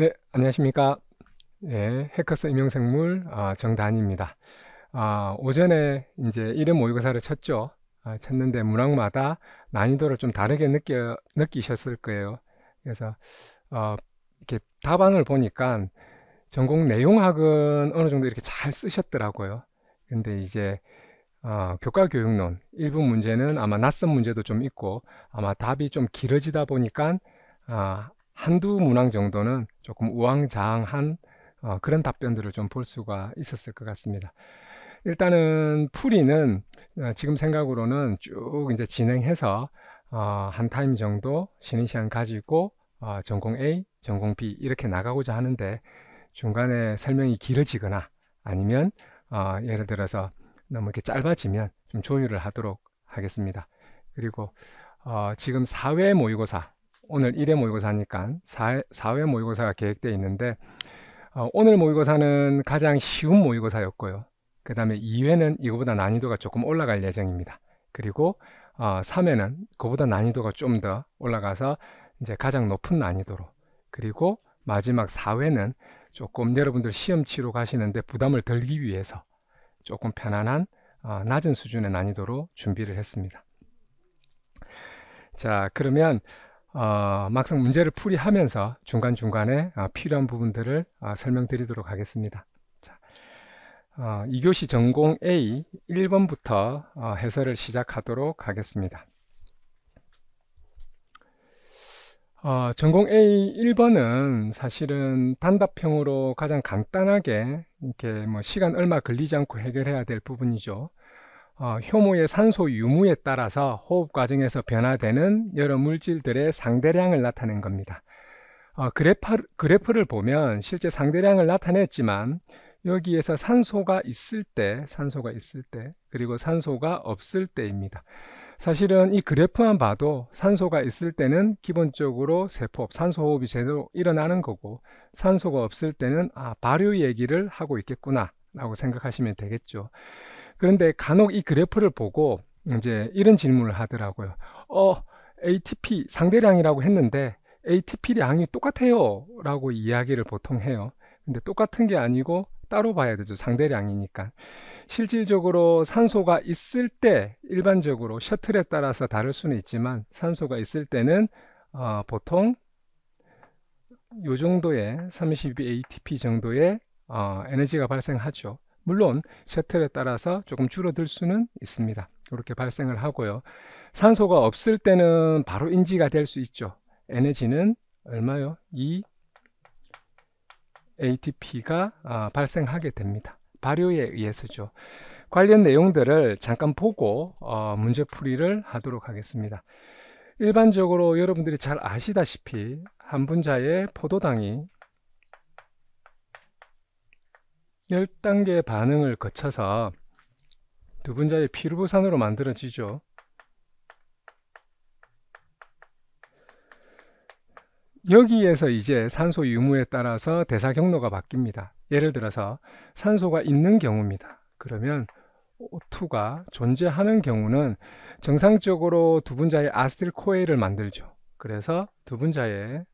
네, 안녕하십니까. 예, 해커스 임용생물 아, 정단입니다. 아, 오전에 이제 이름 모의고사를 쳤죠. 아, 쳤는데 문항마다 난이도를 좀 다르게 느껴, 느끼셨을 거예요. 그래서 어, 이렇게 답안을 보니까 전공 내용학은 어느 정도 이렇게 잘 쓰셨더라고요. 근데 이제 어, 교과 교육론 일부 문제는 아마 낯선 문제도 좀 있고 아마 답이 좀 길어지다 보니까 아, 한두 문항 정도는 조금 우왕좌왕한 어, 그런 답변들을 좀 볼 수가 있었을 것 같습니다. 일단은 풀이는 어, 지금 생각으로는 쭉 이제 진행해서 어, 한 타임 정도 쉬는 시간 가지고 어, 전공 A, 전공 B 이렇게 나가고자 하는데 중간에 설명이 길어지거나 아니면 어, 예를 들어서 너무 이렇게 짧아지면 좀 조율을 하도록 하겠습니다. 그리고 어, 지금 사회 모의고사 오늘 1회 모의고사니까 4회, 모의고사가 계획되어 있는데 어, 오늘 모의고사는 가장 쉬운 모의고사였고요. 그 다음에 2회는 이거보다 난이도가 조금 올라갈 예정입니다. 그리고 어, 3회는 그보다 난이도가 좀 더 올라가서 이제 가장 높은 난이도로 그리고 마지막 4회는 조금 여러분들 시험 치로 가시는데 부담을 덜기 위해서 조금 편안한 어, 낮은 수준의 난이도로 준비를 했습니다. 자 그러면 어, 막상 문제를 풀이하면서 중간중간에 어, 필요한 부분들을 어, 설명드리도록 하겠습니다. 자, 어, 2교시 전공 A 1번부터 어, 해설을 시작하도록 하겠습니다. 어, 전공 A 1번은 사실은 단답형으로 가장 간단하게 이렇게 뭐 시간 얼마 걸리지 않고 해결해야 될 부분이죠. 어, 효모의 산소 유무에 따라서 호흡 과정에서 변화되는 여러 물질들의 상대량을 나타낸 겁니다. 어, 그래프, 를 보면 실제 상대량을 나타냈지만 여기에서 산소가 있을 때, 산소가 있을 때, 그리고 산소가 없을 때입니다. 사실은 이 그래프만 봐도 산소가 있을 때는 기본적으로 세포업, 산소호흡이 제대로 일어나는 거고 산소가 없을 때는 아, 발효 얘기를 하고 있겠구나 라고 생각하시면 되겠죠. 그런데 간혹 이 그래프를 보고 음. 이제 이런 질문을 하더라고요. 어, ATP 상대량이라고 했는데 ATP량이 똑같아요. 라고 이야기를 보통 해요. 근데 똑같은 게 아니고 따로 봐야 되죠. 상대량이니까. 실질적으로 산소가 있을 때 일반적으로 셔틀에 따라서 다를 수는 있지만 산소가 있을 때는 어, 보통 요 정도의 32 ATP 정도의 어, 에너지가 발생하죠. 물론 셔틀에 따라서 조금 줄어들 수는 있습니다. 이렇게 발생을 하고요. 산소가 없을 때는 바로 인지가 될 수 있죠. 에너지는 얼마요? 이 ATP가 아, 발생하게 됩니다. 발효에 의해서죠. 관련 내용들을 잠깐 보고 어, 문제풀이를 하도록 하겠습니다. 일반적으로 여러분들이 잘 아시다시피 한 분자의 포도당이 10단계 반응을 거쳐서 두 분자의 피루부산으로 만들어지죠. 여기에서 이제 산소 유무에 따라서 대사 경로가 바뀝니다. 예를 들어서 산소가 있는 경우입니다. 그러면 O2가 존재하는 경우는 정상적으로 두 분자의 아스틸 코이를 만들죠. 그래서 두 분자의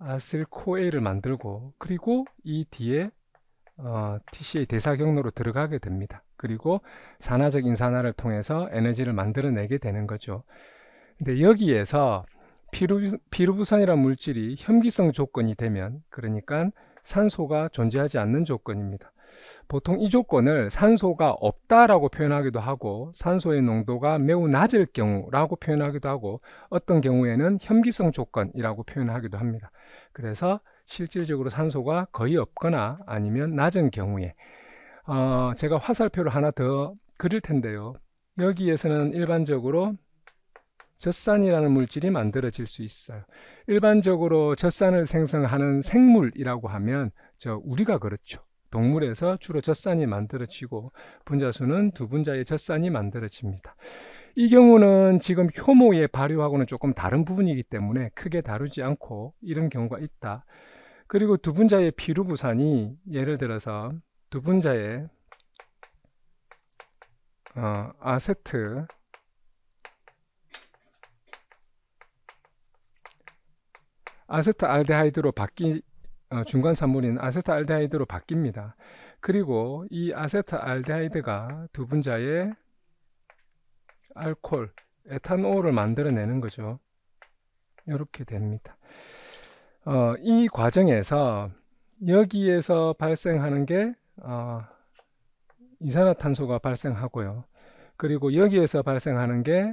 아슬 코에를 만들고 그리고 이 뒤에 어, TCA 대사 경로로 들어가게 됩니다. 그리고 산화적인 산화를 통해서 에너지를 만들어내게 되는 거죠. 근데 여기에서 피루부산, 이라는 물질이 혐기성 조건이 되면 그러니까 산소가 존재하지 않는 조건입니다. 보통 이 조건을 산소가 없다라고 표현하기도 하고 산소의 농도가 매우 낮을 경우라고 표현하기도 하고 어떤 경우에는 혐기성 조건이라고 표현하기도 합니다. 그래서 실질적으로 산소가 거의 없거나 아니면 낮은 경우에 어, 제가 화살표를 하나 더 그릴 텐데요. 여기에서는 일반적으로 젖산이라는 물질이 만들어질 수 있어요. 일반적으로 젖산을 생성하는 생물이라고 하면 저 우리가 그렇죠. 동물에서 주로 젖산이 만들어지고 분자수는 두 분자의 젖산이 만들어집니다. 이 경우는 지금 효모의 발효하고는 조금 다른 부분이기 때문에 크게 다루지 않고 이런 경우가 있다. 그리고 두분자의 피루부산이 예를 들어서 두분자의 어, 아세트 아세트알데하이드로 바뀌 어, 중간 산물인 아세트알데하이드로 바뀝니다. 그리고 이 아세트알데하이드가 두분자의 알콜, 에탄올을 만들어내는 거죠. 이렇게 됩니다. 어, 이 과정에서 여기에서 발생하는 게 어, 이산화탄소가 발생하고요. 그리고 여기에서 발생하는 게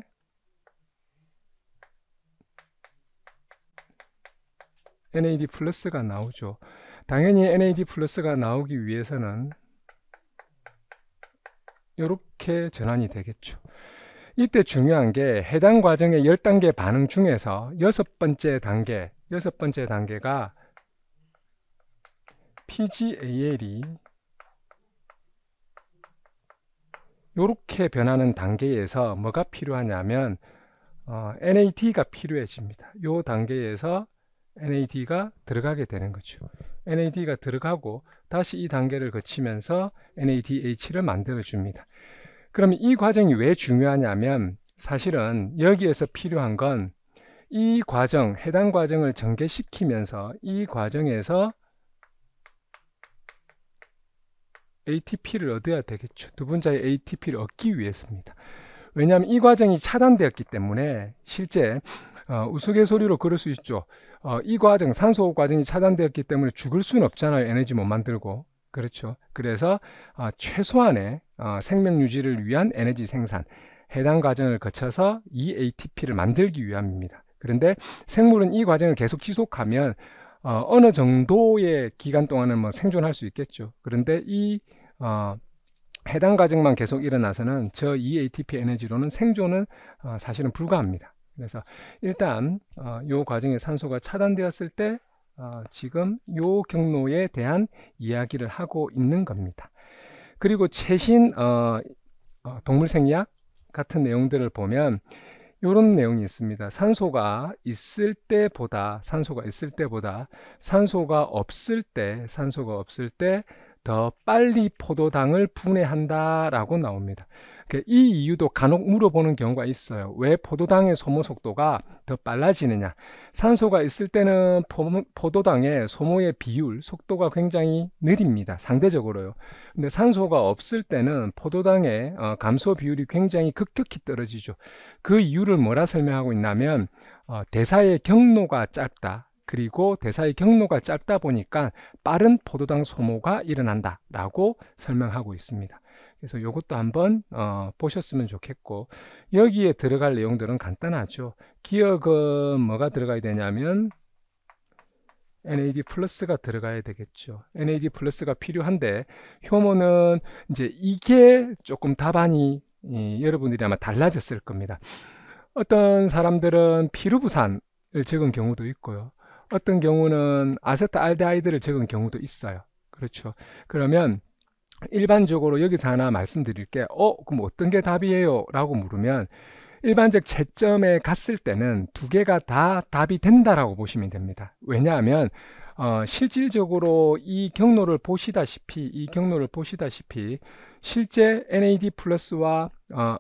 NAD 플러스가 나오죠. 당연히 NAD 플러스가 나오기 위해서는 이렇게 전환이 되겠죠. 이때 중요한 게 해당 과정의 10단계 반응 중에서 여섯 번째 단계, 여섯 번째 단계가 PGAL이 이렇게 변하는 단계에서 뭐가 필요하냐면 어, NAT가 필요해집니다. 이 단계에서 NAD가 들어가게 되는 거죠. NAD가 들어가고 다시 이 단계를 거치면서 NADH를 만들어 줍니다. 그럼 이 과정이 왜 중요하냐면 사실은 여기에서 필요한 건 이 과정, 해당 과정을 전개시키면서 이 과정에서 ATP를 얻어야 되겠죠. 두 분자의 ATP를 얻기 위해서입니다. 왜냐하면 이 과정이 차단되었기 때문에 실제 어, 우스갯소리로 그럴 수 있죠. 어, 이 과정, 산소 과정이 차단되었기 때문에 죽을 수는 없잖아요. 에너지 못 만들고. 그렇죠. 그래서 어, 최소한의 어, 생명 유지를 위한 에너지 생산, 해당 과정을 거쳐서 EATP를 만들기 위함입니다. 그런데 생물은 이 과정을 계속 지속하면 어, 어느 정도의 기간 동안은 뭐 생존할 수 있겠죠. 그런데 이 어, 해당 과정만 계속 일어나서는 저 EATP 에너지로는 생존은 어, 사실은 불가합니다. 그래서 일단 어, 이 과정에 산소가 차단되었을 때 어, 지금 요 경로에 대한 이야기를 하고 있는 겁니다. 그리고 최신 어, 어, 동물생리학 같은 내용들을 보면 이런 내용이 있습니다. 산소가 있을 때보다 산소가 있을 때보다 산소가 없을 때 산소가 없을 때 더 빨리 포도당을 분해한다라고 나옵니다. 그 이 이유도 간혹 물어보는 경우가 있어요. 왜 포도당의 소모 속도가 더 빨라지느냐? 산소가 있을 때는 포, 도당의 소모의 비율, 속도가 굉장히 느립니다. 상대적으로요. 근데 산소가 없을 때는 포도당의 어, 감소 비율이 굉장히 급격히 떨어지죠. 그 이유를 뭐라 설명하고 있냐면 어, 대사의 경로가 짧다. 그리고 대사의 경로가 짧다 보니까 빠른 포도당 소모가 일어난다라고 설명하고 있습니다. 그래서 이것도 한번 어, 보셨으면 좋겠고 여기에 들어갈 내용들은 간단하죠. 기억은 뭐가 들어가야 되냐면 NAD 플러스가 들어가야 되겠죠. NAD 플러스가 필요한데 효모는 이제 이게 조금 답안이 이, 여러분들이 아마 달라졌을 겁니다. 어떤 사람들은 피루부산을 적은 경우도 있고요. 어떤 경우는 아세트알데하이드를 적은 경우도 있어요. 그렇죠. 그러면 일반적으로 여기서 하나 말씀드릴게 어 그럼 어떤 게 답이에요? 라고 물으면 일반적 채점에 갔을 때는 두 개가 다 답이 된다라고 보시면 됩니다. 왜냐하면 어, 실질적으로 이 경로를 보시다시피 이 경로를 보시다시피 실제 NAD 플러스와 어,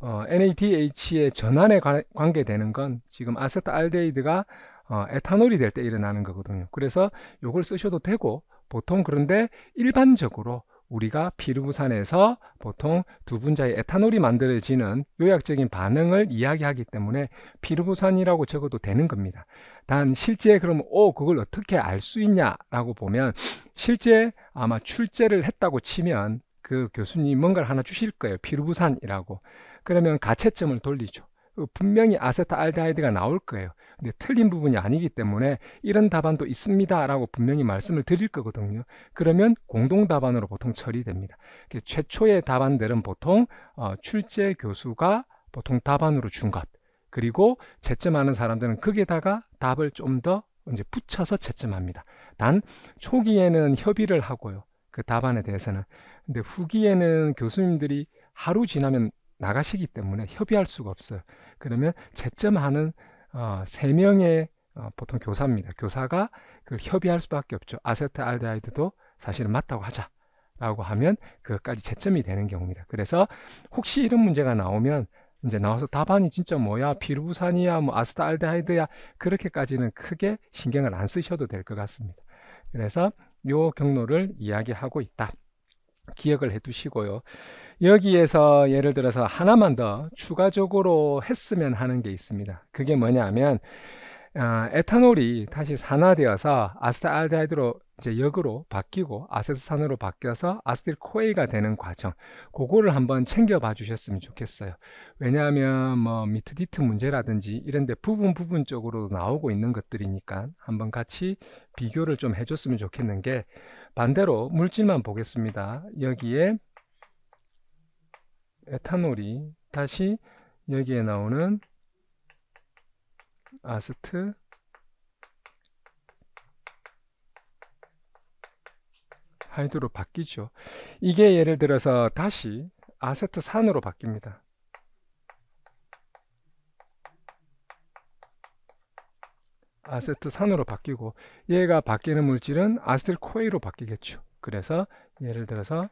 어, NADH의 전환에 관, 관계되는 건 지금 아세트알데이드가 어, 에탄올이 될 때 일어나는 거거든요. 그래서 이걸 쓰셔도 되고 보통 그런데 일반적으로 우리가 피르부산에서 보통 두 분자의 에탄올이 만들어지는 요약적인 반응을 이야기하기 때문에 피르부산이라고 적어도 되는 겁니다. 단 실제 그러면오 어, 그걸 어떻게 알 수 있냐라고 보면 실제 아마 출제를 했다고 치면 그 교수님 이 뭔가를 하나 주실 거예요. 피르부산이라고. 그러면 가채점을 돌리죠. 분명히 아세타알데하이드가 나올 거예요. 틀린 부분이 아니기 때문에 이런 답안도 있습니다 라고 분명히 말씀을 드릴 거거든요 그러면 공동 답안으로 보통 처리됩니다 최초의 답안들은 보통 어, 출제 교수가 보통 답안으로 준 것 그리고 채점하는 사람들은 거기에다가 답을 좀 더 이제 붙여서 채점합니다 단 초기에는 협의를 하고요 그 답안에 대해서는 근데 후기에는 교수님들이 하루 지나면 나가시기 때문에 협의할 수가 없어요. 그러면 채점하는 어, 3명의 어, 보통 교사입니다. 교사가 그걸 협의할 수밖에 없죠. 아세트알데하이드도 사실은 맞다고 하자. 라고 하면 그까지 것 채점이 되는 경우입니다. 그래서 혹시 이런 문제가 나오면 이제 나와서 답안이 진짜 뭐야 피루산이야 뭐아세트알데하이드야 그렇게까지는 크게 신경을 안 쓰셔도 될 것 같습니다. 그래서 요 경로를 이야기하고 있다. 기억을 해 두시고요. 여기에서 예를 들어서 하나만 더 추가적으로 했으면 하는 게 있습니다. 그게 뭐냐 면 아, 에탄올이 다시 산화되어서 아스타알데하이드로 이제 역으로 바뀌고 아세트산으로 바뀌어서 아스틸 코에이가 되는 과정 그거를 한번 챙겨봐 주셨으면 좋겠어요 왜냐하면 뭐 미트디트 문제라든지 이런데 부분 부분쪽으로 나오고 있는 것들이니까 한번 같이 비교를 좀 해줬으면 좋겠는 게 반대로 물질만 보겠습니다. 여기에 에탄올이 다시 여기에 나오는 아스트 하이드로 바뀌죠. 이게 예를 들어서 다시 아세트산으로 바뀝니다. 아세트산으로 바뀌고 얘가 바뀌는 물질은 아세틸코에로 바뀌겠죠. 그래서 예를 들어서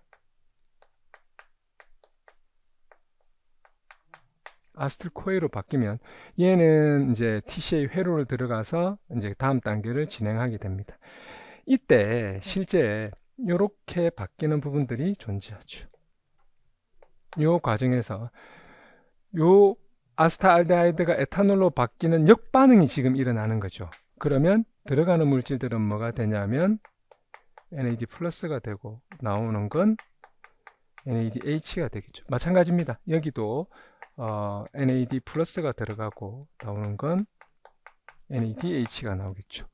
아스틸코에로 바뀌면 얘는 이제 TCA 회로를 들어가서 이제 다음 단계를 진행하게 됩니다. 이때 실제 이렇게 바뀌는 부분들이 존재하죠. 이 과정에서 요 아스타알데하이드가 에탄올로 바뀌는 역반응이 지금 일어나는 거죠. 그러면 들어가는 물질들은 뭐가 되냐면 NAD 플러스가 되고 나오는 건 NADH가 되겠죠. 마찬가지입니다. 여기도 어, NAD 플러스가 들어가고 나오는 건 NADH가 나오겠죠.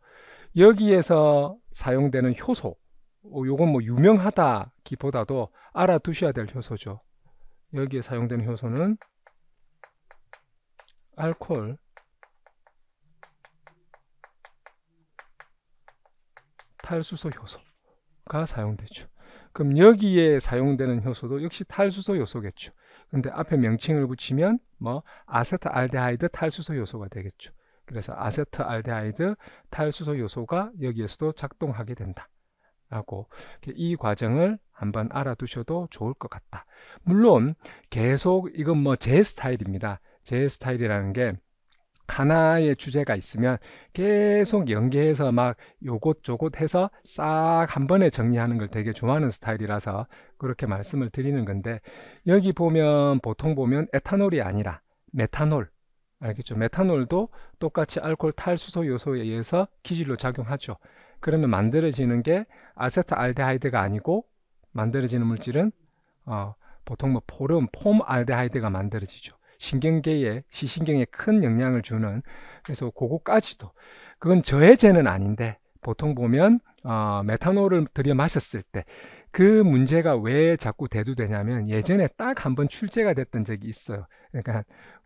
여기에서 사용되는 효소 어, 요건 뭐 유명하다기보다도 알아두셔야 될 효소죠. 여기에 사용되는 효소는 알콜 탈수소 효소가 사용되죠. 그럼 여기에 사용되는 효소도 역시 탈수소 효소겠죠. 근데 앞에 명칭을 붙이면 뭐 아세트알데하이드 탈수소 효소가 되겠죠. 그래서 아세트알데하이드 탈수소 효소가 여기에서도 작동하게 된다. 라고 이 과정을 한번 알아두셔도 좋을 것 같다. 물론 계속 이건 뭐 제 스타일입니다. 제 스타일이라는 게 하나의 주제가 있으면 계속 연계해서 막 요것저것 해서 싹 한 번에 정리하는 걸 되게 좋아하는 스타일이라서 그렇게 말씀을 드리는 건데 여기 보면 보통 보면 에탄올이 아니라 메탄올 알겠죠? 메탄올도 똑같이 알코올 탈수소 요소에 의해서 기질로 작용하죠. 그러면 만들어지는 게 아세트알데하이드가 아니고 만들어지는 물질은 어, 보통 뭐 포름, 폼알데하이드가 만들어지죠. 신경계에 시신경에 큰 영향을 주는 그래서 그거까지도 그건 저해제는 아닌데 보통 보면 어, 메탄올을 들여 마셨을 때 그 문제가 왜 자꾸 대두되냐면 예전에 딱 한 번 출제가 됐던 적이 있어요. 그러니까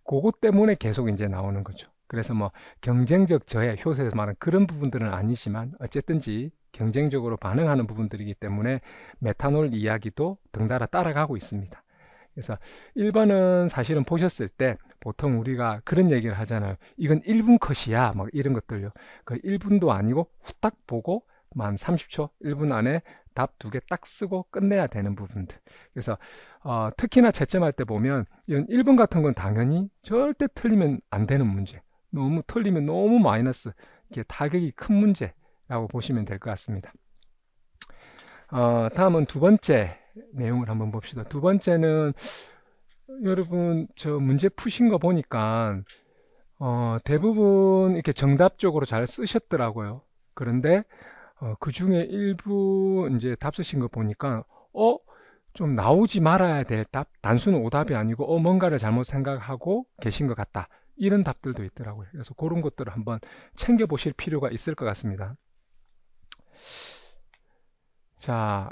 그것 때문에 계속 이제 나오는 거죠. 그래서 뭐 경쟁적 저해 효소에서 말하는 그런 부분들은 아니지만 어쨌든지 경쟁적으로 반응하는 부분들이기 때문에 메탄올 이야기도 등달아 따라가고 있습니다. 그래서 1번은 사실은 보셨을 때 보통 우리가 그런 얘기를 하잖아요. 이건 1분 컷이야. 막 이런 것들요. 그 1분도 아니고 후딱 보고 만 30초, 1분 안에 답 두 개 딱 쓰고 끝내야 되는 부분들. 그래서 어, 특히나 채점할 때 보면 이런 1분 같은 건 당연히 절대 틀리면 안 되는 문제. 너무 틀리면 너무 마이너스. 이게 타격이 큰 문제라고 보시면 될 것 같습니다. 어, 다음은 두 번째 내용을 한번 봅시다. 두 번째는 여러분 저 문제 푸신 거 보니까 어, 대부분 이렇게 정답 쪽으로 잘 쓰셨더라고요. 그런데 어, 그 중에 일부 이제 답 쓰신 거 보니까 어? 좀 나오지 말아야 될 답, 단순 오답이 아니고 어 뭔가를 잘못 생각하고 계신 것 같다. 이런 답들도 있더라고요. 그래서 그런 것들을 한번 챙겨보실 필요가 있을 것 같습니다. 자,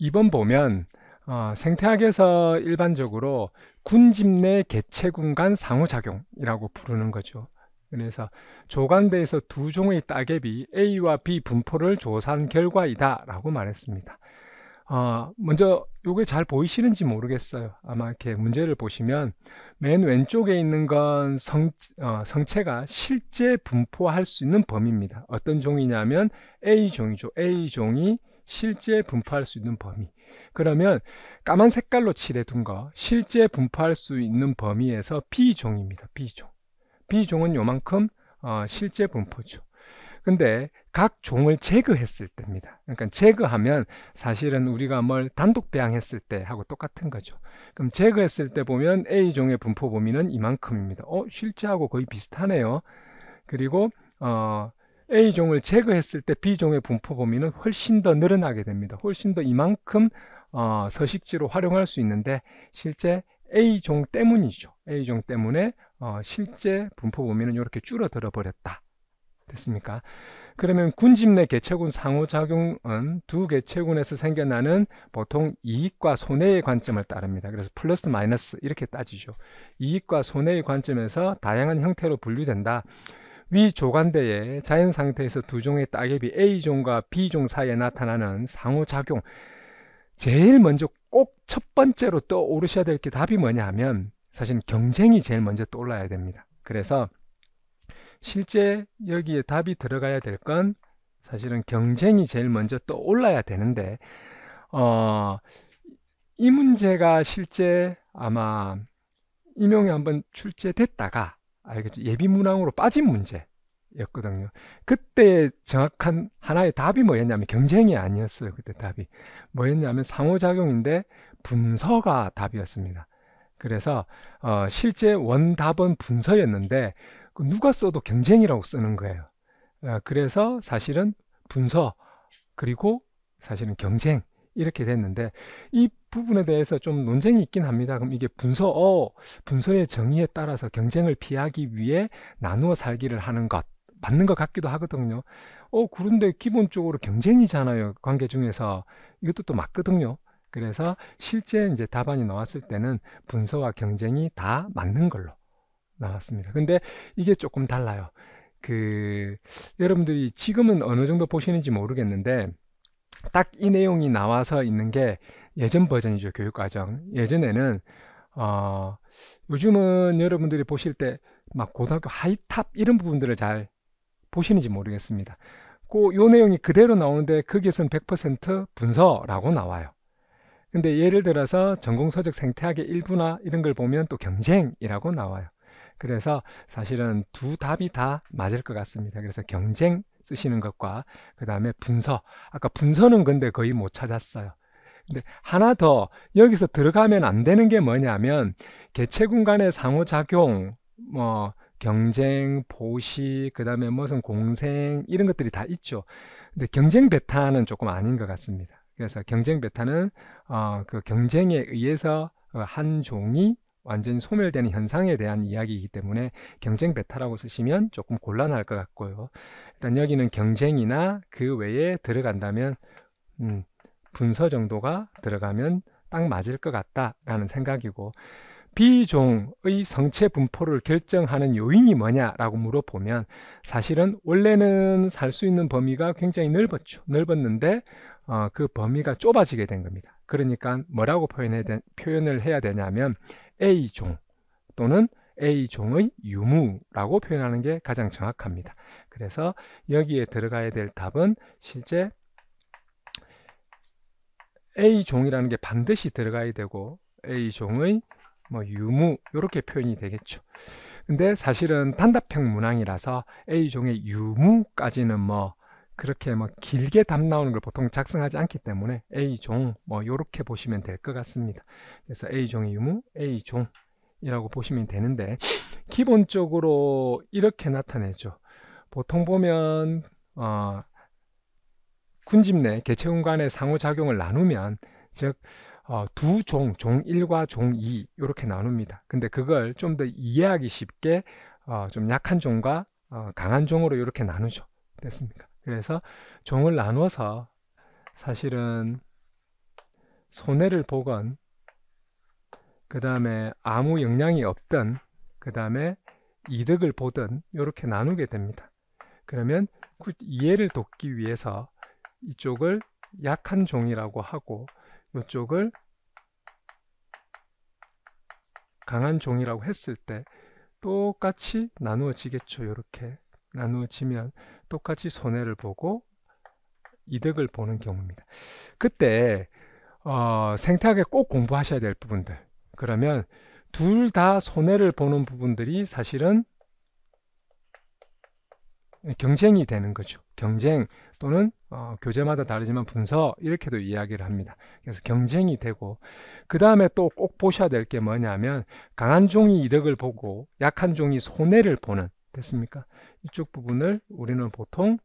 2번 보면 어, 생태학에서 일반적으로 군집 내 개체군 간 상호작용이라고 부르는 거죠. 그래서 조간대에서 두 종의 따개비 A와 B 분포를 조사한 결과이다 라고 말했습니다. 어, 먼저 이게 잘 보이시는지 모르겠어요. 아마 이렇게 문제를 보시면 맨 왼쪽에 있는 건 성, 어, 성체가 실제 분포할 수 있는 범위입니다. 어떤 종이냐면 A종이죠. A종이 실제 분포할 수 있는 범위 그러면 까만 색깔로 칠해둔 거 실제 분포할 수 있는 범위에서 B종입니다. B종 B종은 요만큼 어, 실제 분포죠. 근데 각 종을 제거했을 때입니다. 그러니까 제거하면 사실은 우리가 뭘 단독 배양했을 때 하고 똑같은 거죠. 그럼 제거했을 때 보면 A종의 분포 범위는 이만큼입니다. 어, 실제하고 거의 비슷하네요. 그리고 어, A종을 제거했을 때 B종의 분포 범위는 훨씬 더 늘어나게 됩니다. 훨씬 더 이만큼 어, 서식지로 활용할 수 있는데 실제 A종 때문이죠. A종 때문에 어, 실제 분포 범위는 이렇게 줄어들어 버렸다. 됐습니까? 그러면 군집 내 개체군 상호작용은 두 개체군에서 생겨나는 보통 이익과 손해의 관점을 따릅니다. 그래서 플러스 마이너스 이렇게 따지죠. 이익과 손해의 관점에서 다양한 형태로 분류된다. 위 조간대에 자연 상태에서 두 종의 따개비 A종과 B종 사이에 나타나는 상호작용 제일 먼저 꼭 첫 번째로 떠오르셔야 될 게 답이 뭐냐 하면 사실 경쟁이 제일 먼저 떠올라야 됩니다. 그래서 실제 여기에 답이 들어가야 될 건 사실은 경쟁이 제일 먼저 떠올라야 되는데 어, 이 문제가 실제 아마 임용이 한번 출제됐다가 알겠죠? 예비 문항으로 빠진 문제였거든요. 그때 정확한 하나의 답이 뭐였냐면 경쟁이 아니었어요. 그때 답이 뭐였냐면 상호작용인데 분서가 답이었습니다. 그래서 어, 실제 원답은 분서였는데 그 누가 써도 경쟁이라고 쓰는 거예요. 어, 그래서 사실은 분서 그리고 사실은 경쟁 이렇게 됐는데 이 부분에 대해서 좀 논쟁이 있긴 합니다. 그럼 이게 분서어, 분서의 정의에 따라서 경쟁을 피하기 위해 나누어 살기를 하는 것 맞는 것 같기도 하거든요. 어 그런데 기본적으로 경쟁이잖아요. 관계 중에서 이것도 또 맞거든요. 그래서 실제 이제 답안이 나왔을 때는 분서와 경쟁이 다 맞는 걸로 나왔습니다. 근데 이게 조금 달라요. 그 여러분들이 지금은 어느 정도 보시는지 모르겠는데 딱이 내용이 나와서 있는 게 예전 버전이죠 교육과정 예전에는 어, 요즘은 여러분들이 보실 때 막 고등학교 하이탑 이런 부분들을 잘 보시는지 모르겠습니다 꼭요 내용이 그대로 나오는데 거기에서는 100% 분서라고 나와요 근데 예를 들어서 전공서적 생태학의 일부나 이런 걸 보면 또 경쟁이라고 나와요 그래서 사실은 두 답이 다 맞을 것 같습니다 그래서 경쟁 쓰시는 것과 그 다음에 분서 아까 분서는 근데 거의 못 찾았어요 근데 하나 더 여기서 들어가면 안 되는 게 뭐냐면 개체공 간의 상호작용 뭐 경쟁, 보시, 그 다음에 무슨 공생 이런 것들이 다 있죠 근데 경쟁 베타는 조금 아닌 것 같습니다 그래서 경쟁 베타는 어, 그 경쟁에 의해서 어, 한 종이 완전히 소멸되는 현상에 대한 이야기이기 때문에 경쟁 베타라고 쓰시면 조금 곤란할 것 같고요. 일단 여기는 경쟁이나 그 외에 들어간다면 음, 분서 정도가 들어가면 딱 맞을 것 같다라는 생각이고 비종의 성체 분포를 결정하는 요인이 뭐냐라고 물어보면 사실은 원래는 살 수 있는 범위가 굉장히 넓었죠. 넓었는데 어, 그 범위가 좁아지게 된 겁니다. 그러니까 뭐라고 표현해, 표현을 해야 되냐면 A종 음. 또는 A종의 유무라고 표현하는 게 가장 정확합니다. 그래서 여기에 들어가야 될 답은 실제 A종이라는 게 반드시 들어가야 되고 A종의 뭐 유무 이렇게 표현이 되겠죠. 근데 사실은 단답형 문항이라서 A종의 유무까지는 뭐 그렇게 막 길게 답 나오는 걸 보통 작성하지 않기 때문에 A종 뭐 요렇게 보시면 될 것 같습니다. 그래서 A종의 유무, A종 이라고 보시면 되는데 기본적으로 이렇게 나타내죠. 보통 보면 어, 군집 내 개체군 간의 상호작용을 나누면 즉 어, 종, 종 1과 종2 이렇게 나눕니다. 근데 그걸 좀 더 이해하기 쉽게 어, 좀 약한 종과 어, 강한 종으로 이렇게 나누죠. 됐습니까? 그래서 종을 나눠서 사실은 손해를 보건 그 다음에 아무 영향이 없든그 다음에 이득을 보든 이렇게 나누게 됩니다. 그러면 이해를 돕기 위해서 이쪽을 약한 종이라고 하고 이쪽을 강한 종이라고 했을 때 똑같이 나누어지겠죠. 이렇게 나누어지면 똑같이 손해를 보고 이득을 보는 경우입니다. 그때 어, 생태학에 꼭 공부하셔야 될 부분들 그러면 둘 다 손해를 보는 부분들이 사실은 경쟁이 되는 거죠. 경쟁 또는 어, 교재마다 다르지만 분석 이렇게도 이야기를 합니다. 그래서 경쟁이 되고 그 다음에 또 꼭 보셔야 될 게 뭐냐면 강한 종이 이득을 보고 약한 종이 손해를 보는 됐습니까? 이쪽 부분을 우리는 보통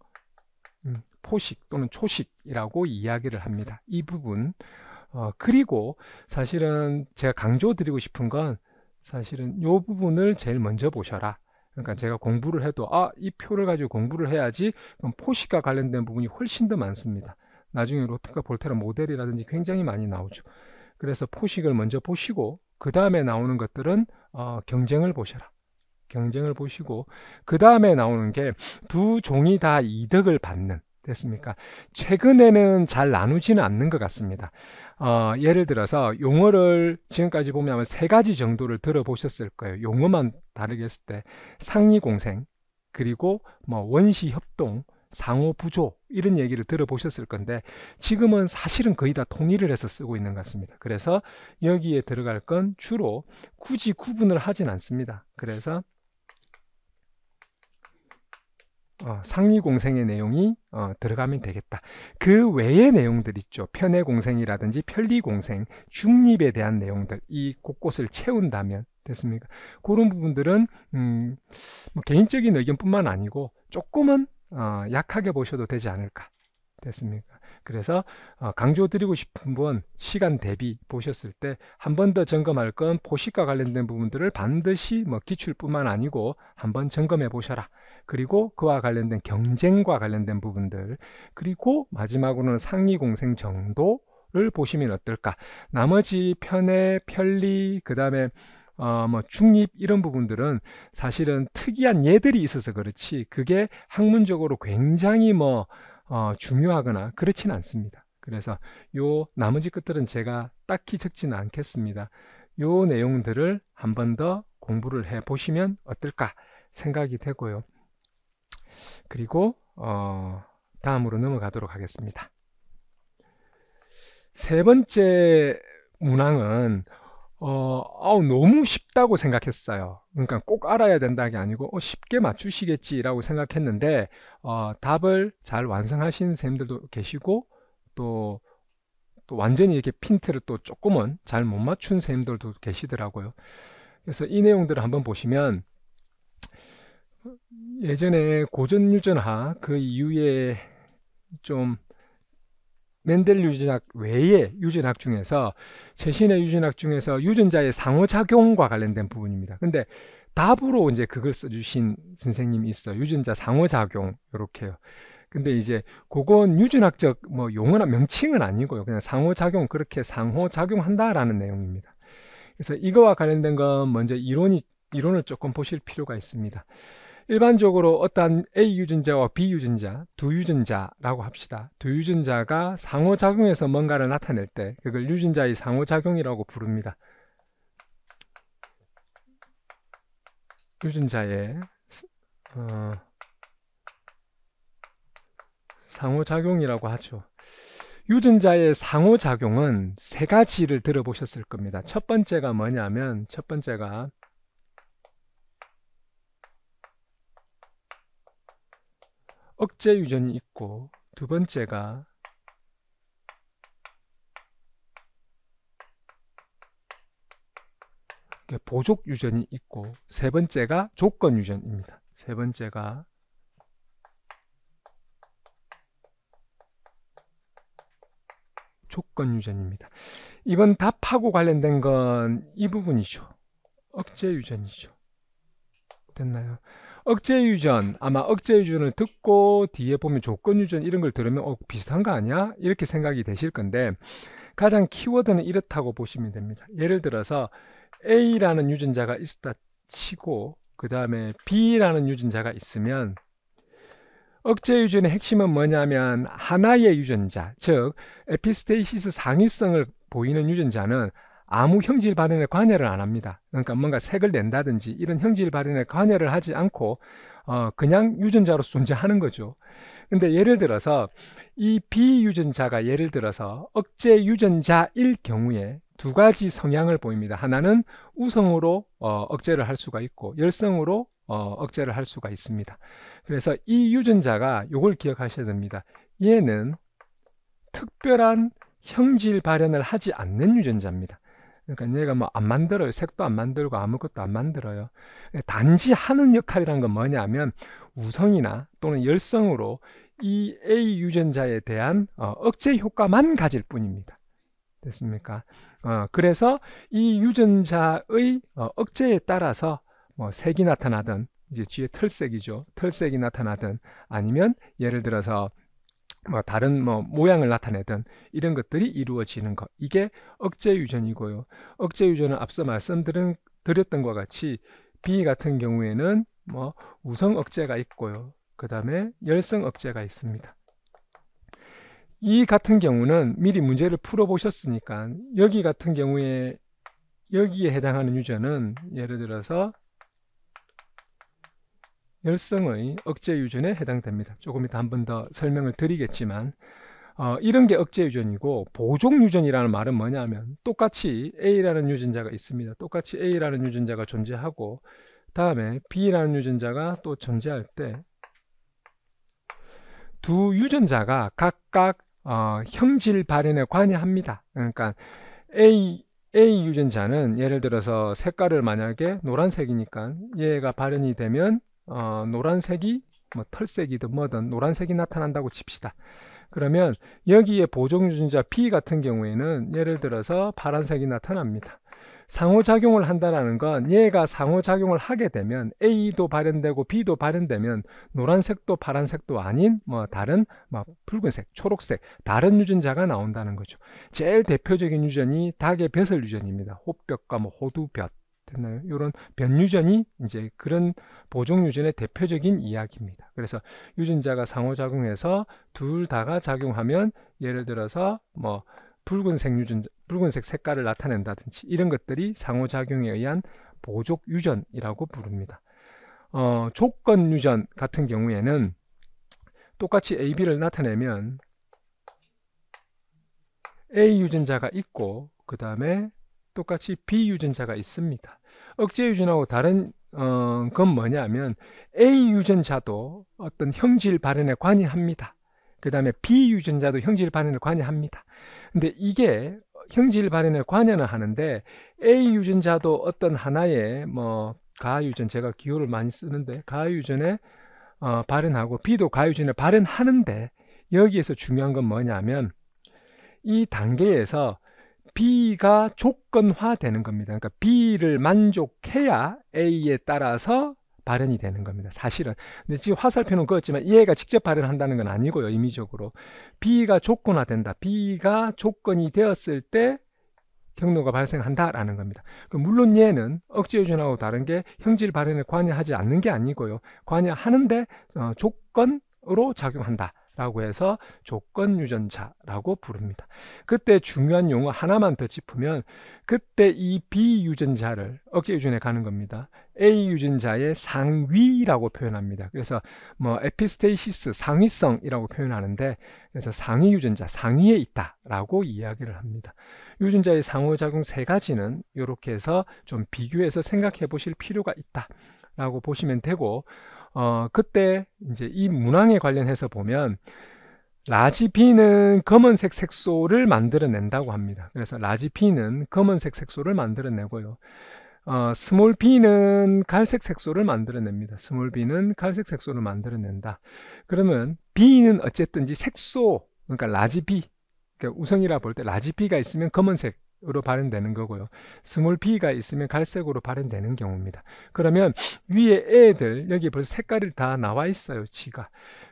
음, 포식 또는 초식이라고 이야기를 합니다. 이 부분 어, 그리고 사실은 제가 강조드리고 싶은 건 사실은 이 부분을 제일 먼저 보셔라. 그러니까 제가 공부를 해도 아 이 표를 가지고 공부를 해야지 그럼 포식과 관련된 부분이 훨씬 더 많습니다. 나중에 로트카 볼테라 모델이라든지 굉장히 많이 나오죠. 그래서 포식을 먼저 보시고 그 다음에 나오는 것들은 어, 경쟁을 보셔라. 경쟁을 보시고 그 다음에 나오는 게 두 종이 다 이득을 받는 됐습니까? 최근에는 잘 나누지는 않는 것 같습니다. 어, 예를 들어서 용어를 지금까지 보면 아마 세 가지 정도를 들어보셨을 거예요. 용어만 다르게 했을 때 상리공생 그리고 뭐 원시협동 상호부조 이런 얘기를 들어보셨을 건데 지금은 사실은 거의 다 통일을 해서 쓰고 있는 것 같습니다. 그래서 여기에 들어갈 건 주로 굳이 구분을 하진 않습니다. 그래서 어, 상위 공생의 내용이 어, 들어가면 되겠다. 그 외의 내용들 있죠. 편의 공생이라든지 편리 공생, 중립에 대한 내용들 이 곳곳을 채운다면 됐습니까? 그런 부분들은 음, 뭐 개인적인 의견뿐만 아니고 조금은 어, 약하게 보셔도 되지 않을까 됐습니까? 그래서 어, 강조드리고 싶은 분 시간 대비 보셨을 때 한 번 더 점검할 건 포식과 관련된 부분들을 반드시 뭐 기출뿐만 아니고 한 번 점검해 보셔라. 그리고 그와 관련된 경쟁과 관련된 부분들 그리고 마지막으로는 상위 공생 정도를 보시면 어떨까 나머지 편의 편리 그 다음에 어, 뭐 중립 이런 부분들은 사실은 특이한 예들이 있어서 그렇지 그게 학문적으로 굉장히 뭐 어, 중요하거나 그렇진 않습니다. 그래서 요 나머지 것들은 제가 딱히 적지는 않겠습니다. 요 내용들을 한 번 더 공부를 해 보시면 어떨까 생각이 되고요. 그리고 어, 다음으로 넘어가도록 하겠습니다. 세 번째 문항은 어, 아 너무 쉽다고 생각했어요. 그러니까 꼭 알아야 된다는 게 아니고 어, 쉽게 맞추시겠지라고 생각했는데 어, 답을 잘 완성하신 쌤들도 계시고 또, 또 완전히 이렇게 핀트를 또 조금은 잘 못 맞춘 쌤들도 계시더라고요. 그래서 이 내용들을 한번 보시면 예전에 고전유전학 그 이후에 좀 맨델 유전학 외의 유전학 중에서 최신의 유전학 중에서 유전자의 상호작용과 관련된 부분입니다. 근데 답으로 이제 그걸 써주신 선생님이 있어 유전자 상호작용 이렇게요. 근데 이제 그건 유전학적 뭐 용어나 명칭은 아니고요. 그냥 상호작용 그렇게 상호작용한다라는 내용입니다. 그래서 이거와 관련된 건 먼저 이론이 이론을 조금 보실 필요가 있습니다. 일반적으로 어떠한 A 유전자와 B 유전자, 두 유전자라고 합시다. 두 유전자가 상호작용해서 뭔가를 나타낼 때 그걸 유전자의 상호작용이라고 부릅니다. 유전자의 어, 상호작용이라고 하죠. 유전자의 상호작용은 세 가지를 들어보셨을 겁니다. 첫 번째가 뭐냐면 첫 번째가 억제 유전이 있고 두 번째가 보족 유전이 있고 세 번째가 조건 유전입니다. 세 번째가 조건 유전입니다. 이번 답하고 관련된 건 이 부분이죠. 억제 유전이죠. 됐나요? 억제 유전 아마 억제 유전을 듣고 뒤에 보면 조건 유전 이런 걸 들으면 어, 비슷한 거 아니야? 이렇게 생각이 되실 건데 가장 키워드는 이렇다고 보시면 됩니다. 예를 들어서 A라는 유전자가 있다 치고 그 다음에 B라는 유전자가 있으면 억제 유전의 핵심은 뭐냐면 하나의 유전자 즉 에피스테이시스 상위성을 보이는 유전자는 아무 형질 발현에 관여를 안 합니다. 그러니까 뭔가 색을 낸다든지 이런 형질 발현에 관여를 하지 않고 어, 그냥 유전자로 존재하는 거죠. 근데 예를 들어서 이 비유전자가 예를 들어서 억제 유전자일 경우에 두 가지 성향을 보입니다. 하나는 우성으로 어, 억제를 할 수가 있고 열성으로 어, 억제를 할 수가 있습니다. 그래서 이 유전자가 요걸 기억하셔야 됩니다. 얘는 특별한 형질 발현을 하지 않는 유전자입니다. 그러니까 얘가 뭐 안 만들어요. 색도 안 만들고 아무것도 안 만들어요. 단지 하는 역할이란 건 뭐냐면 우성이나 또는 열성으로 이 A 유전자에 대한 어, 억제 효과만 가질 뿐입니다. 됐습니까? 어, 그래서 이 유전자의 어, 억제에 따라서 뭐 색이 나타나든 이제 뒤에 털색이죠. 털색이 나타나든 아니면 예를 들어서 뭐 다른 뭐 모양을 나타내든 이런 것들이 이루어지는 것 이게 억제 유전이고요. 억제 유전은 앞서 말씀드린 드렸던 것 같이 B 같은 경우에는 뭐 우성 억제가 있고요. 그 다음에 열성 억제가 있습니다. 이 같은 경우는 미리 문제를 풀어보셨으니까 여기 같은 경우에 여기에 해당하는 유전은 예를 들어서 열성의 억제 유전에 해당됩니다. 조금 이따 한 번 더 설명을 드리겠지만 어, 이런 게 억제 유전이고 보종 유전이라는 말은 뭐냐면 똑같이 A라는 유전자가 있습니다. 똑같이 A라는 유전자가 존재하고 다음에 B라는 유전자가 또 존재할 때 두 유전자가 각각 어, 형질 발현에 관여합니다. 그러니까 A A 유전자는 예를 들어서 색깔을 만약에 노란색이니까 얘가 발현이 되면 어, 노란색이 뭐 털색이든 뭐든 노란색이 나타난다고 칩시다. 그러면 여기에 보정유전자 B 같은 경우에는 예를 들어서 파란색이 나타납니다. 상호작용을 한다는 건 얘가 상호작용을 하게 되면 A도 발현되고 B도 발현되면 노란색도 파란색도 아닌 뭐 다른 막 뭐 붉은색, 초록색 다른 유전자가 나온다는 거죠. 제일 대표적인 유전이 닭의 벼슬 유전입니다. 호벽과뭐 호두볕 됐나요? 이런 변유전이 이제 그런 보종유전의 대표적인 이야기입니다. 그래서 유전자가 상호작용해서 둘 다가 작용하면 예를 들어서 뭐 붉은색 유전자, 붉은색 색깔을 나타낸다든지 이런 것들이 상호작용에 의한 보족 유전이라고 부릅니다. 어, 조건 유전 같은 경우에는 똑같이 AB를 나타내면 A 유전자가 있고 그 다음에 똑같이 B유전자가 있습니다. 억제 유전하고 다른 어, 건 뭐냐면 A 유전자도 어떤 형질 발현에 관여합니다. 그 다음에 B 유전자도 형질 발현에 관여합니다. 근데 이게 형질 발현에 관여는 하는데 A 유전자도 어떤 하나의 뭐 가유전 제가 기호를 많이 쓰는데 가유전에 어, 발현하고 B도 가유전에 발현하는데 여기에서 중요한 건 뭐냐면 이 단계에서 B가 조건화되는 겁니다. 그러니까 B를 만족해야 A에 따라서 발현이 되는 겁니다. 사실은. 근데 지금 화살표는 그었지만 얘가 직접 발현한다는 건 아니고요. 임의적으로. B가 조건화된다. B가 조건이 되었을 때 경로가 발생한다라는 겁니다. 물론 얘는 억제 유전하고 다른 게 형질 발현에 관여하지 않는 게 아니고요. 관여하는데 어, 조건으로 작용한다. 라고 해서 조건 유전자라고 부릅니다. 그때 중요한 용어 하나만 더 짚으면 그때 이 B 유전자를 억제 유전에 가는 겁니다. A 유전자의 상위라고 표현합니다. 그래서 뭐 에피스테이시스 상위성이라고 표현하는데 그래서 상위 유전자 상위에 있다라고 이야기를 합니다. 유전자의 상호작용 세 가지는 이렇게 해서 좀 비교해서 생각해 보실 필요가 있다. 라고 보시면 되고 어, 그때 이제 이 문항에 관련해서 보면 라지피는 검은색 색소를 만들어낸다고 합니다. 그래서 라지피는 검은색 색소를 만들어내고요. 어, 스몰 B는 갈색 색소를 만들어냅니다. 스몰 비는 갈색 색소를 만들어낸다. 그러면 비는 어쨌든지 색소, 그러니까 라지 비 그러니까 우성이라 볼 때 라지 비가 있으면 검은색 으로 발현되는 거고요. 스몰 B가 있으면 갈색으로 발현되는 경우입니다. 그러면 위에 애들 여기 벌써 색깔이 다 나와 있어요. 지가.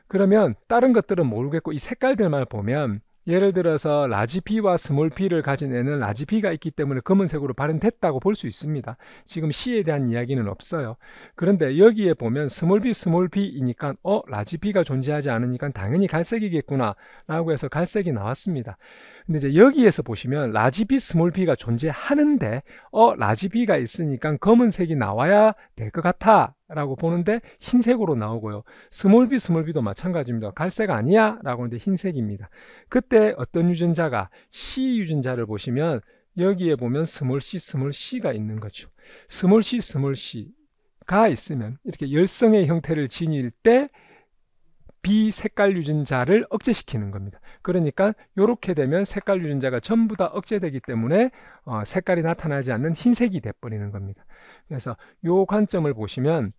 그러면 다른 것들은 모르겠고 이 색깔들만 보면 예를 들어서 라지 P와 스몰 P를 가진 애는 라지 P가 있기 때문에 검은색으로 발현됐다고 볼 수 있습니다. 지금 C에 대한 이야기는 없어요. 그런데 여기에 보면 스몰 B, 스몰 B이니까 어? 라지 P가 존재하지 않으니까 당연히 갈색이겠구나 라고 해서 갈색이 나왔습니다. 근데 이제 여기에서 보시면 라지 비 스몰 비가 존재하는데 어 라지 비가 있으니까 검은색이 나와야 될 것 같아 라고 보는데 흰색으로 나오고요. 스몰 비 스몰 비도 마찬가지입니다. 갈색 아니야 라고 하는데 흰색입니다. 그때 어떤 유전자가 C 유전자를 보시면 여기에 보면 스몰 C, 스몰 C가 있는 거죠. 스몰 C, 스몰 C가 있으면 이렇게 열성의 형태를 지닐 때 B 색깔 유전자를 억제시키는 겁니다. 그러니까 이렇게 되면 색깔 유전자가 전부 다 억제되기 때문에 어, 색깔이 나타나지 않는 흰색이 돼버리는 겁니다. 그래서 요 관점을 보시면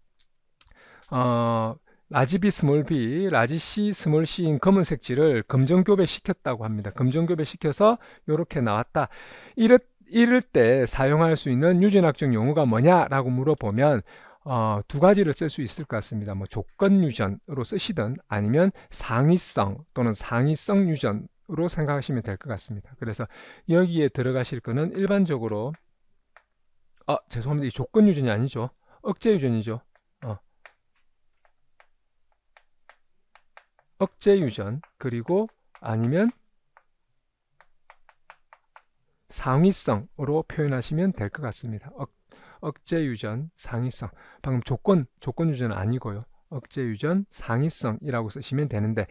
어, 라지 B 스몰 B, 라지 C 스몰 C인 검은색질을 검정교배 시켰다고 합니다. 검정교배 시켜서 이렇게 나왔다. 이렇 이럴 때 사용할 수 있는 유전학적 용어가 뭐냐라고 물어보면 어, 두 가지를 쓸 수 있을 것 같습니다. 뭐 조건 유전으로 쓰시든 아니면 상위성 또는 상위성 유전으로 생각하시면 될 것 같습니다. 그래서 여기에 들어가실 거는 일반적으로 아 죄송합니다. 이 조건 유전이 아니죠. 억제 유전이죠. 어. 억제 유전 그리고 아니면 상위성으로 표현하시면 될 것 같습니다. 억 억제 유전 상위성 방금 조건 조건 유전은 아니고요 억제 유전 상위성이라고 쓰시면 되는데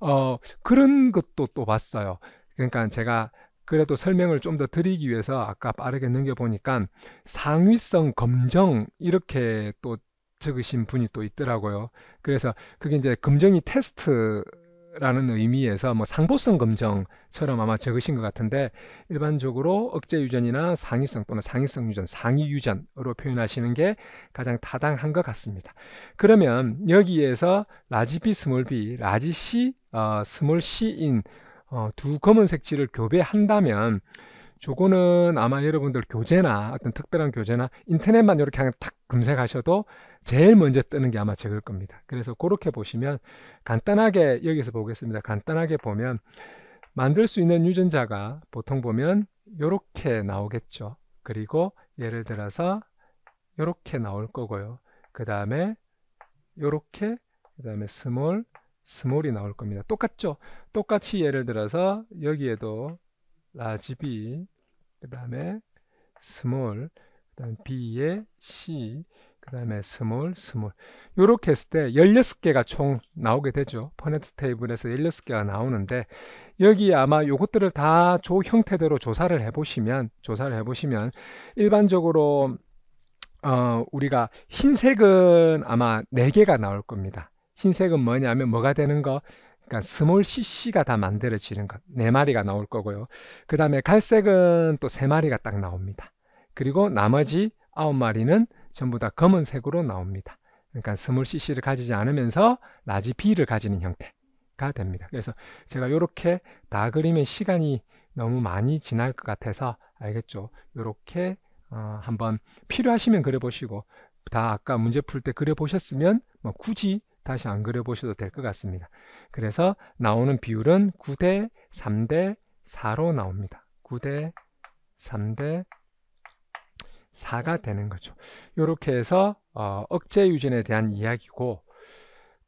어 그런 것도 또 봤어요 그러니까 제가 그래도 설명을 좀 더 드리기 위해서 아까 빠르게 넘겨보니까 상위성 검정 이렇게 또 적으신 분이 또 있더라고요. 그래서 그게 이제 검정이 테스트 라는 의미에서 뭐 상보성 검정처럼 아마 적으신 것 같은데 일반적으로 억제 유전이나 상위성 또는 상위성 유전, 상위 유전으로 표현하시는 게 가장 타당한 것 같습니다. 그러면 여기에서 라지 B, 스몰 B, 라지 C, 어, 스몰 C인 어, 두검은색지을 교배한다면 조거는 아마 여러분들 교재나 어떤 특별한 교재나 인터넷만 이렇게 탁 검색하셔도 제일 먼저 뜨는 게 아마 적을 겁니다. 그래서 그렇게 보시면 간단하게 여기서 보겠습니다. 간단하게 보면 만들 수 있는 유전자가 보통 보면 이렇게 나오겠죠. 그리고 예를 들어서 이렇게 나올 거고요. 그 다음에 이렇게 그 다음에 스몰 스몰이 나올 겁니다. 똑같죠? 똑같이 예를 들어서 여기에도 라지 비그 다음에 스몰 그 다음 에 B에 C 그 다음에 스몰 스몰 요렇게 했을 때 16개가 총 나오게 되죠 퍼네트 테이블에서 16개가 나오는데 여기 아마 요것들을 다 조 형태대로 조사를 해 보시면 조사를 해 보시면 일반적으로 어, 우리가 흰색은 아마 4개가 나올 겁니다 흰색은 뭐냐면 뭐가 되는 거 그러니까 스몰 cc가 다 만들어지는 것 4마리가 나올 거고요 그 다음에 갈색은 또 3마리가 딱 나옵니다 그리고 나머지 9마리는 전부 다 검은색으로 나옵니다. 그러니까 스몰 cc를 가지지 않으면서 라지 b를 가지는 형태가 됩니다. 그래서 제가 이렇게 다 그리면 시간이 너무 많이 지날 것 같아서 알겠죠? 이렇게 어, 한번 필요하시면 그려보시고 다 아까 문제 풀 때 그려보셨으면 뭐 굳이 다시 안 그려보셔도 될 것 같습니다. 그래서 나오는 비율은 9대 3대 4로 나옵니다. 9대 3대 4가 되는 거죠. 이렇게 해서 어, 억제 유진에 대한 이야기고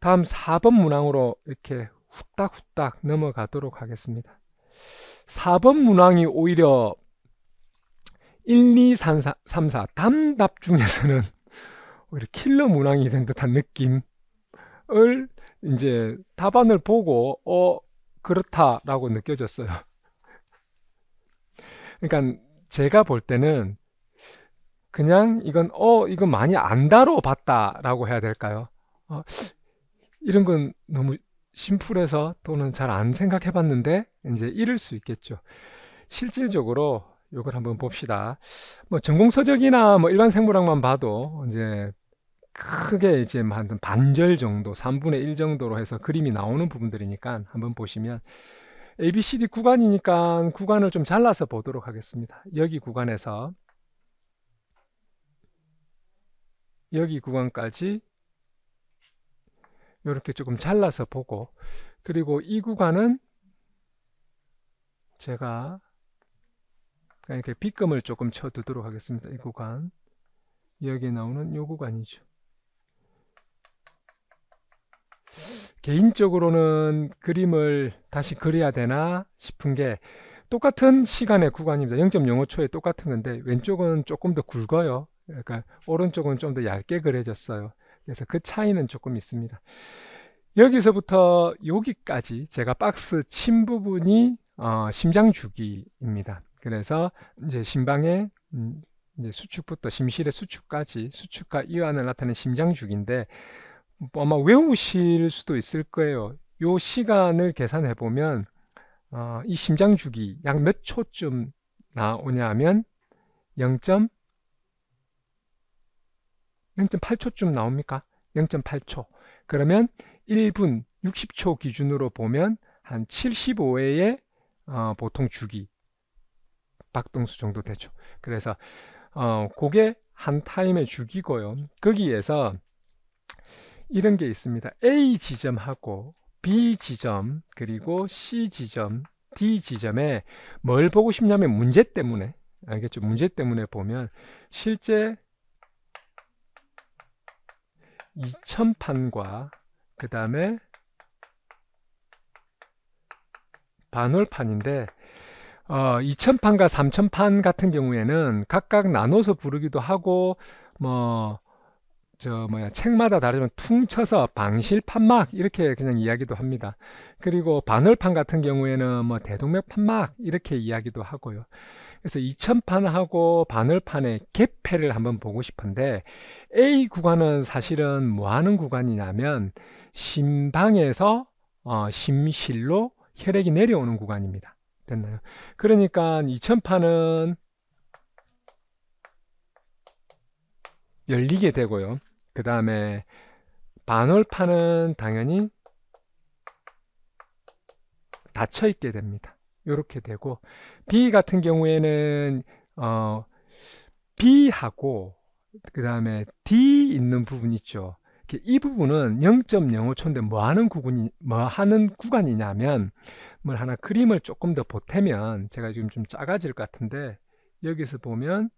다음 4번 문항으로 이렇게 후딱후딱 넘어가도록 하겠습니다. 4번 문항이 오히려 1, 2, 3, 4, 3, 4 담답 중에서는 오히려 킬러 문항이 된 듯한 느낌을 이제 답안을 보고 어 그렇다라고 느껴졌어요. 그러니까 제가 볼 때는 그냥 이건 어이거 많이 안 다뤄봤다라고 해야 될까요? 어, 이런 건 너무 심플해서 또는 잘 안 생각해봤는데 이제 잃을 수 있겠죠. 실질적으로 이걸 한번 봅시다. 뭐 전공서적이나 뭐 일반 생물학만 봐도 이제 크게 이제 한 반절 정도, 3분의 1 정도로 해서 그림이 나오는 부분들이니까 한번 보시면 ABCD 구간이니까 구간을 좀 잘라서 보도록 하겠습니다. 여기 구간에서 여기 구간까지 이렇게 조금 잘라서 보고 그리고 이 구간은 제가 이렇게 빗금을 조금 쳐두도록 하겠습니다. 이 구간 여기에 나오는 이 구간이죠. 개인적으로는 그림을 다시 그려야 되나 싶은 게 똑같은 시간의 구간입니다. 0.05초에 똑같은 건데 왼쪽은 조금 더 굵어요. 그러니까 오른쪽은 좀 더 얇게 그려졌어요. 그래서 그 차이는 조금 있습니다. 여기서부터 여기까지 제가 박스 친 부분이 어, 심장 주기입니다. 그래서 이제 심방에 음, 이제 수축부터 심실의 수축까지 수축과 이완을 나타낸 심장 주기인데 뭐 아마 외우실 수도 있을 거예요. 요 시간을 계산해 보면 어, 이 심장 주기 약 몇 초쯤 나오냐면 0. 0.8초쯤 나옵니까? 0.8초. 그러면 1분 60초 기준으로 보면 한 75회의 어, 보통 주기 박동수 정도 되죠. 그래서 어, 그게 한 타임의 주기고요. 거기에서 이런 게 있습니다. A 지점하고 B 지점 그리고 C 지점 D 지점에 뭘 보고 싶냐면 문제 때문에 알겠죠? 문제 때문에 보면 실제 2천판과 그 다음에 반월판인데 어, 2천판과 3천판 같은 경우에는 각각 나눠서 부르기도 하고 뭐 저 뭐야 책마다 다르지만 퉁쳐서 방실판막 이렇게 그냥 이야기도 합니다. 그리고 반월판 같은 경우에는 뭐 대동맥판막 이렇게 이야기도 하고요. 그래서 2000판하고 바늘판의 개폐를 한번 보고 싶은데 A 구간은 사실은 뭐 하는 구간이냐면 심방에서 어, 심실로 혈액이 내려오는 구간입니다. 됐나요? 그러니까 2000판은 열리게 되고요. 그 다음에 반월판은 당연히 닫혀 있게 됩니다. 이렇게 되고 B 같은 경우에는 어, B하고 그 다음에 D 있는 부분 있죠. 이 부분은 0.05초인데 뭐 하는 구간이 뭐 하는 구간이냐면 뭘 하나 그림을 조금 더 보태면 제가 지금 좀 작아질 것 같은데 여기서 보면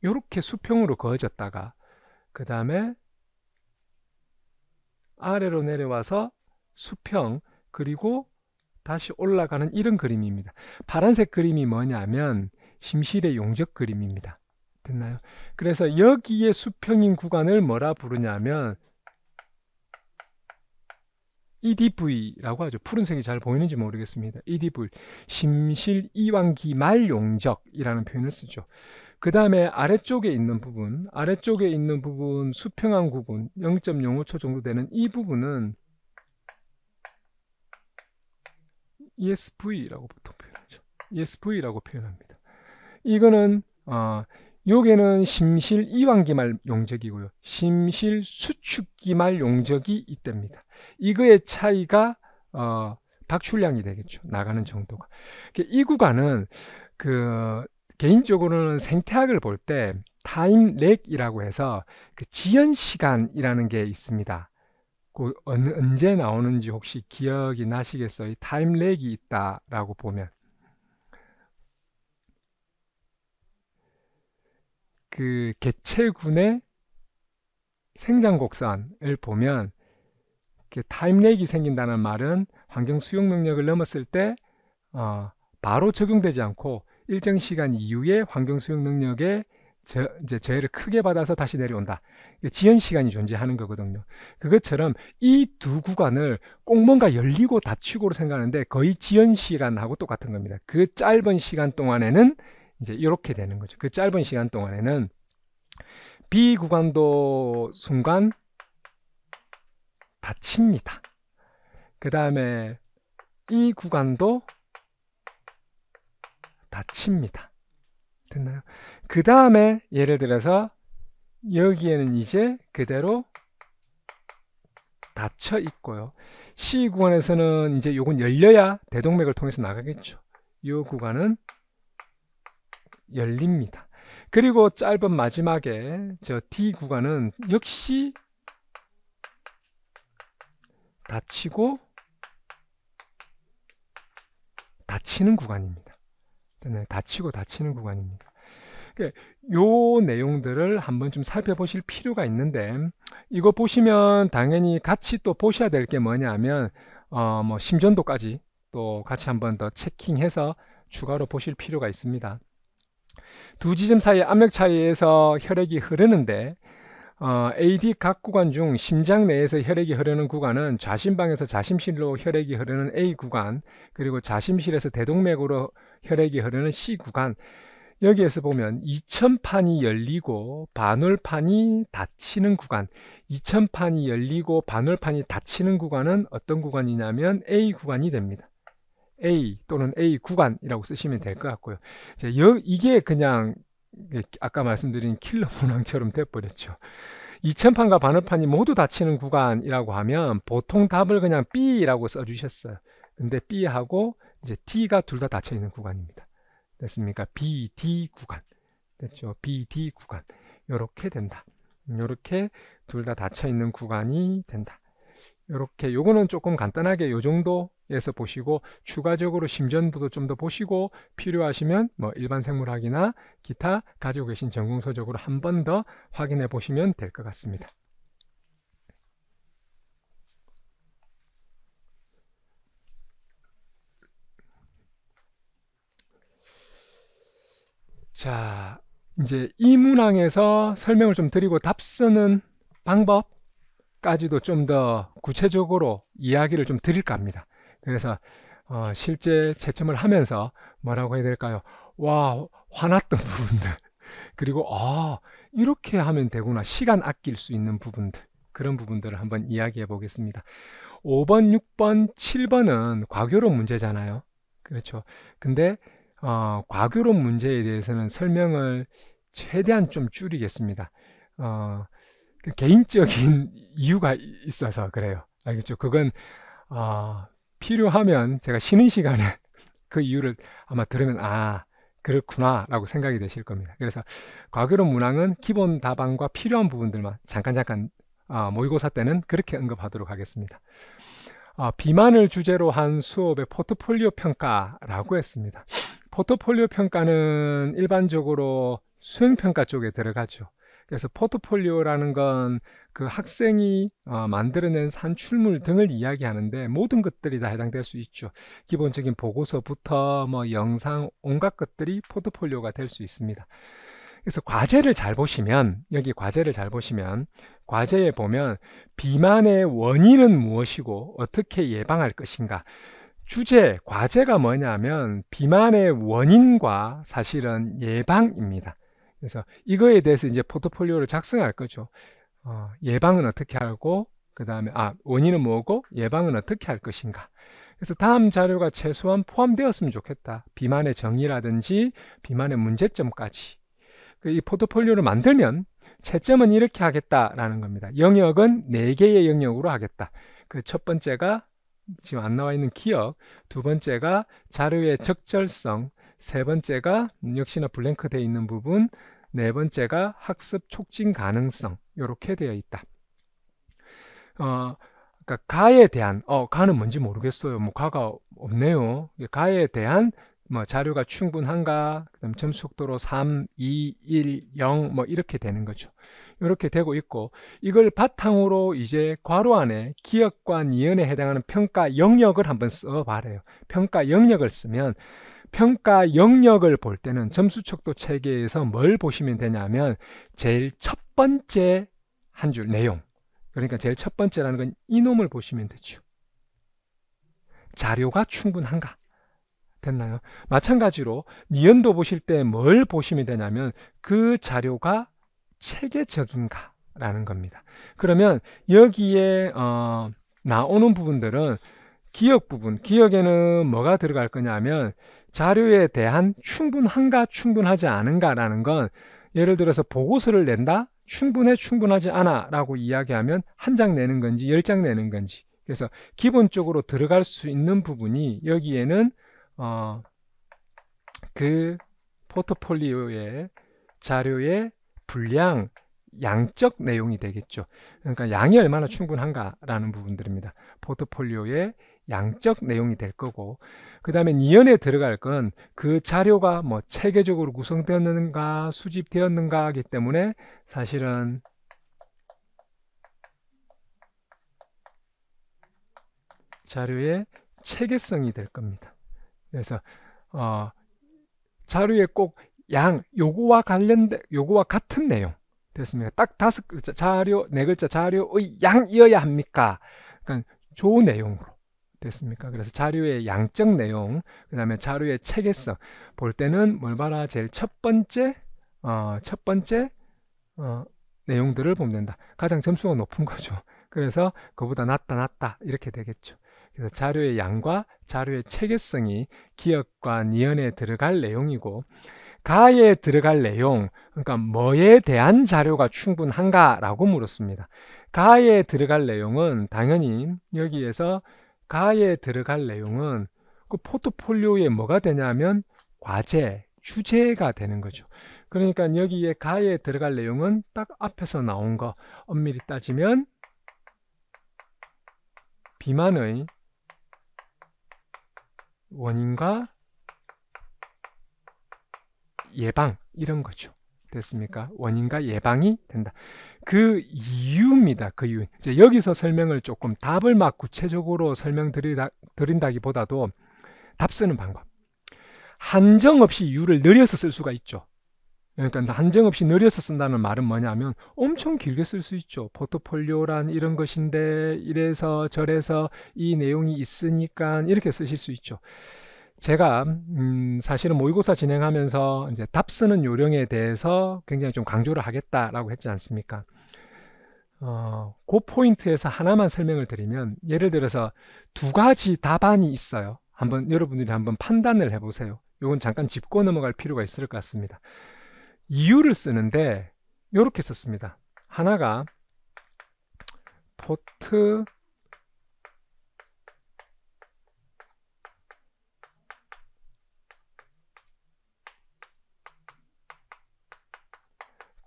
이렇게 수평으로 그어졌다가 그 다음에 아래로 내려와서 수평 그리고 다시 올라가는 이런 그림입니다. 파란색 그림이 뭐냐면 심실의 용적 그림입니다. 됐나요? 그래서 여기에 수평인 구간을 뭐라 부르냐면 EDV라고 하죠. 푸른색이 잘 보이는지 모르겠습니다. EDV, 심실 이완기 말 용적이라는 표현을 쓰죠. 그 다음에 아래쪽에 있는 부분, 아래쪽에 있는 부분 수평한 부분 0.05초 정도 되는 이 부분은 ESV라고 보통 표현하죠. ESV라고 표현합니다. 이거는 어, 요게는 심실 이완기말 용적이고요. 심실 수축기말 용적이 있답니다. 이거의 차이가 어, 박출량이 되겠죠. 나가는 정도가. 그러니까 이 구간은 그 개인적으로는 생태학을 볼 때 타임 렉이라고 해서 그 지연 시간이라는 게 있습니다. 그 언제 나오는지 혹시 기억이 나시겠어요? 타임렉이 있다라고 보면 그 개체군의 생장곡선을 보면 타임렉이 생긴다는 말은 환경 수용 능력을 넘었을 때 어, 바로 적용되지 않고 일정 시간 이후에 환경 수용 능력에 저, 이제 저해를 크게 받아서 다시 내려온다. 지연 시간이 존재하는 거거든요. 그것처럼 이 두 구간을 꼭 뭔가 열리고 닫히고로 생각하는데 거의 지연 시간하고 똑같은 겁니다. 그 짧은 시간 동안에는 이제 이렇게 되는 거죠. 그 짧은 시간 동안에는 B 구간도 순간 닫힙니다. 그 다음에 이 e 구간도 닫힙니다. 됐나요? 그 다음에 예를 들어서 여기에는 이제 그대로 닫혀 있고요. C 구간에서는 이제 요건 열려야 대동맥을 통해서 나가겠죠. 요 구간은 열립니다. 그리고 짧은 마지막에 저 D 구간은 역시 닫히고 닫히는 구간입니다. 네, 닫히고 닫히는 구간입니다. 예, 요 내용들을 한번 좀 살펴보실 필요가 있는데 이거 보시면 당연히 같이 또 보셔야 될 게 뭐냐면 어뭐 심전도까지 또 같이 한번 더 체킹해서 추가로 보실 필요가 있습니다. 두 지점 사이의 압력 차이에서 혈액이 흐르는데 어, AD 각 구간 중 심장 내에서 혈액이 흐르는 구간은 좌심방에서 좌심실로 혈액이 흐르는 A 구간 그리고 좌심실에서 대동맥으로 혈액이 흐르는 C 구간 여기에서 보면 2천판이 열리고 반월판이 닫히는 구간 2천판이 열리고 반월판이 닫히는 구간은 어떤 구간이냐면 A 구간이 됩니다. A 또는 A 구간이라고 쓰시면 될 것 같고요. 이제 여, 이게 그냥 아까 말씀드린 킬러 문항처럼 돼버렸죠. 2천판과 반월판이 모두 닫히는 구간이라고 하면 보통 답을 그냥 B라고 써주셨어요. 근데 B하고 이제 T가 둘 다 닫혀있는 구간입니다. 됐습니까? BD 구간 됐죠? BD 구간 요렇게 된다. 음, 요렇게둘 다 닫혀 있는 구간이 된다. 요렇게 요거는 조금 간단하게 요 정도에서 보시고 추가적으로 심전도도 좀 더 보시고 필요하시면 뭐 일반 생물학이나 기타 가지고 계신 전공서적으로 한 번 더 확인해 보시면 될 것 같습니다. 자, 이제 이 문항에서 설명을 좀 드리고 답 쓰는 방법까지도 좀 더 구체적으로 이야기를 좀 드릴까 합니다. 그래서 어, 실제 채점을 하면서 뭐라고 해야 될까요? 와, 화났던 부분들. 그리고 아, 이렇게 하면 되구나. 시간 아낄 수 있는 부분들. 그런 부분들을 한번 이야기해 보겠습니다. 5번, 6번, 7번은 과교로 문제잖아요. 그렇죠. 근데 어, 과교론 문제에 대해서는 설명을 최대한 좀 줄이겠습니다. 어, 그 개인적인 이유가 있어서 그래요. 알겠죠? 그건 어, 필요하면 제가 쉬는 시간에 그 이유를 아마 들으면 아 그렇구나라고 생각이 되실 겁니다. 그래서 과교론 문항은 기본 답안과 필요한 부분들만 잠깐 잠깐 어, 모의고사 때는 그렇게 언급하도록 하겠습니다. 어, 비만을 주제로 한 수업의 포트폴리오 평가라고 했습니다. 포트폴리오 평가는 일반적으로 수행평가 쪽에 들어가죠. 그래서 포트폴리오라는 건 그 학생이 어, 만들어낸 산출물 등을 이야기하는데 모든 것들이 다 해당될 수 있죠. 기본적인 보고서부터 뭐 영상 온갖 것들이 포트폴리오가 될 수 있습니다. 그래서 과제를 잘 보시면 여기 과제를 잘 보시면 과제에 보면 비만의 원인은 무엇이고 어떻게 예방할 것인가 주제, 과제가 뭐냐면 비만의 원인과 사실은 예방입니다. 그래서 이거에 대해서 이제 포트폴리오를 작성할 거죠. 어, 예방은 어떻게 하고 그 다음에 아 원인은 뭐고 예방은 어떻게 할 것인가. 그래서 다음 자료가 최소한 포함되었으면 좋겠다. 비만의 정의라든지 비만의 문제점까지 그 이 포트폴리오를 만들면 채점은 이렇게 하겠다라는 겁니다. 영역은 4개의 영역으로 하겠다. 그 첫 번째가 지금 안 나와 있는 기억, 두 번째가 자료의 네. 적절성, 세 번째가 역시나 블랭크 되어 있는 부분, 네 번째가 학습 촉진 가능성 이렇게 되어 있다. 어, 그러니까 가에 대한 어 가는 뭔지 모르겠어요. 뭐 가가 없네요. 예, 가에 대한 뭐 자료가 충분한가? 그다음 점수 속도로 3, 2, 1, 0뭐 이렇게 되는 거죠. 이렇게 되고 있고 이걸 바탕으로 이제 괄호 안에 기획관위원에 해당하는 평가 영역을 한번 써봐래요. 평가 영역을 쓰면 평가 영역을 볼 때는 점수 척도 체계에서 뭘 보시면 되냐면 제일 첫 번째 한 줄 내용 그러니까 제일 첫 번째라는 건 이놈을 보시면 되죠. 자료가 충분한가? 됐나요? 마찬가지로 니연도 보실 때 뭘 보시면 되냐면 그 자료가 체계적인가라는 겁니다. 그러면 여기에 어, 나오는 부분들은 기억 부분, 기억에는 뭐가 들어갈 거냐면 자료에 대한 충분한가 충분하지 않은가라는 건 예를 들어서 보고서를 낸다 충분해 충분하지 않아 라고 이야기하면 한 장 내는 건지 열 장 내는 건지 그래서 기본적으로 들어갈 수 있는 부분이 여기에는 어, 그 포트폴리오의 자료에 분량, 양적 내용이 되겠죠. 그러니까 양이 얼마나 충분한가라는 부분들입니다. 포트폴리오의 양적 내용이 될 거고 그 다음에 이연에 들어갈 건 그 자료가 뭐 체계적으로 구성되었는가 수집되었는가 하기 때문에 사실은 자료의 체계성이 될 겁니다. 그래서 어, 자료에 꼭양 요거와 관련된 요거와 같은 내용 됐습니다. 딱 다섯 글자 자료 네 글자 자료의 양이어야 합니까? 그러니까 좋은 내용으로 됐습니까? 그래서 자료의 양적 내용, 그 다음에 자료의 체계성 볼 때는 뭘 봐라? 제일 첫 번째 어, 첫 번째 어, 내용들을 보면 된다. 가장 점수가 높은 거죠. 그래서 그보다 낫다 낫다 이렇게 되겠죠. 그래서 자료의 양과 자료의 체계성이 기억과 니언에 들어갈 내용이고 가에 들어갈 내용, 그러니까 뭐에 대한 자료가 충분한가라고 물었습니다. 가에 들어갈 내용은 당연히 여기에서 가에 들어갈 내용은 그 포트폴리오에 뭐가 되냐면 과제, 주제가 되는 거죠. 그러니까 여기에 가에 들어갈 내용은 딱 앞에서 나온 거 엄밀히 따지면 비만의 원인과 예방 이런 거죠. 됐습니까? 원인과 예방이 된다. 그 이유입니다. 그 이유. 이제 여기서 설명을 조금 답을 막 구체적으로 설명드린다 드린다기보다도 답 쓰는 방법. 한정 없이 유를 늘려서 쓸 수가 있죠. 그러니까 한정 없이 늘려서 쓴다는 말은 뭐냐면 엄청 길게 쓸 수 있죠. 포트폴리오란 이런 것인데 이래서 저래서 이 내용이 있으니까 이렇게 쓰실 수 있죠. 제가 음 사실은 모의고사 진행하면서 이제 답 쓰는 요령에 대해서 굉장히 좀 강조를 하겠다라고 했지 않습니까? 어, 그 포인트에서 하나만 설명을 드리면 예를 들어서 두 가지 답안이 있어요. 한번 여러분들이 한번 판단을 해보세요. 이건 잠깐 짚고 넘어갈 필요가 있을 것 같습니다. 이유를 쓰는데 이렇게 썼습니다. 하나가 포트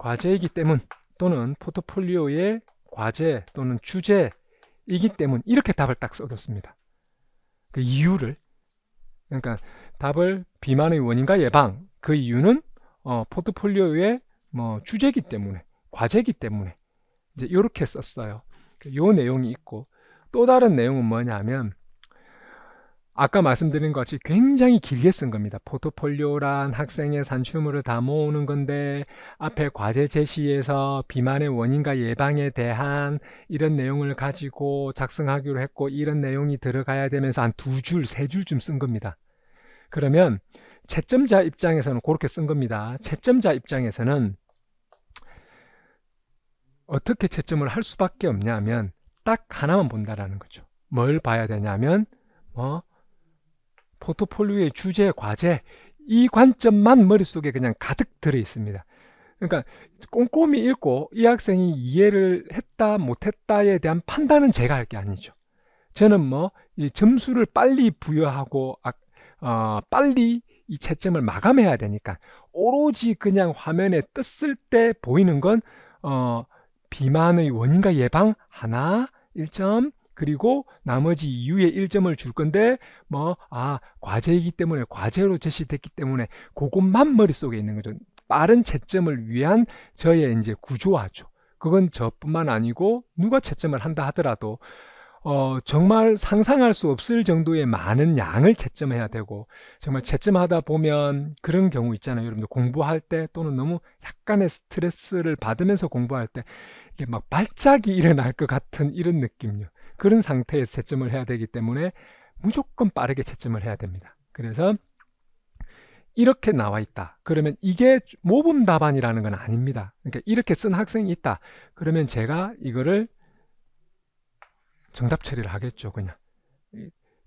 과제이기 때문 또는 포트폴리오의 과제 또는 주제이기 때문 이렇게 답을 딱 써뒀습니다. 그 이유를 그러니까 답을 비만의 원인과 예방 그 이유는 어, 포트폴리오의 뭐 주제이기 때문에 과제이기 때문에 이제 이렇게 썼어요. 그 요 내용이 있고 또 다른 내용은 뭐냐면 아까 말씀드린 것 같이 굉장히 길게 쓴 겁니다. 포트폴리오란 학생의 산출물을 다 모으는 건데 앞에 과제 제시에서 비만의 원인과 예방에 대한 이런 내용을 가지고 작성하기로 했고 이런 내용이 들어가야 되면서 한 두 줄, 세 줄쯤 쓴 겁니다. 그러면 채점자 입장에서는 그렇게 쓴 겁니다. 채점자 입장에서는 어떻게 채점을 할 수밖에 없냐면 딱 하나만 본다라는 거죠. 뭘 봐야 되냐면 뭐 포트폴리오의 주제, 과제 이 관점만 머릿속에 그냥 가득 들어 있습니다. 그러니까 꼼꼼히 읽고 이 학생이 이해를 했다 못했다에 대한 판단은 제가 할 게 아니죠. 저는 뭐 이 점수를 빨리 부여하고 아, 어, 빨리 이 채점을 마감해야 되니까 오로지 그냥 화면에 떴을 때 보이는 건 어, 비만의 원인과 예방 하나 1점 그리고 나머지 이유의 1점을 줄 건데 뭐아 과제이기 때문에 과제로 제시됐기 때문에 그것만 머릿속에 있는 거죠. 빠른 채점을 위한 저의 이제 구조화죠. 그건 저뿐만 아니고 누가 채점을 한다 하더라도 어, 정말 상상할 수 없을 정도의 많은 양을 채점해야 되고 정말 채점하다 보면 그런 경우 있잖아요. 여러분들 공부할 때 또는 너무 약간의 스트레스를 받으면서 공부할 때 이게 막 발작이 일어날 것 같은 이런 느낌요. 이 그런 상태에서 채점을 해야 되기 때문에 무조건 빠르게 채점을 해야 됩니다. 그래서 이렇게 나와 있다. 그러면 이게 모범 답안이라는 건 아닙니다. 그러니까 이렇게 쓴 학생이 있다. 그러면 제가 이거를 정답 처리를 하겠죠. 그냥.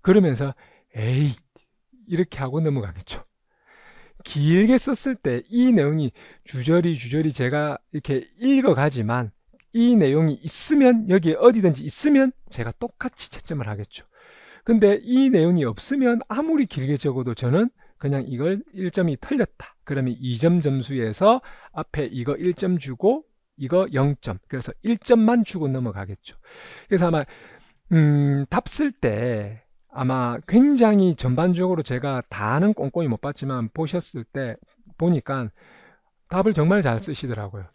그러면서 에이 이렇게 하고 넘어가겠죠. 길게 썼을 때 이 내용이 주저리 주저리 제가 이렇게 읽어가지만 이 내용이 있으면 여기에 어디든지 있으면 제가 똑같이 채점을 하겠죠. 근데 이 내용이 없으면 아무리 길게 적어도 저는 그냥 이걸 1점이 틀렸다. 그러면 2점 점수에서 앞에 이거 1점 주고 이거 0점. 그래서 1점만 주고 넘어가겠죠. 그래서 아마 음, 답 쓸 때 아마 굉장히 전반적으로 제가 다는 꼼꼼히 못 봤지만 보셨을 때 보니까 답을 정말 잘 쓰시더라고요.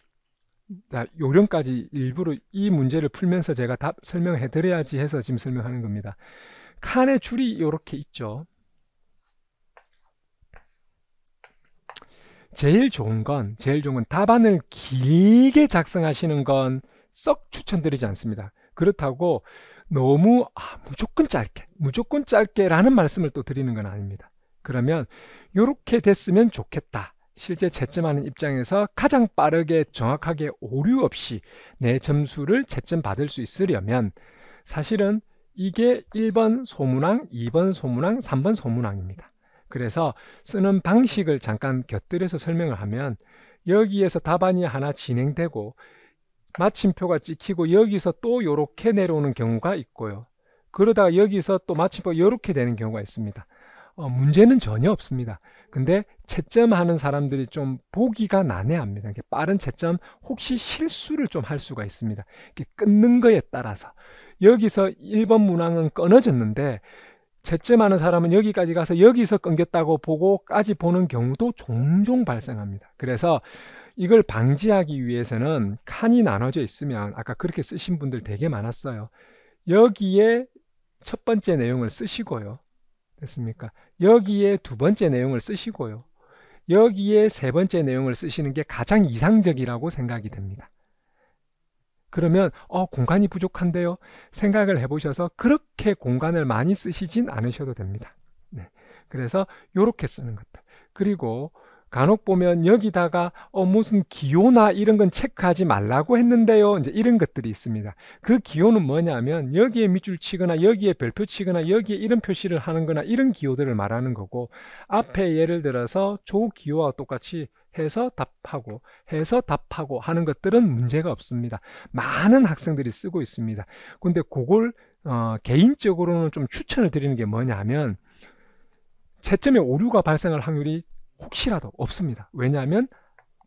요령까지 일부러 이 문제를 풀면서 제가 답 설명해 드려야지 해서 지금 설명하는 겁니다. 칸의 줄이 이렇게 있죠. 제일 좋은 건 제일 좋은 건 답안을 길게 작성하시는 건 썩 추천드리지 않습니다. 그렇다고 너무 아, 무조건 짧게 무조건 짧게 라는 말씀을 또 드리는 건 아닙니다. 그러면 이렇게 됐으면 좋겠다. 실제 채점하는 입장에서 가장 빠르게 정확하게 오류 없이 내 점수를 채점 받을 수 있으려면 사실은 이게 1번 소문항, 2번 소문항, 3번 소문항입니다. 그래서 쓰는 방식을 잠깐 곁들여서 설명을 하면 여기에서 답안이 하나 진행되고 마침표가 찍히고 여기서 또 이렇게 내려오는 경우가 있고요. 그러다가 여기서 또 마침표 가 이렇게 되는 경우가 있습니다. 어, 문제는 전혀 없습니다. 근데 채점하는 사람들이 좀 보기가 난해합니다. 빠른 채점 혹시 실수를 좀 할 수가 있습니다. 끊는 거에 따라서 여기서 1번 문항은 끊어졌는데 채점하는 사람은 여기까지 가서 여기서 끊겼다고 보고까지 보는 경우도 종종 발생합니다. 그래서 이걸 방지하기 위해서는 칸이 나눠져 있으면 아까 그렇게 쓰신 분들 되게 많았어요. 여기에 첫 번째 내용을 쓰시고요. 됐습니까? 여기에 두 번째 내용을 쓰시고요. 여기에 세 번째 내용을 쓰시는 게 가장 이상적이라고 생각이 됩니다. 그러면 어 공간이 부족한데요. 생각을 해보셔서 그렇게 공간을 많이 쓰시진 않으셔도 됩니다. 네. 그래서 이렇게 쓰는 것들. 그리고 간혹 보면 여기다가 어 무슨 기호나 이런 건 체크하지 말라고 했는데요. 이제 이런 것들이 있습니다. 그 기호는 뭐냐면 여기에 밑줄 치거나 여기에 별표 치거나 여기에 이런 표시를 하는 거나 이런 기호들을 말하는 거고 앞에 예를 들어서 조 기호와 똑같이 해서 답하고 해서 답하고 하는 것들은 문제가 없습니다. 많은 학생들이 쓰고 있습니다. 근데 그걸 어, 개인적으로는 좀 추천을 드리는 게 뭐냐면 채점에 오류가 발생할 확률이 혹시라도 없습니다. 왜냐하면 고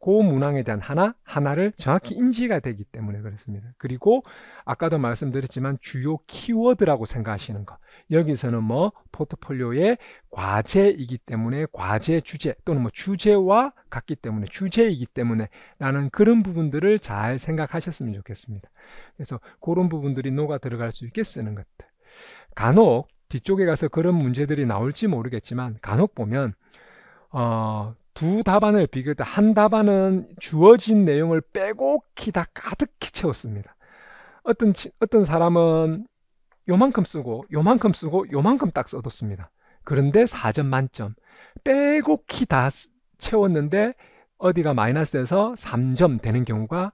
그 문항에 대한 하나 하나를 정확히 인지가 되기 때문에 그렇습니다. 그리고 아까도 말씀드렸지만 주요 키워드라고 생각하시는 것 여기서는 뭐 포트폴리오의 과제이기 때문에 과제 주제 또는 뭐 주제와 같기 때문에 주제이기 때문에 라는 그런 부분들을 잘 생각하셨으면 좋겠습니다. 그래서 그런 부분들이 녹아 들어갈 수 있게 쓰는 것들 간혹 뒤쪽에 가서 그런 문제들이 나올지 모르겠지만 간혹 보면 어, 두 답안을 비교했다. 한 답안은 주어진 내용을 빼곡히 다 가득히 채웠습니다. 어떤 어떤 사람은 요만큼 쓰고 요만큼 쓰고 요만큼 딱 써뒀습니다. 그런데 4점 만점 빼곡히 다 채웠는데 어디가 마이너스 돼서 3점 되는 경우가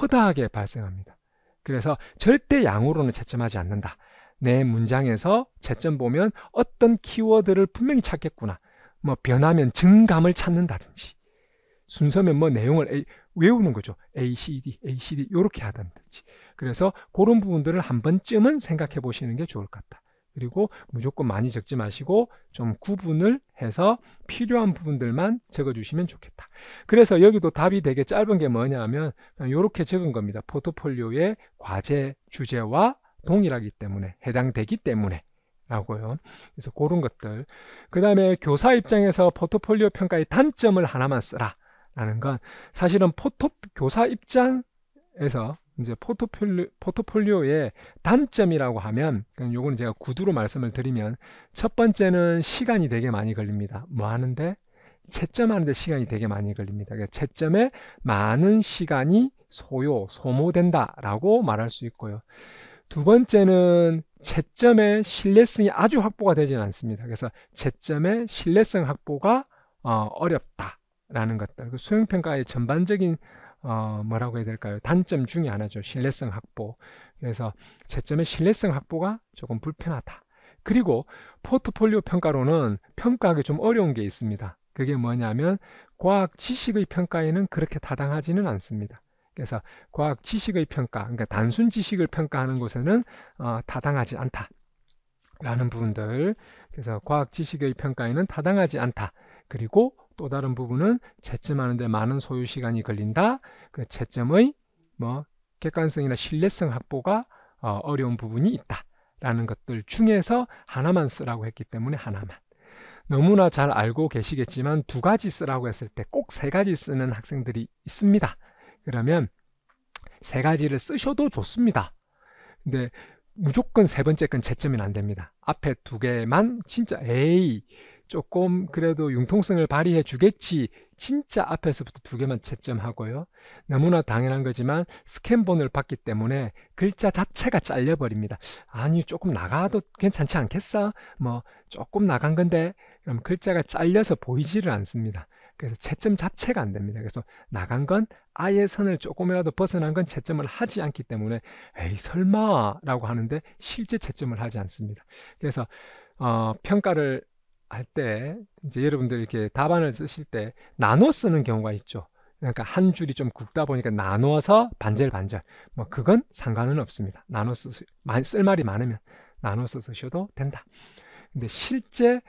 허다하게 발생합니다. 그래서 절대 양으로는 채점하지 않는다. 내 문장에서 채점 보면 어떤 키워드를 분명히 찾겠구나. 뭐 변하면 증감을 찾는다든지 순서면 뭐 내용을 A, 외우는 거죠. A, C, D, A, C, D 이렇게 하든지 그래서 그런 부분들을 한 번쯤은 생각해 보시는 게 좋을 것 같다. 그리고 무조건 많이 적지 마시고 좀 구분을 해서 필요한 부분들만 적어주시면 좋겠다. 그래서 여기도 답이 되게 짧은 게 뭐냐 하면 이렇게 적은 겁니다. 포트폴리오의 과제, 주제와 동일하기 때문에 해당되기 때문에 라고요. 그래서 그런 것들. 그 다음에 교사 입장에서 포트폴리오 평가의 단점을 하나만 쓰라. 라는 건 사실은 포토, 교사 입장에서 이제 포트폴리, 포트폴리오의 단점이라고 하면 요거는 제가 구두로 말씀을 드리면 첫 번째는 시간이 되게 많이 걸립니다. 뭐 하는데? 채점하는데 시간이 되게 많이 걸립니다. 그러니까 채점에 많은 시간이 소요, 소모된다라고 말할 수 있고요. 두 번째는 채점의 신뢰성이 아주 확보가 되지는 않습니다. 그래서 채점의 신뢰성 확보가 어, 어렵다라는 것들. 그 수행평가의 전반적인 어, 뭐라고 해야 될까요? 단점 중에 하나죠. 신뢰성 확보. 그래서 채점의 신뢰성 확보가 조금 불편하다. 그리고 포트폴리오 평가로는 평가하기 좀 어려운 게 있습니다. 그게 뭐냐면 과학 지식의 평가에는 그렇게 타당하지는 않습니다. 그래서 과학 지식의 평가, 그러니까 단순 지식을 평가하는 곳에는 어, 타당하지 않다. 라는 부분들 그래서 과학 지식의 평가에는 타당하지 않다. 그리고 또 다른 부분은 채점하는데 많은 소요 시간이 걸린다. 그 채점의 뭐 객관성이나 신뢰성 확보가 어, 어려운 부분이 있다. 라는 것들 중에서 하나만 쓰라고 했기 때문에 하나만. 너무나 잘 알고 계시겠지만 두 가지 쓰라고 했을 때 꼭 세 가지 쓰는 학생들이 있습니다. 그러면 세 가지를 쓰셔도 좋습니다. 근데 무조건 세 번째 건 채점이 안 됩니다. 앞에 두 개만 진짜 에이 조금 그래도 융통성을 발휘해 주겠지 진짜 앞에서부터 두 개만 채점하고요. 너무나 당연한 거지만 스캔본을 받기 때문에 글자 자체가 잘려버립니다. 아니 조금 나가도 괜찮지 않겠어? 뭐 조금 나간 건데 그럼 글자가 잘려서 보이지를 않습니다. 그래서 채점 자체가 안 됩니다. 그래서 나간 건 아예 선을 조금이라도 벗어난 건 채점을 하지 않기 때문에 에이 설마 라고 하는데 실제 채점을 하지 않습니다. 그래서 어, 평가를 할 때 이제 여러분들 이렇게 답안을 쓰실 때 나눠 쓰는 경우가 있죠. 그러니까 한 줄이 좀 굵다 보니까 나누어서 반절 반절 뭐 그건 상관은 없습니다. 나눠서 쓸 말이 많으면 나눠서 쓰셔도 된다. 근데 실제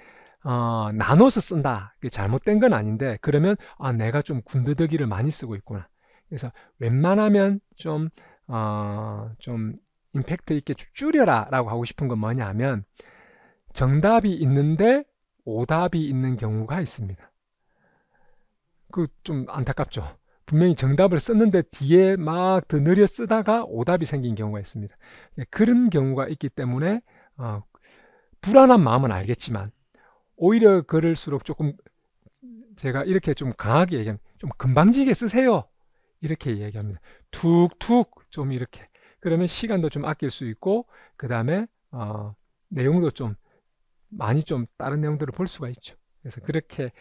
어, 나눠서 쓴다. 이게 잘못된 건 아닌데 그러면 아 내가 좀 군더더기를 많이 쓰고 있구나. 그래서 웬만하면 좀좀 어, 좀 임팩트 있게 줄여라라고 하고 싶은 건 뭐냐면 정답이 있는데 오답이 있는 경우가 있습니다. 그 좀 안타깝죠. 분명히 정답을 썼는데 뒤에 막 더 느려 쓰다가 오답이 생긴 경우가 있습니다. 그런 경우가 있기 때문에 어, 불안한 마음은 알겠지만 오히려 그럴수록 조금 제가 이렇게 좀 강하게 얘기하면 좀 금방지게 쓰세요. 이렇게 얘기합니다 툭툭 좀 이렇게. 그러면 시간도 좀 아낄 수 있고 그 다음에 어, 내용도 좀 많이 좀 다른 내용들을 볼 수가 있죠. 그래서 그렇게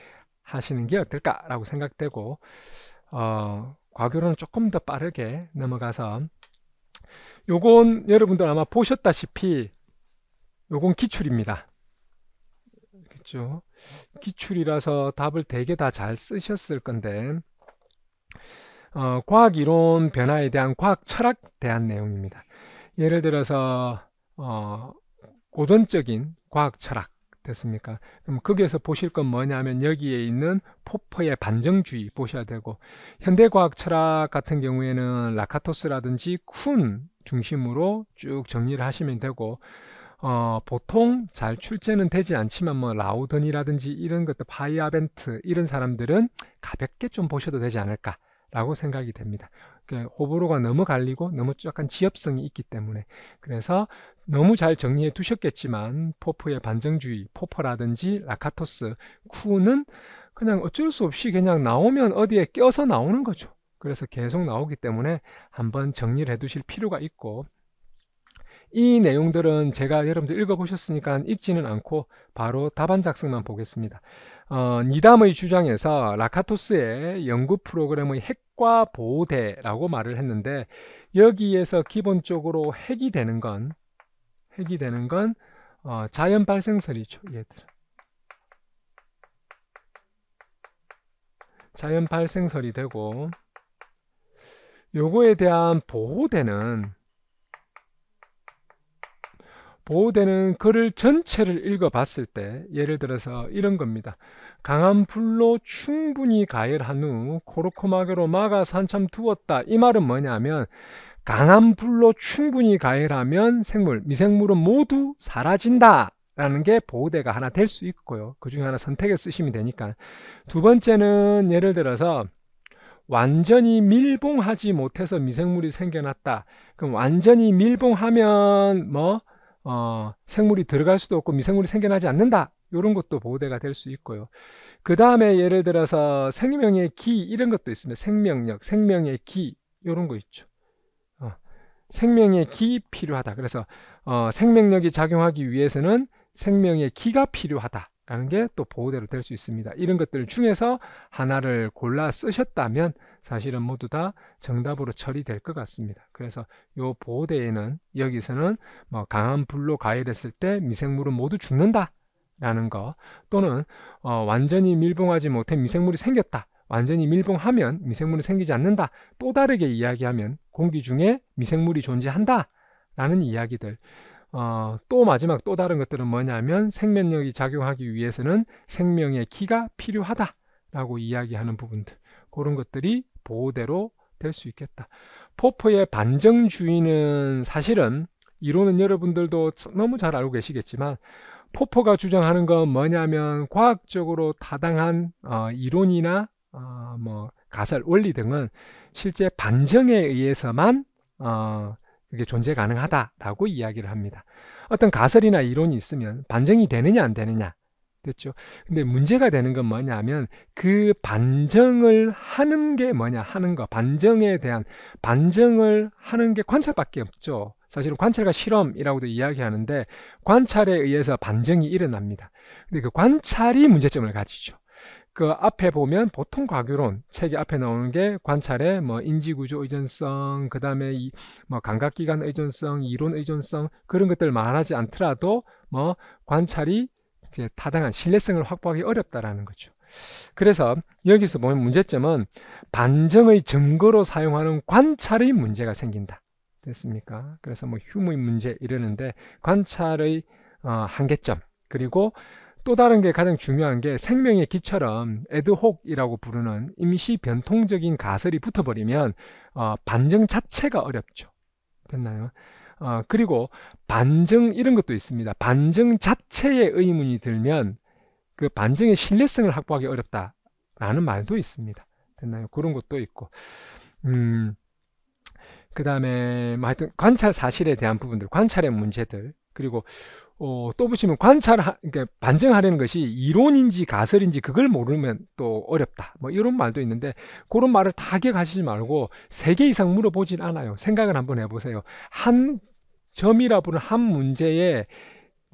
하시는 게 어떨까라고 생각되고 어, 과교로는 조금 더 빠르게 넘어가서 요건 여러분들 아마 보셨다시피 요건 기출입니다. 하죠 기출이라서 답을 되게 다 잘 쓰셨을 건데 어, 과학 이론 변화에 대한 과학 철학 대한 내용입니다. 예를 들어서 어, 고전적인 과학 철학 됐습니까? 그럼 거기에서 보실 건 뭐냐면 여기에 있는 포퍼의 반정주의 보셔야 되고 현대 과학 철학 같은 경우에는 라카토스라든지 쿤 중심으로 쭉 정리를 하시면 되고 어, 보통 잘 출제는 되지 않지만 뭐 라우던이라든지 이런 것도 파이아벤트 이런 사람들은 가볍게 좀 보셔도 되지 않을까 라고 생각이 됩니다. 그 호불호가 너무 갈리고 너무 약간 지엽성이 있기 때문에 그래서 너무 잘 정리해 두셨겠지만 포프의 반정주의, 포퍼라든지 라카토스, 쿠는 그냥 어쩔 수 없이 그냥 나오면 어디에 껴서 나오는 거죠. 그래서 계속 나오기 때문에 한번 정리를 해 두실 필요가 있고 이 내용들은 제가 여러분들 읽어보셨으니까 읽지는 않고 바로 답안 작성만 보겠습니다. 어, 니담의 주장에서 라카토스의 연구 프로그램의 핵과 보호대라고 말을 했는데 여기에서 기본적으로 핵이 되는 건 핵이 되는 건 어, 자연 발생설이죠. 얘들. 예, 자연 발생설이 되고 요거에 대한 보호대는 보호되는 글을 전체를 읽어봤을 때 예를 들어서 이런 겁니다. 강한 불로 충분히 가열한 후 코르코마개로 막아 산참 두었다. 이 말은 뭐냐면 강한 불로 충분히 가열하면 생물, 미생물은 모두 사라진다. 라는 게 보호대가 하나 될 수 있고요. 그 중에 하나 선택해 쓰시면 되니까. 두 번째는 예를 들어서 완전히 밀봉하지 못해서 미생물이 생겨났다. 그럼 완전히 밀봉하면 뭐 어, 생물이 들어갈 수도 없고 미생물이 생겨나지 않는다. 이런 것도 보호대가 될 수 있고요. 그 다음에 예를 들어서 생명의 기 이런 것도 있습니다. 생명력, 생명의 기 이런 거 있죠. 어, 생명의 기 필요하다. 그래서 어, 생명력이 작용하기 위해서는 생명의 기가 필요하다. 라는 게 또 보호대로 될 수 있습니다. 이런 것들 중에서 하나를 골라 쓰셨다면 사실은 모두 다 정답으로 처리될 것 같습니다. 그래서 이 보호대에는 여기서는 뭐 강한 불로 가열했을 때 미생물은 모두 죽는다 라는 것 또는 어 완전히 밀봉하지 못해 미생물이 생겼다. 완전히 밀봉하면 미생물이 생기지 않는다. 또 다르게 이야기하면 공기 중에 미생물이 존재한다. 라는 이야기들 어, 또 마지막 또 다른 것들은 뭐냐면 생명력이 작용하기 위해서는 생명의 기가 필요하다라고 이야기하는 부분들 그런 것들이 보호대로 될 수 있겠다. 포포의 반정주의는 사실은 이론은 여러분들도 너무 잘 알고 계시겠지만 포포가 주장하는 건 뭐냐면 과학적으로 타당한 어, 이론이나 어, 뭐 가설 원리 등은 실제 반정에 의해서만 어, 그게 존재 가능하다라고 이야기를 합니다. 어떤 가설이나 이론이 있으면 반증이 되느냐 안 되느냐 됐죠. 그렇죠? 근데 문제가 되는 건 뭐냐면 그 반증을 하는 게 뭐냐 하는 거 반증에 대한 반증을 하는 게 관찰밖에 없죠. 사실은 관찰과 실험이라고도 이야기하는데 관찰에 의해서 반증이 일어납니다. 근데 그 관찰이 문제점을 가지죠. 그 앞에 보면 보통 과교론 책이 앞에 나오는 게 관찰의 뭐 인지구조 의존성 그 다음에 이 뭐 감각기관 의존성 이론 의존성 그런 것들 말하지 않더라도 뭐 관찰이 이제 타당한 신뢰성을 확보하기 어렵다라는 거죠 그래서 여기서 보면 문제점은 반정의 증거로 사용하는 관찰의 문제가 생긴다 됐습니까 그래서 뭐 휴무의 문제 이러는데 관찰의 어, 한계점 그리고 또 다른 게 가장 중요한 게 생명의 기처럼 에드혹이라고 부르는 임시 변통적인 가설이 붙어버리면 어, 반증 자체가 어렵죠. 됐나요? 어, 그리고 반증 이런 것도 있습니다. 반증 자체에 의문이 들면 그 반증의 신뢰성을 확보하기 어렵다라는 말도 있습니다. 됐나요? 그런 것도 있고. 음, 그 다음에 뭐 하여튼 관찰 사실에 대한 부분들, 관찰의 문제들, 그리고 어, 또보시면 관찰, 그러니까 반증하려는 것이 이론인지 가설인지 그걸 모르면 또 어렵다. 뭐 이런 말도 있는데 그런 말을 타격하시지 말고 세 개 이상 물어보진 않아요. 생각을 한번 해보세요. 한 점이라 부는한 문제에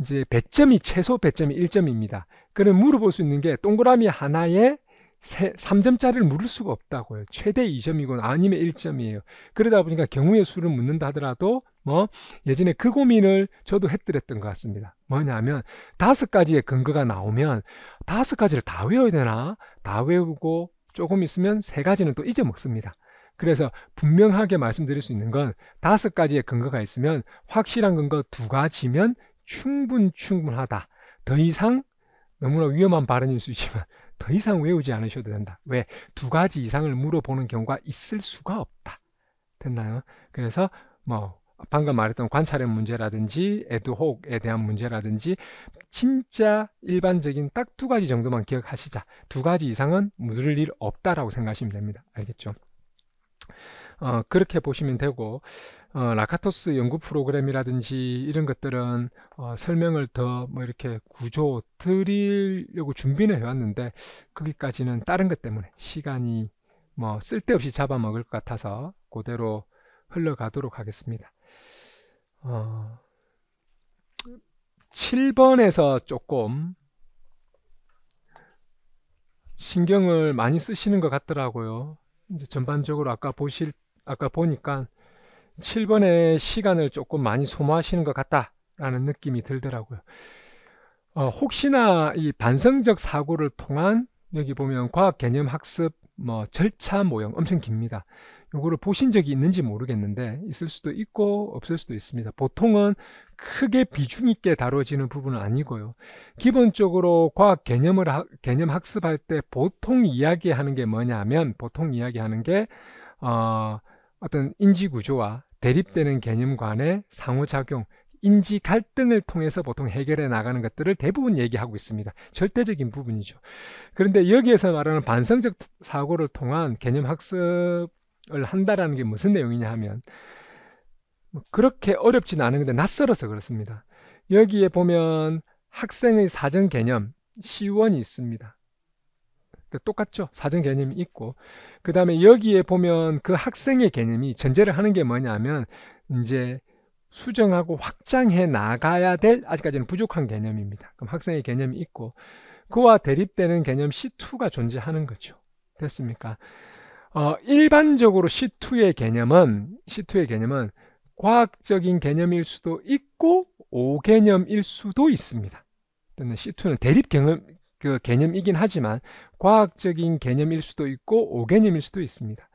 이제 배점이 최소 배점이 1점입니다. 그럼 물어볼 수 있는 게 동그라미 하나에 세, 3점짜리를 물을 수가 없다고요. 최대 2점이거 아니면 1점이에요. 그러다 보니까 경우의 수를 묻는다 하더라도 뭐 예전에 그 고민을 저도 했드렸던 것 같습니다. 뭐냐면 다섯 가지의 근거가 나오면 다섯 가지를 다 외워야 되나? 다 외우고 조금 있으면 세 가지는 또 잊어먹습니다. 그래서 분명하게 말씀드릴 수 있는 건 다섯 가지의 근거가 있으면 확실한 근거 두 가지면 충분 충분하다. 더 이상 너무나 위험한 발언일 수 있지만 더 이상 외우지 않으셔도 된다. 왜? 두 가지 이상을 물어보는 경우가 있을 수가 없다. 됐나요? 그래서 뭐 방금 말했던 관찰의 문제라든지 에드혹에 대한 문제라든지 진짜 일반적인 딱 두 가지 정도만 기억하시자 두 가지 이상은 물을 일 없다라고 생각하시면 됩니다 알겠죠 어, 그렇게 보시면 되고 어, 라카토스 연구 프로그램이라든지 이런 것들은 어, 설명을 더 뭐 이렇게 구조 드리려고 준비는 해왔는데 거기까지는 다른 것 때문에 시간이 뭐 쓸데없이 잡아먹을 것 같아서 그대로 흘러가도록 하겠습니다. 어, 7번에서 조금 신경을 많이 쓰시는 것 같더라고요. 이제 전반적으로 아까 보실 아까 보니까 7번에 시간을 조금 많이 소모하시는 것 같다라는 느낌이 들더라고요. 어, 혹시나 이 반성적 사고를 통한 여기 보면 과학 개념 학습 뭐 절차 모형 엄청 깁니다. 이거를 보신 적이 있는지 모르겠는데 있을 수도 있고 없을 수도 있습니다. 보통은 크게 비중 있게 다뤄지는 부분은 아니고요. 기본적으로 과학 개념을 하, 개념 학습할 때 보통 이야기하는 게 뭐냐면 보통 이야기하는 게 어, 어떤 인지 구조와 대립되는 개념관의 상호작용, 인지 갈등을 통해서 보통 해결해 나가는 것들을 대부분 얘기하고 있습니다. 절대적인 부분이죠. 그런데 여기에서 말하는 반성적 사고를 통한 개념 학습 을 한다라는 게 무슨 내용이냐 하면 뭐 그렇게 어렵진 않은 건데 낯설어서 그렇습니다. 여기에 보면 학생의 사전 개념 시원이 있습니다. 그러니까 똑같죠. 사전 개념이 있고 그 다음에 여기에 보면 그 학생의 개념이 전제를 하는 게 뭐냐면 이제 수정하고 확장해 나가야 될 아직까지는 부족한 개념입니다. 그럼 학생의 개념이 있고 그와 대립되는 개념 C2가 존재하는 거죠. 됐습니까? 어, 일반적으로 C2의 개념은 C2의 개념은 과학적인 개념일 수도 있고 오개념일 수도 있습니다. C2는 대립 개념, 그 개념이긴 하지만 과학적인 개념일 수도 있고 오개념일 수도 있습니다.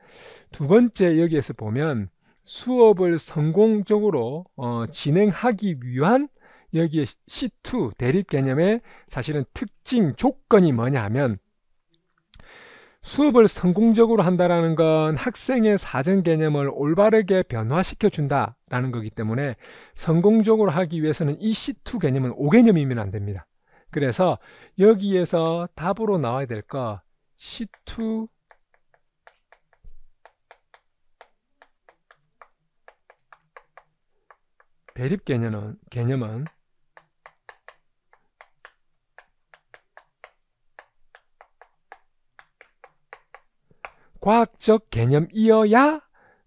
두 번째 여기에서 보면 수업을 성공적으로 어, 진행하기 위한 여기에 C2 대립 개념의 사실은 특징 조건이 뭐냐 하 수업을 성공적으로 한다라는 건 학생의 사전 개념을 올바르게 변화시켜 준다라는 거기 때문에 성공적으로 하기 위해서는 이 C2 개념은 5개념이면 안 됩니다. 그래서 여기에서 답으로 나와야 될거 C2 대립 개념은, 개념은 과학적 개념이어야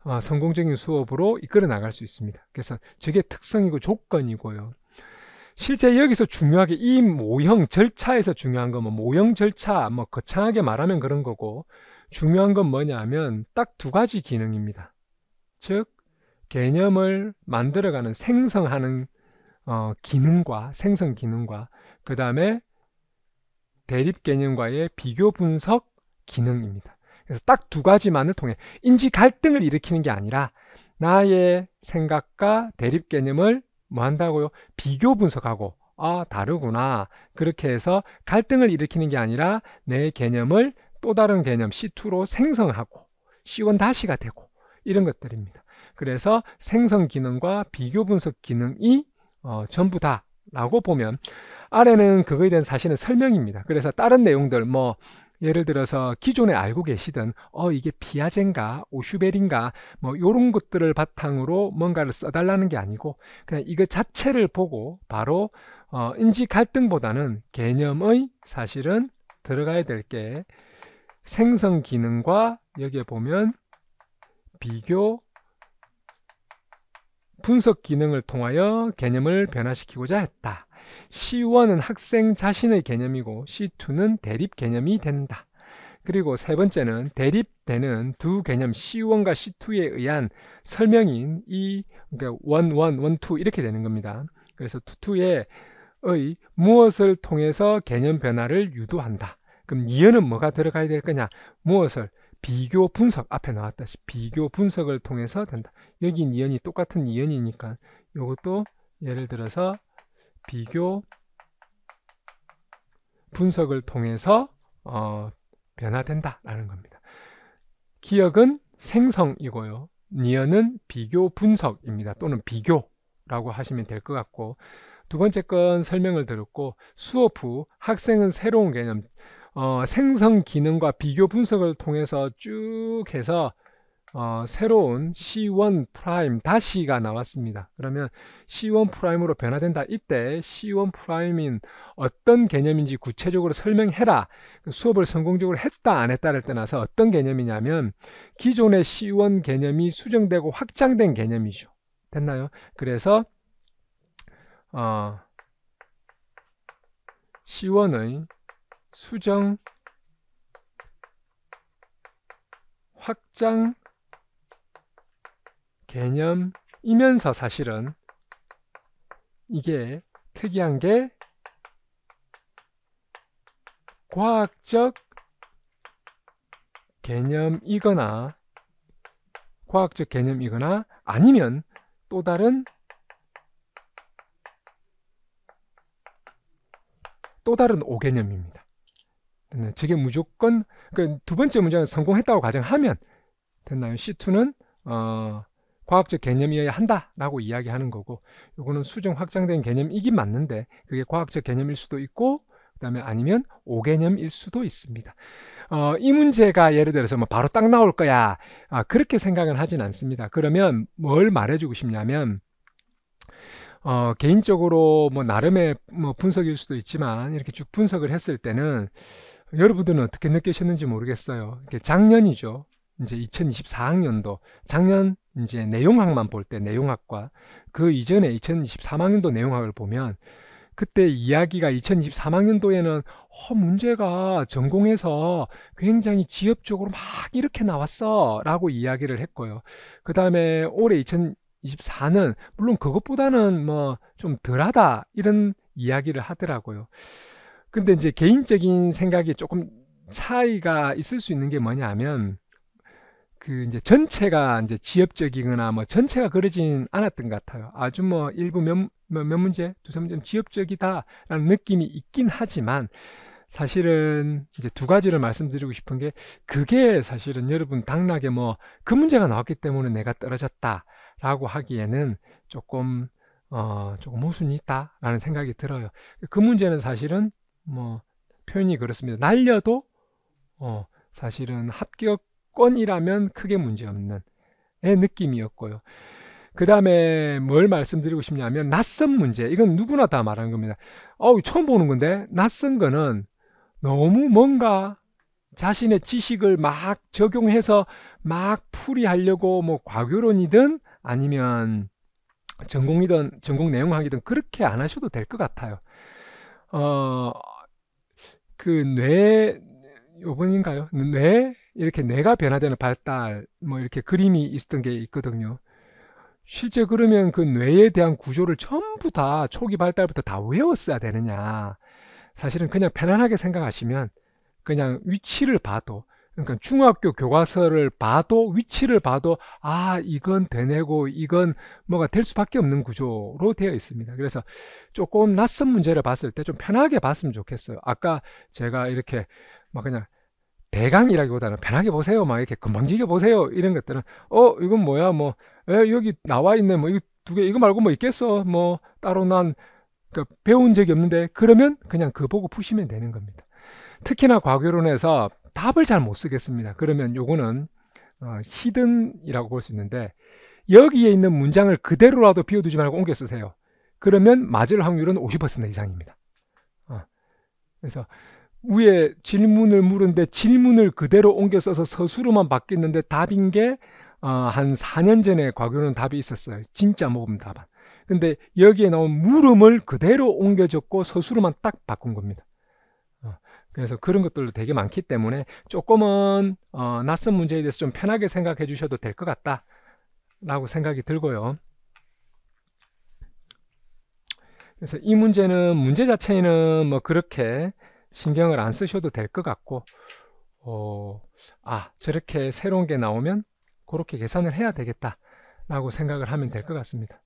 어, 성공적인 수업으로 이끌어 나갈 수 있습니다. 그래서 저게 특성이고 조건이고요. 실제 여기서 중요하게 이 모형 절차에서 중요한 건뭐 모형 절차 뭐 거창하게 말하면 그런 거고 중요한 건 뭐냐 면딱 두 가지 기능입니다. 즉 개념을 만들어가는 생성하는 어, 기능과 생성 기능과 그 다음에 대립 개념과의 비교 분석 기능입니다. 그래서 딱 두 가지만을 통해 인지 갈등을 일으키는 게 아니라 나의 생각과 대립 개념을 뭐 한다고요? 비교 분석하고 아 다르구나 그렇게 해서 갈등을 일으키는 게 아니라 내 개념을 또 다른 개념 C2로 생성하고 C1 다시가 되고 이런 것들입니다. 그래서 생성 기능과 비교 분석 기능이 어, 전부 다 라고 보면 아래는 그거에 대한 사실은 설명입니다. 그래서 다른 내용들 뭐 예를 들어서 기존에 알고 계시던 어 이게 피아젠가 오슈베린가뭐 요런 것들을 바탕으로 뭔가를 써달라는 게 아니고 그냥 이것 자체를 보고 바로 어, 인지 갈등보다는 개념의 사실은 들어가야 될 게 생성 기능과 여기에 보면 비교 분석 기능을 통하여 개념을 변화시키고자 했다. C1은 학생 자신의 개념이고 C2는 대립 개념이 된다. 그리고 세 번째는 대립되는 두 개념 C1과 C2에 의한 설명인 이 그러니까 원, 원, 원, 투 이렇게 되는 겁니다. 그래서 투투의 의 무엇을 통해서 개념 변화를 유도한다. 그럼 이어는 뭐가 들어가야 될 거냐? 무엇을 비교 분석 앞에 나왔다시피 비교 분석을 통해서 된다. 여긴 이연이 똑같은 이연이니까 이것도 예를 들어서 비교, 분석을 통해서 어, 변화된다라는 겁니다. 기억은 생성이고요. 니어는 비교 분석입니다. 또는 비교라고 하시면 될 것 같고 두 번째 건 설명을 들었고 수업 후 학생은 새로운 개념 어, 생성 기능과 비교 분석을 통해서 쭉 해서 어, 새로운 C1 프라임 다시가 나왔습니다. 그러면 C1 프라임으로 변화된다. 이때 C1 프라임인 어떤 개념인지 구체적으로 설명해라. 그 수업을 성공적으로 했다 안 했다를 떠나서 어떤 개념이냐면 기존의 C1 개념이 수정되고 확장된 개념이죠. 됐나요? 그래서 어, C1의 수정 확장 개념이면서 사실은 이게 특이한 게 과학적 개념이거나 과학적 개념이거나 아니면 또 다른 또 다른 오개념입니다. 네, 저게 무조건 그두 번째 문제는 성공했다고 가정하면 됐나요? C2는 어, 과학적 개념이어야 한다라고 이야기하는 거고 이거는수정 확장된 개념이긴 맞는데 그게 과학적 개념일 수도 있고 그 다음에 아니면 오개념일 수도 있습니다. 어, 이 문제가 예를 들어서 뭐 바로 딱 나올 거야 아, 그렇게 생각은 하진 않습니다. 그러면 뭘 말해주고 싶냐면 어, 개인적으로 뭐 나름의 뭐 분석일 수도 있지만 이렇게 쭉 분석을 했을 때는 여러분들은 어떻게 느끼셨는지 모르겠어요. 작년이죠. 이제 2024학년도 작년 이제 내용학만 볼 때 내용학과 그 이전에 2023학년도 내용학을 보면 그때 이야기가 2023학년도에는 어, 문제가 전공에서 굉장히 지엽적으로 막 이렇게 나왔어 라고 이야기를 했고요. 그 다음에 올해 2024는 물론 그것보다는 뭐 좀 덜하다 이런 이야기를 하더라고요. 근데 이제 개인적인 생각이 조금 차이가 있을 수 있는 게 뭐냐 하면 그 이제 전체가 이제 지엽적이거나 뭐 전체가 그러진 않았던 것 같아요. 아주 뭐 일부 몇, 몇, 뭐 몇 문제, 두세 문제는 지엽적이다라는 느낌이 있긴 하지만 사실은 이제 두 가지를 말씀드리고 싶은 게 그게 사실은 여러분 당락에 뭐그 문제가 나왔기 때문에 내가 떨어졌다라고 하기에는 조금 어 조금 모순이 있다라는 생각이 들어요. 그 문제는 사실은 뭐 표현이 그렇습니다. 날려도 어 사실은 합격 건이라면 크게 문제없는 느낌이었고요. 그 다음에 뭘 말씀드리고 싶냐면 낯선 문제 이건 누구나 다 말하는 겁니다. 어우 처음 보는 건데 낯선 거는 너무 뭔가 자신의 지식을 막 적용해서 막 풀이하려고 뭐 과교론이든 아니면 전공이든 전공 내용하기든 그렇게 안 하셔도 될 것 같아요. 어, 그 뇌, 요번인가요? 뇌 이렇게 내가 변화되는 발달 뭐 이렇게 그림이 있었던 게 있거든요. 실제 그러면 그 뇌에 대한 구조를 전부 다 초기 발달부터 다 외웠어야 되느냐 사실은 그냥 편안하게 생각하시면 그냥 위치를 봐도 그러니까 중학교 교과서를 봐도 위치를 봐도 아 이건 되뇌고 이건 뭐가 될 수밖에 없는 구조로 되어 있습니다 그래서 조금 낯선 문제를 봤을 때 좀 편하게 봤으면 좋겠어요 아까 제가 이렇게 막 그냥 대강이라기보다는 편하게 보세요. 막 이렇게 금방지게 보세요. 이런 것들은 어 이건 뭐야 뭐 에, 여기 나와 있네 뭐 이거 두개 이거 말고 뭐 있겠어 뭐 따로 난 그러니까 배운 적이 없는데 그러면 그냥 그거 보고 푸시면 되는 겁니다. 특히나 과교론에서 답을 잘 못 쓰겠습니다. 그러면 요거는 어, 히든이라고 볼 수 있는데 여기에 있는 문장을 그대로라도 비워두지 말고 옮겨 쓰세요. 그러면 맞을 확률은 50% 이상입니다. 어, 그래서 위에 질문을 물은데 질문을 그대로 옮겨 써서 서술로만 바뀌었는데 답인 게한 어, 4년 전에 과거는 답이 있었어요. 진짜 모범 답안. 근데 여기에 나온 물음을 그대로 옮겨줬고 서술로만 딱 바꾼 겁니다. 어, 그래서 그런 것들도 되게 많기 때문에 조금은 어, 낯선 문제에 대해서 좀 편하게 생각해 주셔도 될 것 같다 라고 생각이 들고요. 그래서 이 문제는 문제 자체는 뭐 그렇게 신경을 안 쓰셔도 될 것 같고 어, 아 저렇게 새로운 게 나오면 그렇게 계산을 해야 되겠다 라고 생각을 하면 될 것 같습니다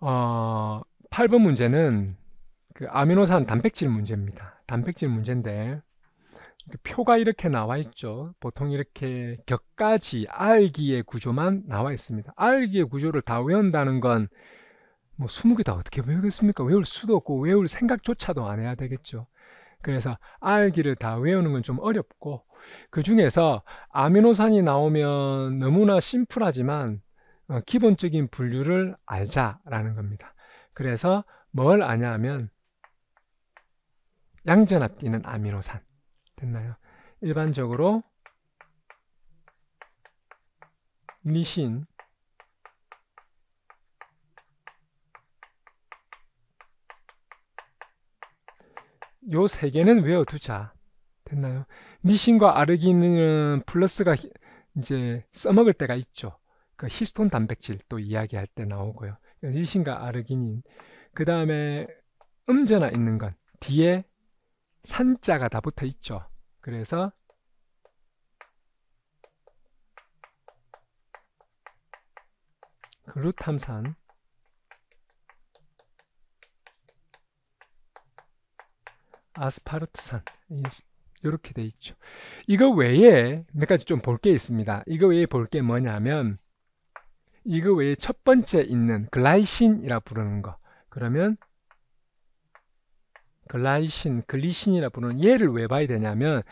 어, 8번 문제는 그 아미노산 단백질 문제입니다 단백질 문제인데 표가 이렇게 나와 있죠 보통 이렇게 격까지 알기의 구조만 나와 있습니다 알기의 구조를 다 외운다는 건뭐 20개 다 어떻게 외우겠습니까? 외울 수도 없고 외울 생각조차도 안 해야 되겠죠. 그래서 알기를 다 외우는 건 좀 어렵고 그 중에서 아미노산이 나오면 너무나 심플하지만 어, 기본적인 분류를 알자라는 겁니다. 그래서 뭘 아냐면 양전화 띄는 아미노산 됐나요? 일반적으로 리신 요세 개는 외워두자. 됐나요? 니신과 아르기닌은 플러스가 이제 써먹을 때가 있죠. 그 히스톤 단백질 또 이야기할 때 나오고요. 니신과 아르기닌. 그 다음에 음제나 있는 건 뒤에 산자가 다 붙어 있죠. 그래서 글루탐산 아스파르트산 이렇게 돼 있죠. 이거 외에 몇 가지 좀 볼 게 있습니다. 이거 외에 볼 게 뭐냐면 이거 외에 첫 번째 있는 글라이신이라 부르는 거. 그러면 글라이신, 글리신이라 부르는 얘를 왜 봐야 되냐면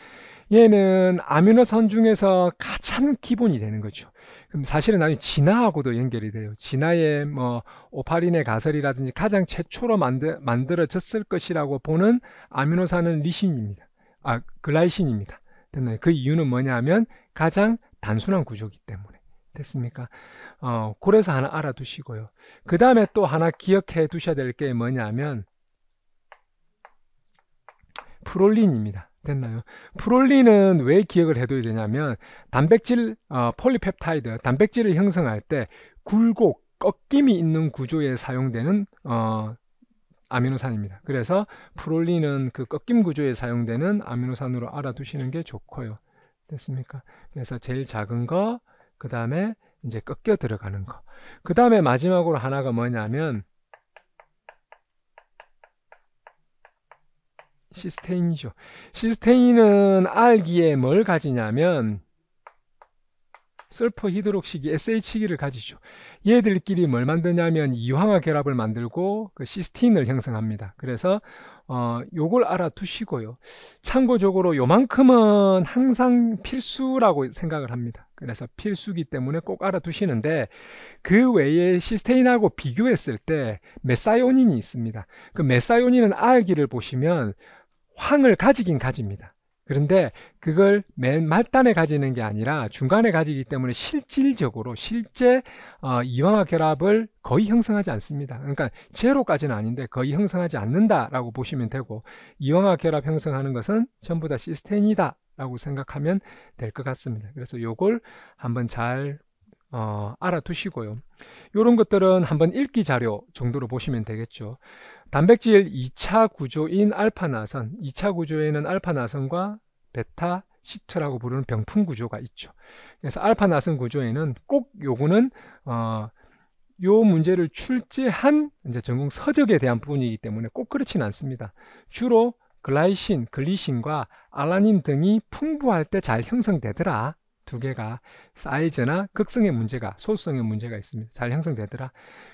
얘는 아미노산 중에서 가장 기본이 되는 거죠. 그럼 사실은 나중에 진화하고도 연결이 돼요. 진화의 뭐 오파린의 가설이라든지 가장 최초로 만들, 만들어졌을 것이라고 보는 아미노산은 리신입니다. 아, 글라이신입니다. 됐나요? 그 이유는 뭐냐면 가장 단순한 구조기 때문에. 됐습니까? 어, 그래서 하나 알아두시고요. 그 다음에 또 하나 기억해 두셔야 될 게 뭐냐면 프롤린입니다. 됐나요? 프롤린은 왜 기억을 해둬야 되냐면 단백질 어, 폴리펩타이드, 단백질을 형성할 때 굴곡, 꺾임이 있는 구조에 사용되는 어, 아미노산입니다. 그래서 프롤린은 그 꺾임 구조에 사용되는 아미노산으로 알아두시는 게 좋고요. 됐습니까? 그래서 제일 작은 거, 그 다음에 이제 꺾여 들어가는 거. 그 다음에 마지막으로 하나가 뭐냐면 시스테인이죠. 시스테인은 알기에 뭘 가지냐면 설퍼 히드록시기 SH기를 가지죠. 얘들끼리 뭘 만드냐면 이황화 결합을 만들고 그 시스틴을 형성합니다. 그래서 어, 요걸 알아두시고요. 참고적으로 요만큼은 항상 필수라고 생각을 합니다. 그래서 필수기 때문에 꼭 알아두시는데 그 외에 시스테인하고 비교했을 때 메사요닌이 있습니다. 그 메사요닌은 이 알기를 보시면 황을 가지긴 가집니다. 그런데 그걸 맨 말단에 가지는 게 아니라 중간에 가지기 때문에 실질적으로 실제 어, 이황화 결합을 거의 형성하지 않습니다. 그러니까 제로까지는 아닌데 거의 형성하지 않는다라고 보시면 되고 이황화 결합 형성하는 것은 전부 다시스템이다 라고 생각하면 될 것 같습니다. 그래서 요걸 한번 잘 어, 알아두시고요. 이런 것들은 한번 읽기 자료 정도로 보시면 되겠죠. 단백질 2차 구조인 알파나선, 2차 구조에는 알파나선과 베타 시트라고 부르는 병풍 구조가 있죠. 그래서 알파나선 구조에는 꼭 요거는 어, 요 문제를 출제한 이제 전공 서적에 대한 부분이기 때문에 꼭 그렇진 않습니다. 주로 글라이신, 글리신과 알라닌 등이 풍부할 때 잘 형성되더라 두 개가 사이즈나 극성의 문제가 소수성의 문제가 있습니다. 잘 형성되더라.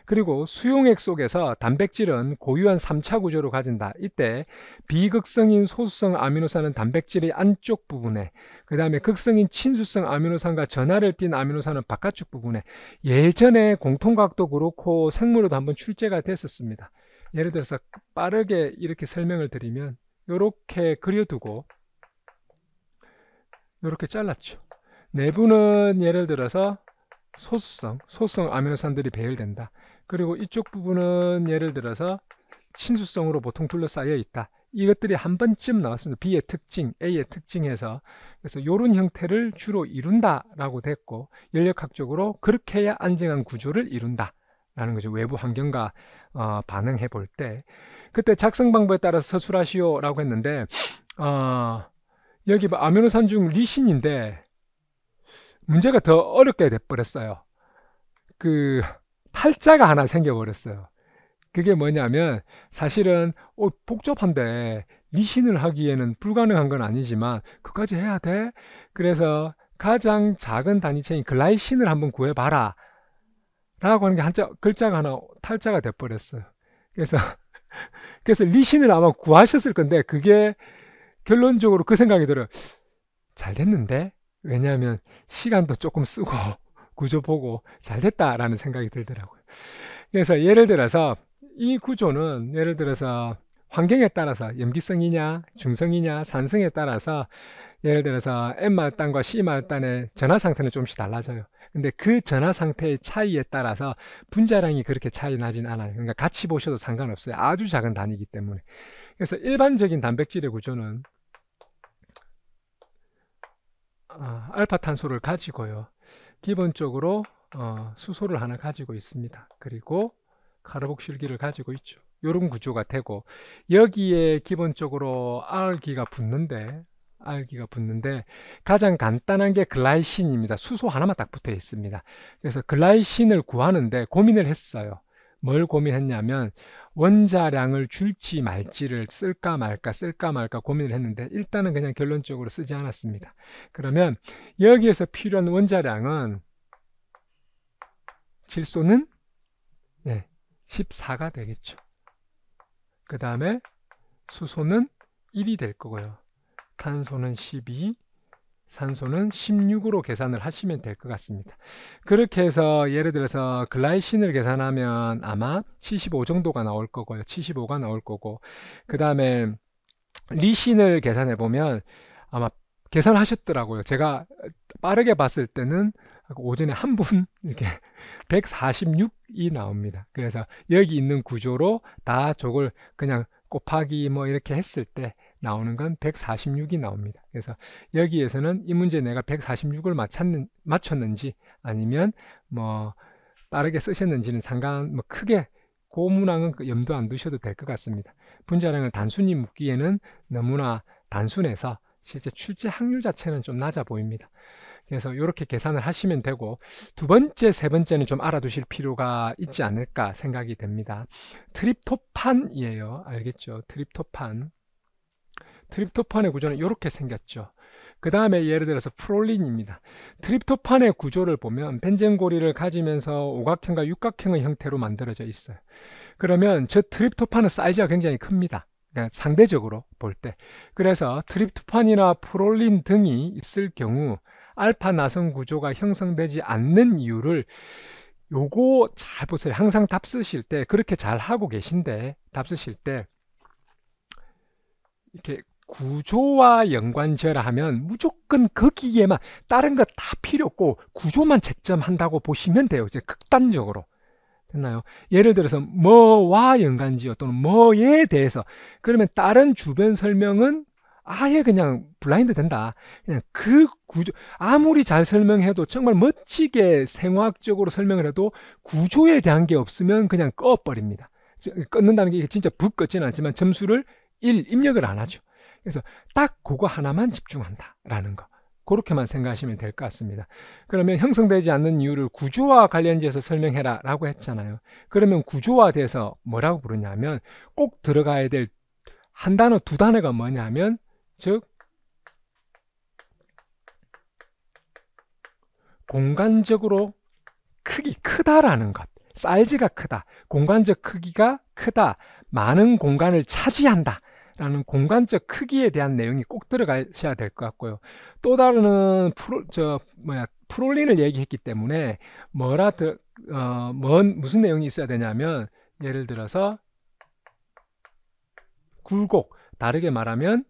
그리고 수용액 속에서 단백질은 고유한 3차 구조로 가진다. 이때 비극성인 소수성 아미노산은 단백질의 안쪽 부분에 그 다음에 극성인 친수성 아미노산과 전하를 띤 아미노산은 바깥쪽 부분에 예전에 공통각도 그렇고 생물로도 한번 출제가 됐었습니다. 예를 들어서 빠르게 이렇게 설명을 드리면 이렇게 그려두고 이렇게 잘랐죠. 내부는 예를 들어서 소수성, 소수성 아미노산들이 배열된다. 그리고 이쪽 부분은 예를 들어서 친수성으로 보통 둘러싸여 있다. 이것들이 한 번쯤 나왔습니다. B의 특징, A의 특징에서 그래서 이런 형태를 주로 이룬다라고 됐고 연력학적으로 그렇게 해야 안정한 구조를 이룬다라는 거죠. 외부 환경과 어, 반응해 볼 때 그때 작성 방법에 따라서 서술하시오라고 했는데 어, 여기 뭐 아미노산 중 리신인데 문제가 더 어렵게 돼버렸어요. 그 팔자가 하나 생겨버렸어요. 그게 뭐냐면 사실은 어, 복잡한데 리신을 하기에는 불가능한 건 아니지만 그까지 해야 돼. 그래서 가장 작은 단위체인 글라이신을 한번 구해봐라. 라고 하는 게 한자 글자가 하나 탈자가 돼버렸어요. 그래서 그래서 리신을 아마 구하셨을 건데 그게 결론적으로 그 생각이 들어요. 잘 됐는데 왜냐하면 시간도 조금 쓰고 구조 보고 잘 됐다라는 생각이 들더라고요. 그래서 예를 들어서 이 구조는 예를 들어서 환경에 따라서 염기성이냐 중성이냐 산성에 따라서 예를 들어서 M말단과 C말단의 전화상태는 조금씩 달라져요. 근데 그 전화상태의 차이에 따라서 분자량이 그렇게 차이 나진 않아요. 그러니까 같이 보셔도 상관없어요. 아주 작은 단위이기 때문에. 그래서 일반적인 단백질의 구조는 아, 알파 탄소를 가지고요. 기본적으로 어, 수소를 하나 가지고 있습니다. 그리고 카르복실기를 가지고 있죠. 이런 구조가 되고 여기에 기본적으로 알기가 붙는데 알기가 붙는데 가장 간단한 게 글라이신입니다. 수소 하나만 딱 붙어 있습니다. 그래서 글라이신을 구하는데 고민을 했어요. 뭘 고민했냐면 원자량을 줄지 말지를 쓸까 말까 쓸까 말까 고민을 했는데 일단은 그냥 결론적으로 쓰지 않았습니다. 그러면 여기에서 필요한 원자량은 질소는 네, 14가 되겠죠. 그 다음에 수소는 1이 될 거고요. 탄소는 12, 산소는 16으로 계산을 하시면 될 것 같습니다. 그렇게 해서 예를 들어서 글라이신을 계산하면 아마 75 정도가 나올 거고요. 75가 나올 거고 그 다음에 리신을 계산해 보면 아마 계산하셨더라고요. 제가 빠르게 봤을 때는 오전에 한 분 이렇게 146이 나옵니다. 그래서 여기 있는 구조로 다저을 그냥 곱하기 뭐 이렇게 했을 때 나오는 건 146이 나옵니다. 그래서 여기에서는 이 문제 내가 146을 맞췄는, 맞췄는지 아니면 뭐 빠르게 쓰셨는지는 상관 뭐 크게 고문항은 그 염두 안 두셔도 될 것 같습니다. 분자량을 단순히 묶기에는 너무나 단순해서 실제 출제 확률 자체는 좀 낮아 보입니다. 그래서 이렇게 계산을 하시면 되고 두 번째, 세 번째는 좀 알아두실 필요가 있지 않을까 생각이 됩니다. 트립토판이에요. 알겠죠? 트립토판. 트립토판의 구조는 이렇게 생겼죠. 그 다음에 예를 들어서 프롤린입니다. 트립토판의 구조를 보면 벤젠고리를 가지면서 오각형과 육각형의 형태로 만들어져 있어요. 그러면 저 트립토판은 사이즈가 굉장히 큽니다. 그러니까 상대적으로 볼 때. 그래서 트립토판이나 프롤린 등이 있을 경우 알파 나선 구조가 형성되지 않는 이유를 요거 잘 보세요. 항상 답 쓰실 때 그렇게 잘 하고 계신데 답 쓰실 때 이렇게 구조와 연관지어라 하면 무조건 거기에만 그 다른 거 다 필요 없고 구조만 채점한다고 보시면 돼요. 이제 극단적으로. 됐나요? 예를 들어서 뭐와 연관지어 또는 뭐에 대해서 그러면 다른 주변 설명은 아예 그냥 블라인드 된다. 그냥 그 구조 아무리 잘 설명해도 정말 멋지게 생화학적으로 설명을 해도 구조에 대한 게 없으면 그냥 꺼버립니다. 끊는다는 게 진짜 붓 껐지는 않지만 점수를 1 입력을 안 하죠. 그래서 딱 그거 하나만 집중한다라는 거. 그렇게만 생각하시면 될 것 같습니다. 그러면 형성되지 않는 이유를 구조와 관련지어서 설명해라 라고 했잖아요. 그러면 구조화 돼서 뭐라고 부르냐면 꼭 들어가야 될 한 단어, 두 단어가 뭐냐면 즉 공간적으로 크기 크다라는 것 사이즈가 크다 공간적 크기가 크다 많은 공간을 차지한다 라는 공간적 크기에 대한 내용이 꼭 들어가셔야 될 것 같고요. 또 다른 프로, 저, 뭐야, 프롤린을 얘기했기 때문에 뭐라, 드, 어, 뭔, 무슨 내용이 있어야 되냐면 예를 들어서 굴곡, 다르게 말하면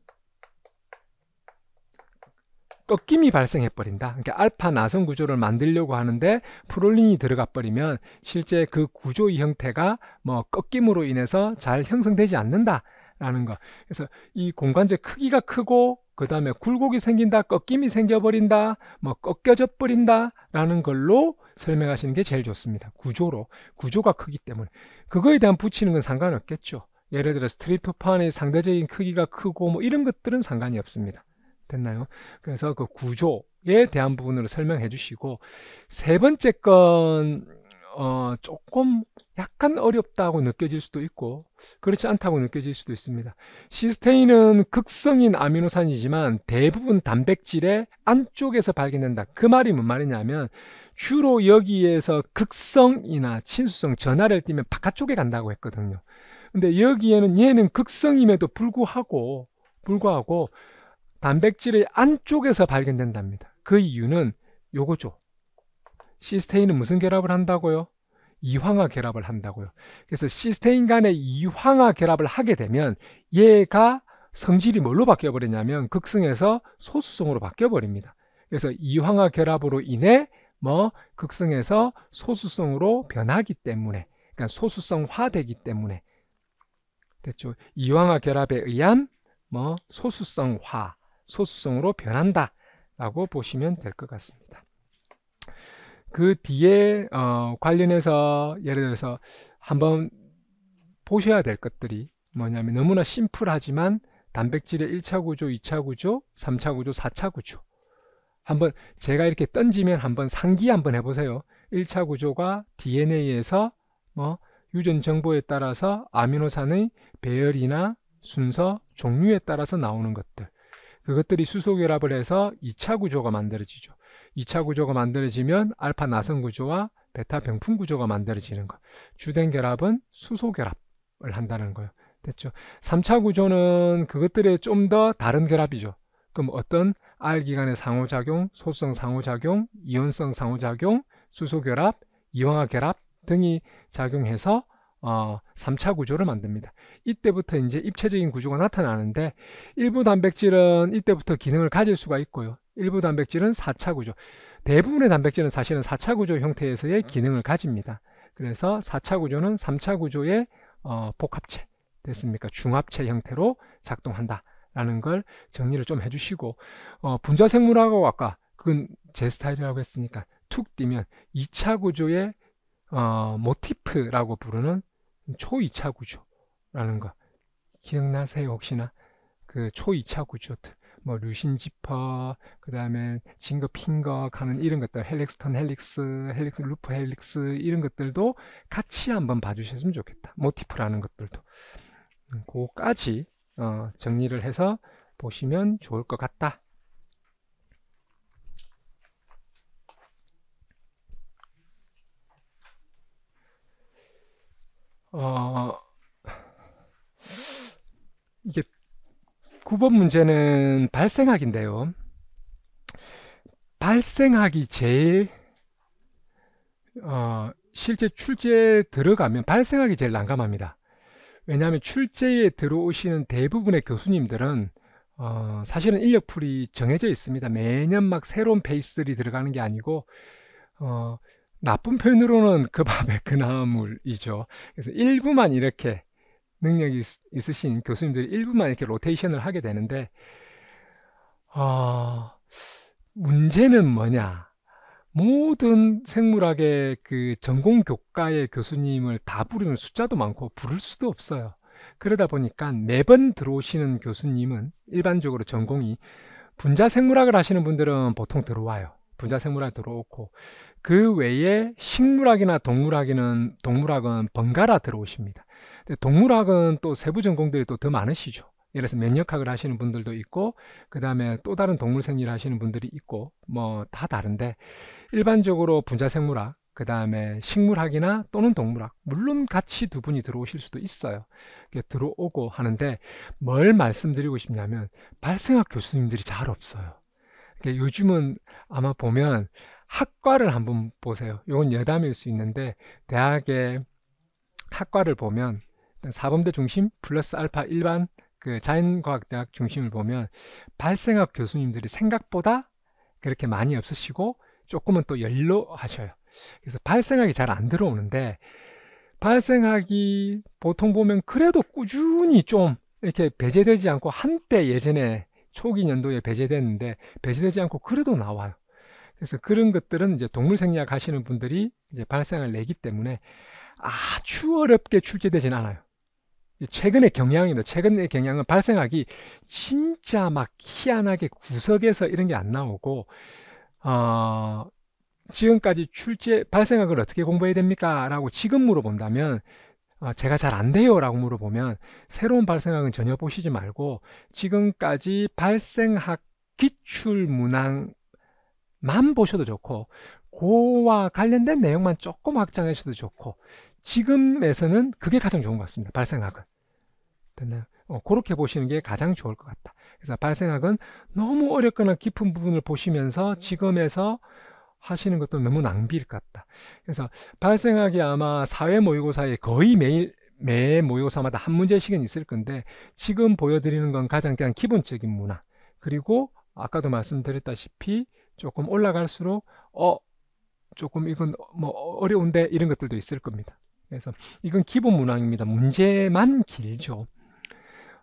꺾임이 발생해 버린다. 그러니까 알파 나선 구조를 만들려고 하는데 프롤린이 들어가 버리면 실제 그 구조의 형태가 뭐 꺾임으로 인해서 잘 형성되지 않는다. 라는 거. 그래서 이공간제 크기가 크고 그 다음에 굴곡이 생긴다, 꺾임이 생겨버린다, 뭐 꺾여져 버린다 라는 걸로 설명하시는 게 제일 좋습니다. 구조로. 구조가 크기 때문에. 그거에 대한 붙이는 건 상관없겠죠. 예를 들어 스트립토판의 상대적인 크기가 크고 뭐 이런 것들은 상관이 없습니다. 됐나요? 그래서 그 구조에 대한 부분으로 설명해 주시고 세 번째 건 어, 조금 약간 어렵다고 느껴질 수도 있고 그렇지 않다고 느껴질 수도 있습니다. 시스테인은 극성인 아미노산이지만 대부분 단백질의 안쪽에서 발견된다. 그 말이 뭔 말이냐면 주로 여기에서 극성이나 친수성 전화를띄면 바깥쪽에 간다고 했거든요. 근데 여기에는 얘는 극성임에도 불구하고 불구하고 단백질의 안쪽에서 발견된답니다. 그 이유는 요거죠. 시스테인은 무슨 결합을 한다고요? 이황화 결합을 한다고요. 그래서 시스테인 간의 이황화 결합을 하게 되면 얘가 성질이 뭘로 바뀌어 버리냐면 극성에서 소수성으로 바뀌어 버립니다. 그래서 이황화 결합으로 인해 뭐 극성에서 소수성으로 변하기 때문에 그러니까 소수성화되기 때문에 됐죠. 이황화 결합에 의한 뭐 소수성화, 소수성으로 변한다라고 보시면 될 것 같습니다. 그 뒤에 어, 관련해서 예를 들어서 한번 보셔야 될 것들이 뭐냐면 너무나 심플하지만 단백질의 1차 구조, 2차 구조, 3차 구조, 4차 구조 한번 제가 이렇게 던지면 한번 상기 한번 해보세요. 1차 구조가 DNA에서 뭐 유전 정보에 따라서 아미노산의 배열이나 순서, 종류에 따라서 나오는 것들 그것들이 수소 결합을 해서 2차 구조가 만들어지죠. 2차 구조가 만들어지면 알파 나선 구조와 베타 병풍 구조가 만들어지는 거. 주된 결합은 수소 결합을 한다는 거예요. 됐죠? 3차 구조는 그것들의 좀 더 다른 결합이죠. 그럼 어떤 R 기관의 상호작용, 소성 상호작용, 이온성 상호작용, 수소결합, 이황화 결합 등이 작용해서 어, 3차 구조를 만듭니다. 이때부터 이제 입체적인 구조가 나타나는데 일부 단백질은 이때부터 기능을 가질 수가 있고요. 일부 단백질은 4차 구조. 대부분의 단백질은 사실은 4차 구조 형태에서의 음. 기능을 가집니다. 그래서 4차 구조는 3차 구조의 어, 복합체 됐습니까? 중합체 형태로 작동한다라는 걸 정리를 좀 해주시고 어, 분자 생물학하고 아까 그건 제 스타일이라고 했으니까 툭 뛰면 2차 구조의 어, 모티프라고 부르는 초2차 구조라는 거 기억나세요 혹시나 그 초2차 구조들 뭐 루신 지퍼, 그 다음에 징거 핑거가 는 이런 것들, 헬릭스 턴 헬릭스, 헬릭스 루프 헬릭스 이런 것들도 같이 한번 봐주셨으면 좋겠다. 모티프라는 것들도. 음, 그까지 어, 정리를 해서 보시면 좋을 것 같다. 어, 이게 9번 문제는 발생학인데요. 발생학이 제일 어, 실제 출제에 들어가면 발생학이 제일 난감합니다. 왜냐하면 출제에 들어오시는 대부분의 교수님들은 어, 사실은 인력풀이 정해져 있습니다. 매년 막 새로운 페이스들이 들어가는 게 아니고 어, 나쁜 표현으로는 그 밤에 그나물이죠. 그래서 일부만 이렇게 능력이 있, 으신 교수님들이 일부만 이렇게 로테이션을 하게 되는데 어, 문제는 뭐냐? 모든 생물학의 그 전공 교과의 교수님을 다 부르면 숫자도 많고 부를 수도 없어요. 그러다 보니까 매번 들어오시는 교수님은 일반적으로 전공이 분자 생물학을 하시는 분들은 보통 들어와요. 분자 생물학 들어오고 그 외에 식물학이나 동물학이는 동물학은 번갈아 들어오십니다. 동물학은 또 세부 전공들이 또 더 많으시죠. 예를 들어서 면역학을 하시는 분들도 있고 그 다음에 또 다른 동물생리를 하시는 분들이 있고 뭐 다 다른데 일반적으로 분자생물학 그 다음에 식물학이나 또는 동물학 물론 같이 두 분이 들어오실 수도 있어요 들어오고 하는데 뭘 말씀드리고 싶냐면 발생학 교수님들이 잘 없어요 그러니까 요즘은 아마 보면 학과를 한번 보세요 이건 여담일 수 있는데 대학의 학과를 보면 사범대 중심 플러스 알파 일반 그 자연과학대학 중심을 보면 발생학 교수님들이 생각보다 그렇게 많이 없으시고 조금은 또열로하셔요 그래서 발생학이 잘 안 들어오는데 발생학이 보통 보면 그래도 꾸준히 좀 이렇게 배제되지 않고 한때 예전에 초기 연도에 배제됐는데 배제되지 않고 그래도 나와요. 그래서 그런 것들은 이제 동물 생리학 하시는 분들이 이제 발생을 내기 때문에 아주 어렵게 출제되진 않아요. 최근의 경향이다. 최근의 경향은 발생하기 진짜 막 희한하게 구석에서 이런 게 안 나오고 어, 지금까지 출제 발생학을 어떻게 공부해야 됩니까? 라고 지금 물어본다면 어, 제가 잘 안 돼요 라고 물어보면 새로운 발생학은 전혀 보시지 말고 지금까지 발생학 기출문항만 보셔도 좋고 고와 관련된 내용만 조금 확장하셔도 좋고 지금에서는 그게 가장 좋은 것 같습니다. 발생학은. 됐나요? 어, 그렇게 보시는 게 가장 좋을 것 같다. 그래서 발생학은 너무 어렵거나 깊은 부분을 보시면서 음. 지금에서 하시는 것도 너무 낭비일 것 같다. 그래서 발생학이 아마 사회 모의고사에 거의 매일 매 모의고사마다 한 문제씩은 있을 건데 지금 보여드리는 건 가장 그냥 기본적인 문화 그리고 아까도 말씀드렸다시피 조금 올라갈수록 어 조금 이건 뭐 어려운데 이런 것들도 있을 겁니다. 그래서 이건 기본 문항입니다. 문제만 길죠.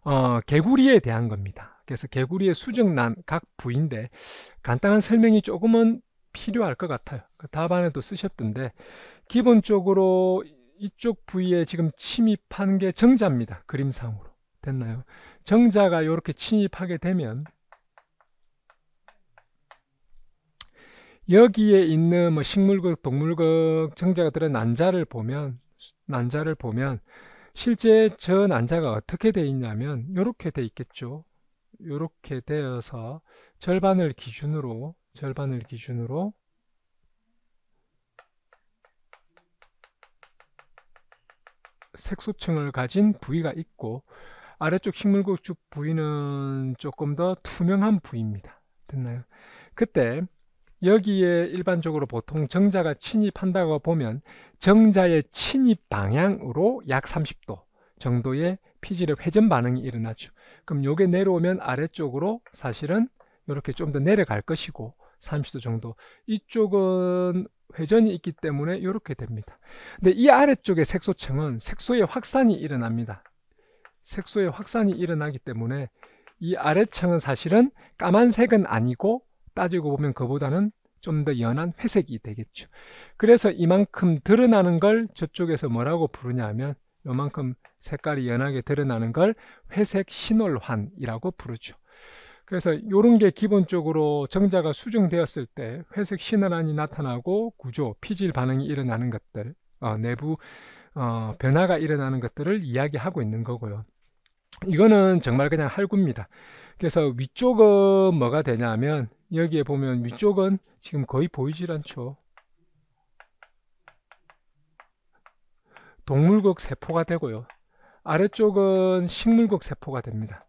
어, 개구리에 대한 겁니다. 그래서 개구리의 수정란 각 부인데 간단한 설명이 조금은 필요할 것 같아요. 그 답안에도 쓰셨던데 기본적으로 이쪽 부위에 지금 침입한 게 정자입니다. 그림상으로 됐나요? 정자가 이렇게 침입하게 되면 여기에 있는 뭐 식물극, 동물극, 정자가 들은 난자를 보면 난자를 보면 실제 저 난자가 어떻게 되어 있냐면 이렇게 되어 있겠죠. 이렇게 되어서 절반을 기준으로 절반을 기준으로 색소층을 가진 부위가 있고 아래쪽 식물국 쪽 부위는 조금 더 투명한 부위입니다. 됐나요? 그때 여기에 일반적으로 보통 정자가 침입한다고 보면 정자의 침입 방향으로 약 30도 정도의 피질의 회전 반응이 일어나죠. 그럼 요게 내려오면 아래쪽으로 사실은 이렇게 좀 더 내려갈 것이고 30도 정도 이쪽은 회전이 있기 때문에 이렇게 됩니다. 근데 이 아래쪽의 색소층은 색소의 확산이 일어납니다. 색소의 확산이 일어나기 때문에 이 아래층은 사실은 까만색은 아니고 따지고 보면 그보다는 좀 더 연한 회색이 되겠죠. 그래서 이만큼 드러나는 걸 저쪽에서 뭐라고 부르냐 하면 요만큼 색깔이 연하게 드러나는 걸 회색 신월환이라고 부르죠. 그래서 이런 게 기본적으로 정자가 수중되었을때 회색 신월환이 나타나고 구조, 피질 반응이 일어나는 것들, 어, 내부 어, 변화가 일어나는 것들을 이야기하고 있는 거고요. 이거는 정말 그냥 할구입니다. 그래서 위쪽은 뭐가 되냐면 여기에 보면 네. 위쪽은 지금 거의 보이질 않죠. 동물극 세포가 되고요. 아래쪽은 식물극 세포가 됩니다.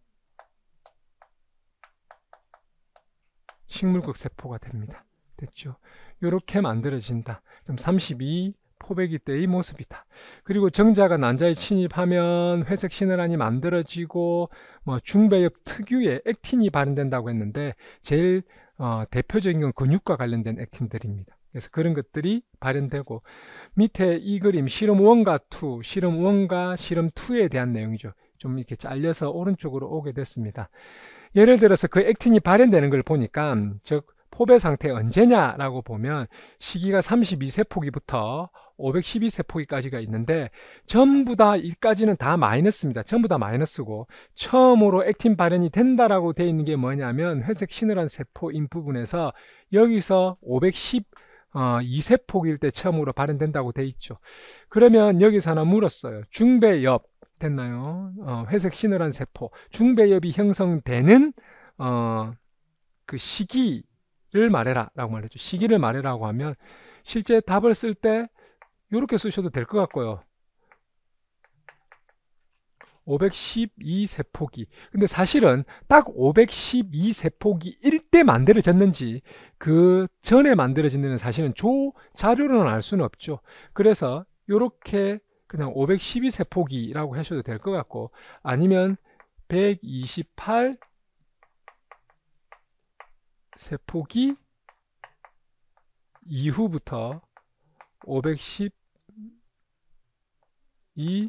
식물극 세포가 됩니다. 됐죠? 이렇게 만들어진다. 그럼 32포백이 때의 모습이다. 그리고 정자가 난자에 침입하면 회색 신느란이 만들어지고 뭐 중배엽 특유의 액틴이 발현된다고 했는데 제일 어, 대표적인 건 근육과 관련된 액틴들입니다. 그래서 그런 것들이 발현되고 밑에 이 그림 실험 1과 2, 실험 1과 실험 2에 대한 내용이죠. 좀 이렇게 잘려서 오른쪽으로 오게 됐습니다. 예를 들어서 그 액틴이 발현되는 걸 보니까 즉 포배 상태 언제냐라고 보면 시기가 32세포기부터 512세포기까지가 있는데 전부 다 이까지는 다 마이너스입니다. 전부 다 마이너스고 처음으로 액틴 발현이 된다라고 돼 있는 게 뭐냐면 회색 시늘한 세포인 부분에서 여기서 510 어, 2세포기일 때 처음으로 발현된다고 돼 있죠. 그러면 여기서 하나 물었어요. 중배엽 됐나요? 어, 회색 시늘한 세포. 중배엽이 형성되는 어, 그 시기를 말해라 라고 말했죠. 시기를 말해라고 하면 실제 답을 쓸때 이렇게 쓰셔도 될 것 같고요. 512세포기 근데 사실은 딱 512세포기일 때 만들어졌는지 그 전에 만들어진다는 사실은 조 자료로는 알 수는 없죠 그래서 이렇게 그냥 512세포기라고 하셔도 될 것 같고 아니면 128 세포기 이후부터 510이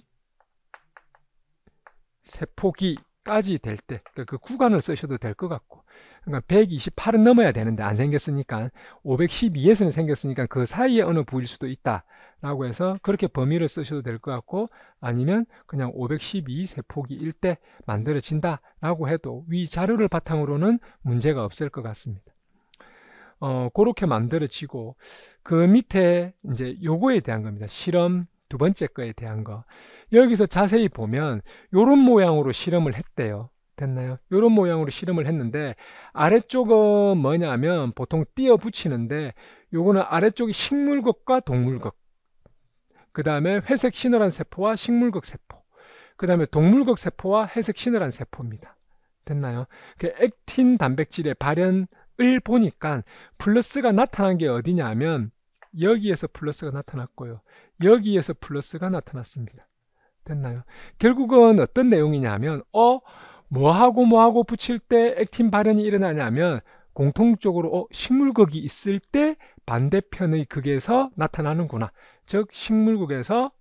세포기까지 될 때그 그러니까 구간을 쓰셔도 될 것 같고 그러니까 128은 넘어야 되는데 안 생겼으니까 512에서는 생겼으니까 그 사이에 어느 부일 수도 있다 라고 해서 그렇게 범위를 쓰셔도 될 것 같고 아니면 그냥 512 세포기일 때 만들어진다 라고 해도 위 자료를 바탕으로는 문제가 없을 것 같습니다. 어, 그렇게 만들어지고 그 밑에 이제 요거에 대한 겁니다. 실험 두 번째 거에 대한 거 여기서 자세히 보면 요런 모양으로 실험을 했대요 됐나요? 요런 모양으로 실험을 했는데 아래쪽은 뭐냐면 보통 띄어 붙이는데 요거는 아래쪽이 식물극과 동물극 그 다음에 회색 시느란 세포와 식물극 세포 그 다음에 동물극 세포와 회색 시느란 세포입니다 됐나요? 그 액틴 단백질의 발현을 보니까 플러스가 나타난 게 어디냐면 여기에서 플러스가 나타났고요 여기에서 플러스가 나타났습니다. 됐나요? 결국은 어떤 내용이냐면 어 뭐하고 뭐하고 붙일 때 액틴 발현이 일어나냐면 공통적으로 어, 식물극이 있을 때 반대편의 극에서 나타나는구나. 즉 식물극에서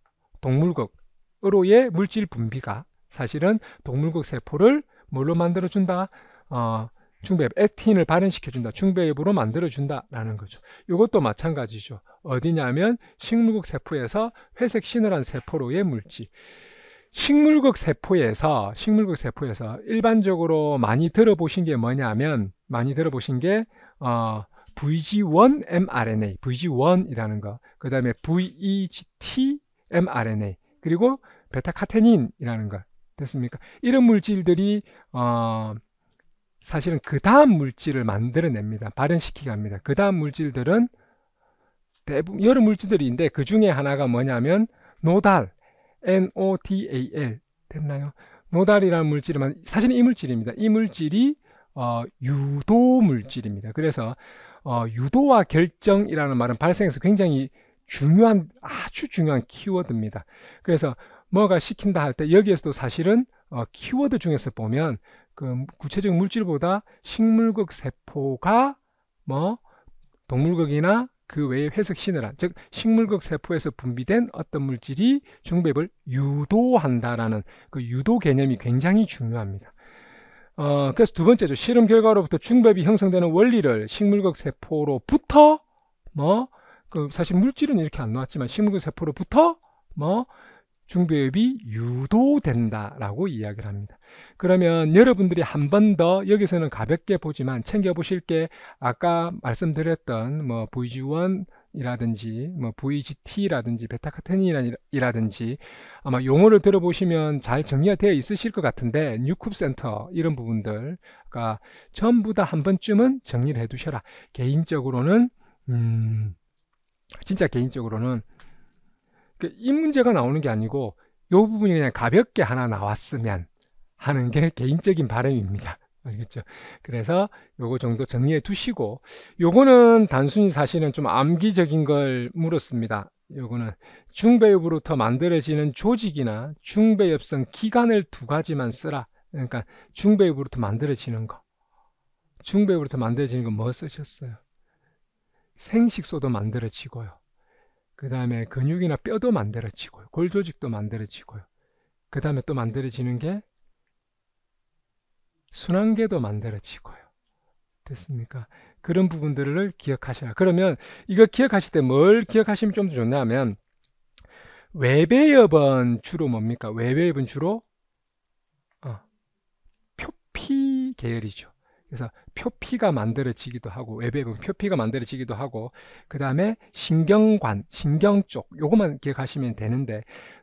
동물극으로의 물질 분비가 사실은 동물극 세포를 뭘로 만들어준다? 어, 중배 액틴을 발현시켜준다. 중배액으로 만들어준다라는 거죠. 이것도 마찬가지죠. 어디냐면 식물국 세포에서 회색 시노란 세포로의 물질. 식물국 세포에서 식물국 세포에서 일반적으로 많이 들어보신 게 뭐냐면 많이 들어보신 게 어, VG1 mRNA, VG1이라는 거, 그 다음에 VEGT mRNA, 그리고 베타카테닌이라는 거 됐습니까? 이런 물질들이 어, 사실은 그 다음 물질을 만들어냅니다. 발현시키게 합니다. 그 다음 물질들은 대부분 여러 물질들이있는데그 중에 하나가 뭐냐면 노달, NODAL 됐나요? 노달이라는 물질은 사실은 이 물질입니다. 이 물질이 어, 유도 물질입니다. 그래서 어, 유도와 결정이라는 말은 발생해서 굉장히 중요한 아주 중요한 키워드입니다. 그래서 뭐가 시킨다 할 때 여기에서도 사실은 어, 키워드 중에서 보면 그 구체적 물질보다 식물극 세포가 뭐 동물극이나 그 외에 회색 시느란 즉 식물극 세포에서 분비된 어떤 물질이 중백을 유도한다라는 그 유도 개념이 굉장히 중요합니다. 어, 그래서 두 번째죠. 실험 결과로부터 중백이 형성되는 원리를 식물극 세포로부터 뭐그 사실 물질은 이렇게 안 나왔지만 식물극 세포로부터 뭐 중배엽이 유도된다라고 이야기를 합니다. 그러면 여러분들이 한 번 더 여기서는 가볍게 보지만 챙겨보실 게 아까 말씀드렸던 뭐 VG1이라든지 뭐 VGT라든지 베타카테이라든지 아마 용어를 들어보시면 잘 정리가 되어 있으실 것 같은데 뉴쿱 센터 이런 부분들 그러니까 전부 다 한 번쯤은 정리를 해두셔라. 개인적으로는 음 진짜 개인적으로는 그 이 문제가 나오는 게 아니고 이 부분이 그냥 가볍게 하나 나왔으면 하는 게 음. 개인적인 바람입니다. 알겠죠? 그래서 요거 정도 정리해 두시고 요거는 단순히 사실은 좀 암기적인 걸 물었습니다. 요거는 중배엽으로부터 만들어지는 조직이나 중배엽성 기간을 두 가지만 쓰라. 그러니까 중배엽으로부터 만들어지는 거. 중배엽으로부터 만들어지는 거 뭐 쓰셨어요? 생식소도 만들어지고요. 그 다음에 근육이나 뼈도 만들어지고요. 골조직도 만들어지고요. 그 다음에 또 만들어지는 게 순환계도 만들어지고요. 됐습니까? 그런 부분들을 기억하셔라. 그러면 이거 기억하실 때 뭘 기억하시면 좀 더 좋냐면 외배엽은 주로 뭡니까? 외배엽은 주로 어, 표피 계열이죠. 그래서 표피가 만들어지기도 하고 외부에 표피가 만들어지기도 하고 그 다음에 신경관, 신경 쪽 요것만 기억하시면 되는데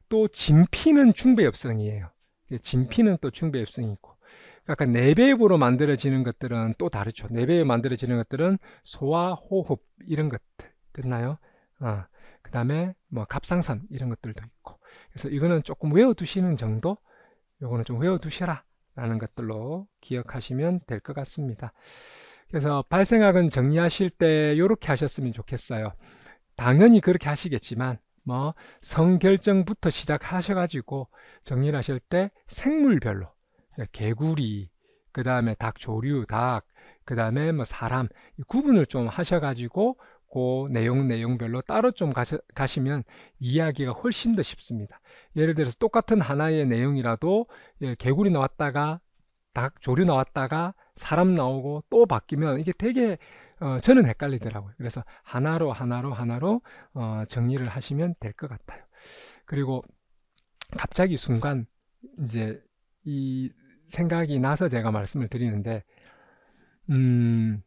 또 진피는 중배엽성이에요. 예, 진피는 또 중배엽성이 있고 약까 그러니까 내배엽으로 만들어지는 것들은 또 다르죠. 내배엽 만들어지는 것들은 소화, 호흡 이런 것들 됐나요? 어, 그 다음에 뭐 갑상선 이런 것들도 있고 그래서 이거는 조금 외워두시는 정도 요거는 좀외워두셔라 라는 것들로 기억하시면 될 것 같습니다. 그래서 발생학은 정리하실 때 이렇게 하셨으면 좋겠어요. 당연히 그렇게 하시겠지만 뭐 성결정부터 시작하셔가지고 정리를 하실 때 생물별로 개구리, 그 다음에 닭, 조류, 닭, 그 다음에 뭐 사람 구분을 좀 하셔가지고 그 내용 내용별로 따로 좀 가시, 가시면 이야기가 훨씬 더 쉽습니다. 예를 들어서 똑같은 하나의 내용이라도 예, 개구리 나왔다가 닭, 조류 나왔다가 사람 나오고 또 바뀌면 이게 되게 어, 저는 헷갈리더라고요. 그래서 하나로 하나로 하나로 어, 정리를 하시면 될 것 같아요. 그리고 갑자기 순간 이제 이 생각이 나서 제가 말씀을 드리는데, 음,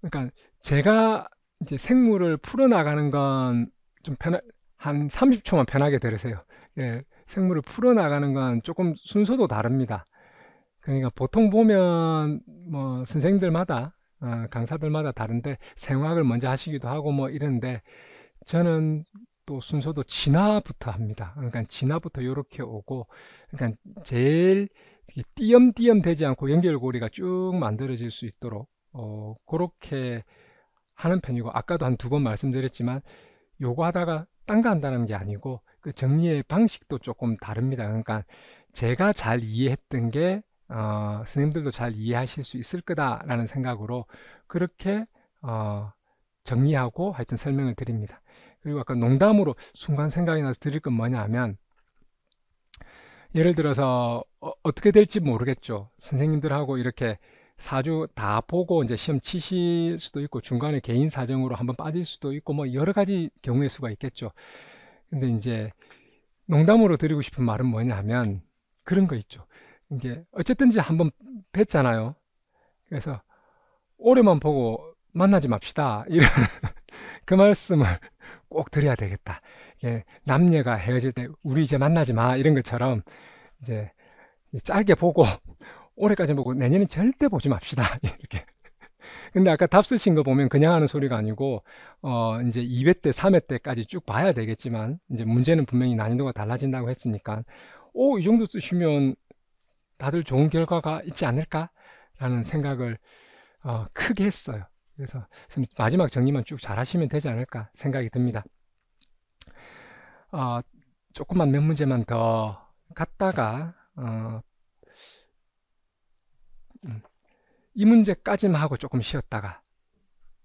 그러니까 제가 이제 생물을 풀어나가는 건 좀 편한 한 30초만 편하게 들으세요. 예, 생물을 풀어나가는 건 조금 순서도 다릅니다. 그러니까 보통 보면 뭐 선생들마다 어, 강사들마다 다른데 생화학을 먼저 하시기도 하고 뭐 이런데 저는 또 순서도 진화부터 합니다. 그러니까 진화부터 이렇게 오고 그러니까 제일 띄엄띄엄 되지 않고 연결고리가 쭉 만들어질 수 있도록 어, 그렇게 하는 편이고 아까도 한 두 번 말씀드렸지만 요거 하다가 딴 거 한다는 게 아니고 그 정리의 방식도 조금 다릅니다. 그러니까 제가 잘 이해했던 게 어, 선생님들도잘 이해하실 수 있을 거다라는 생각으로 그렇게 어, 정리하고 하여튼 설명을 드립니다. 그리고 아까 농담으로 순간 생각이 나서 드릴 건 뭐냐 하면 예를 들어서 어, 떻게 될지 모르겠죠. 선생님들하고 이렇게 사주 다 보고 이제 시험 치실 수도 있고 중간에 개인 사정으로 한번 빠질 수도 있고 뭐 여러 가지 경우의 수가 있겠죠. 근데 이제 농담으로 드리고 싶은 말은 뭐냐 하면 그런 거 있죠. 이게 어쨌든지 한번 뵀잖아요. 그래서 오래만 보고 만나지 맙시다. 이런 그 말씀을 꼭 드려야 되겠다. 예, 남녀가 헤어질 때 우리 이제 만나지 마 이런 것처럼 이제 짧게 보고 올해까지 보고 내년엔 절대 보지 맙시다. 이렇게 근데 아까 답 쓰신 거 보면 그냥 하는 소리가 아니고 어 이제 2회 때 3회 때까지 쭉 봐야 되겠지만 이제 문제는 분명히 난이도가 달라진다고 했으니까 오 이 정도 쓰시면 다들 좋은 결과가 있지 않을까라는 생각을 어, 크게 했어요. 그래서 마지막 정리만 쭉 잘하시면 되지 않을까 생각이 듭니다. 어, 조금만 몇 문제만 더 갔다가 어, 이 문제까지만 하고 조금 쉬었다가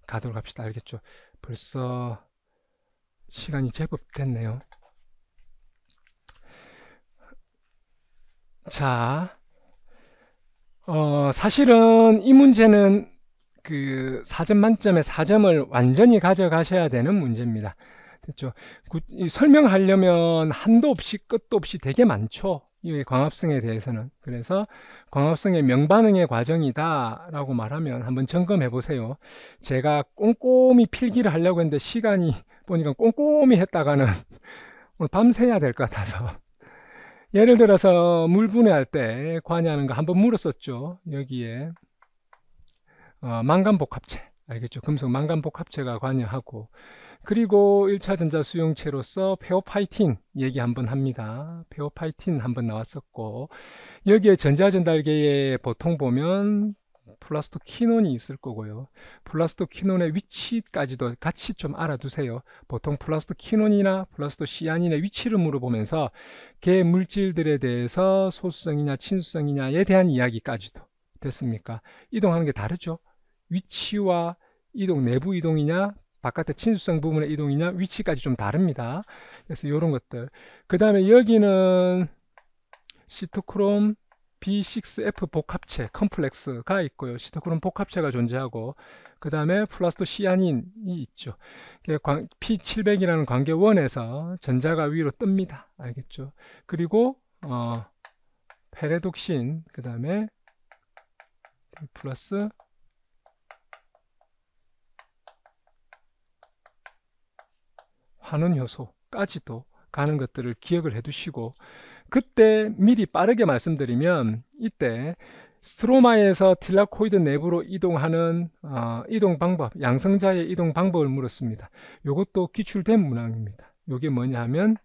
가도록 합시다. 알겠죠? 벌써 시간이 제법 됐네요. 자, 어, 사실은 이 문제는 그 4점 만점에 4점을 완전히 가져가셔야 되는 문제입니다. 됐죠? 구, 설명하려면 한도 없이 끝도 없이 되게 많죠. 이 광합성에 대해서는 그래서 광합성의 명반응의 과정이다 라고 말하면 한번 점검해 보세요 제가 꼼꼼히 필기를 하려고 했는데 시간이 보니까 꼼꼼히 했다가는 오늘 밤새야 될 것 같아서 예를 들어서 물분해할 때 관여하는 거 한번 물었었죠 여기에 어, 망간복합체 알겠죠 금속 망간복합체가 관여하고 그리고 1차 전자 수용체로서 페오파이틴 얘기 한번 합니다. 페오파이틴 한번 나왔었고 여기에 전자 전달계에 보통 보면 플라스토키논이 있을 거고요. 플라스토키논의 위치까지도 같이 좀 알아두세요. 보통 플라스토키논이나 플라스토시안닌의 위치를 물어보면서 개 물질들에 대해서 소수성이냐 친수성이냐에 대한 이야기까지도 됐습니까? 이동하는 게 다르죠. 위치와 이동 내부 이동이냐 바깥의 친수성 부분의 이동이냐 위치까지 좀 다릅니다. 그래서 이런 것들. 그 다음에 여기는 시토크롬 B6F 복합체 컴플렉스가 있고요. 시토크롬 복합체가 존재하고 그 다음에 플라스토 시아닌이 있죠. P700이라는 관계원에서 전자가 위로 뜹니다. 알겠죠? 그리고 어, 페레독신 그 다음에 플러스 환원 효소까지도 가는 것들을 기억을 해 두시고 그때 미리 빠르게 말씀드리면 이때 스트로마에서 틸라코이드 내부로 이동하는 어, 이동 방법, 양성자의 이동 방법을 물었습니다. 이것도 기출된 문항입니다. 이게 뭐냐 하면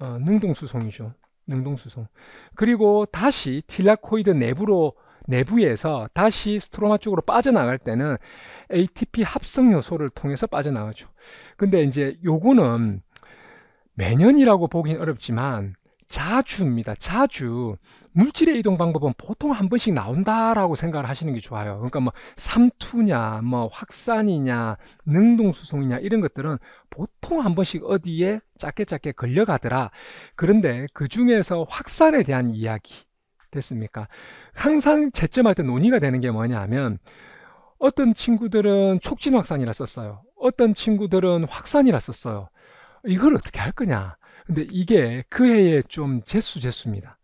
어, 능동수송이죠. 능동수송. 그리고 다시 틸라코이드 내부로 내부에서 다시 스트로마 쪽으로 빠져나갈 때는 ATP 합성 요소를 통해서 빠져나가죠. 근데 이제 요거는 매년이라고 보긴 어렵지만 자주입니다. 자주 물질의 이동 방법은 보통 한 번씩 나온다라고 생각을 하시는 게 좋아요. 그러니까 뭐 삼투냐, 뭐 확산이냐, 능동수송이냐 이런 것들은 보통 한 번씩 어디에 짧게 짧게 걸려가더라. 그런데 그 중에서 확산에 대한 이야기, 됐습니까? 항상 채점할 때 논의가 되는 게 뭐냐면 어떤 친구들은 촉진 확산이라 썼어요. 어떤 친구들은 확산이라 썼어요. 이걸 어떻게 할 거냐? 근데 이게 그 해에 좀 재수 재수입니다.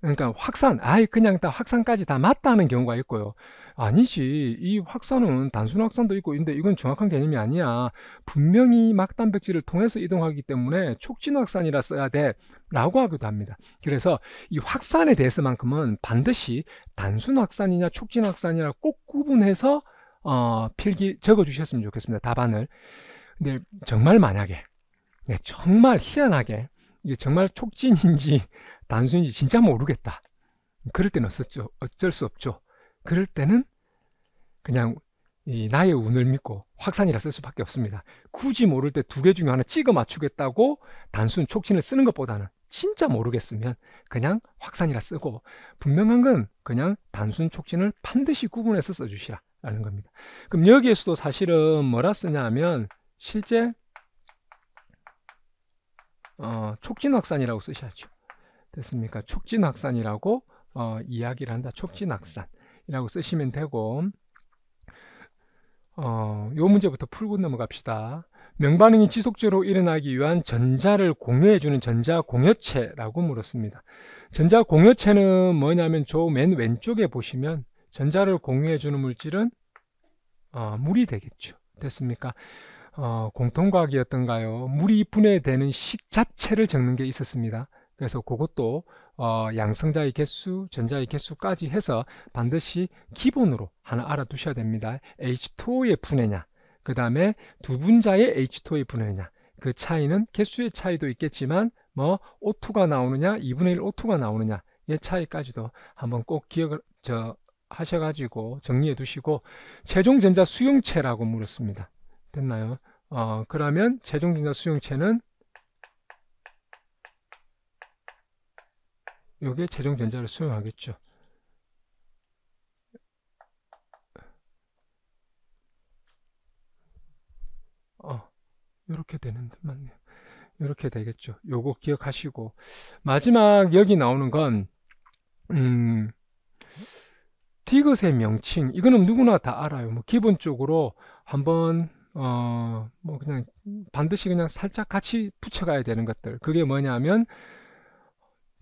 그러니까 확산, 아예 그냥 다 확산까지 다 맞다는 경우가 있고요. 아니지. 이 확산은 단순 확산도 있고, 있는데 이건 정확한 개념이 아니야. 분명히 막단백질을 통해서 이동하기 때문에 촉진 확산이라 써야 돼. 라고 하기도 합니다. 그래서 이 확산에 대해서만큼은 반드시 단순 확산이냐 촉진 확산이냐 꼭 구분해서 어, 필기 적어 주셨으면 좋겠습니다. 답안을. 근데 정말 만약에 네, 정말 희한하게 이게 정말 촉진인지 단순인지 진짜 모르겠다. 그럴 때는 어쩔 수 없죠. 그럴 때는 그냥 이 나의 운을 믿고 확산이라 쓸 수밖에 없습니다. 굳이 모를 때 두 개 중에 하나 찍어 맞추겠다고 단순 촉진을 쓰는 것보다는 진짜 모르겠으면 그냥 확산이라 쓰고 분명한 건 그냥 단순 촉진을 반드시 구분해서 써주시라라는 겁니다. 그럼 여기에서도 사실은 뭐라 쓰냐면 하 실제 어, 촉진 확산이라고 쓰셔야죠. 됐습니까? 촉진 확산이라고 어, 이야기를 한다. 촉진 확산. 이라고 쓰시면 되고 어, 요 문제부터 풀고 넘어갑시다. 명반응이 지속적으로 일어나기 위한 전자를 공유해주는 전자공여체라고 물었습니다. 전자공여체는 뭐냐면 저 맨 왼쪽에 보시면 전자를 공유해주는 물질은 어, 물이 되겠죠. 됐습니까? 어, 공통과학이었던가요? 물이 분해되는 식 자체를 적는 게 있었습니다. 그래서 그것도 어, 양성자의 개수, 전자의 개수까지 해서 반드시 기본으로 하나 알아두셔야 됩니다. H2의 o 분해냐, 그 다음에 두 분자의 H2의 o 분해냐, 그 차이는 개수의 차이도 있겠지만 뭐 O2가 나오느냐, 2분의 1 O2가 나오느냐의 차이까지도 한번 꼭 기억을 저 하셔가지고 정리해 두시고 최종 전자 수용체라고 물었습니다. 됐나요? 어, 그러면 최종 전자 수용체는 여기에 재정된 자를 수용하겠죠. 어, 이렇게 되는데 맞네요. 이렇게 되겠죠. 요거 기억하시고 마지막 여기 나오는 건 음, 디귿의 명칭 이거는 누구나 다 알아요. 뭐 기본적으로 한번 어, 뭐 그냥 반드시 그냥 살짝 같이 붙여가야 되는 것들 그게 뭐냐면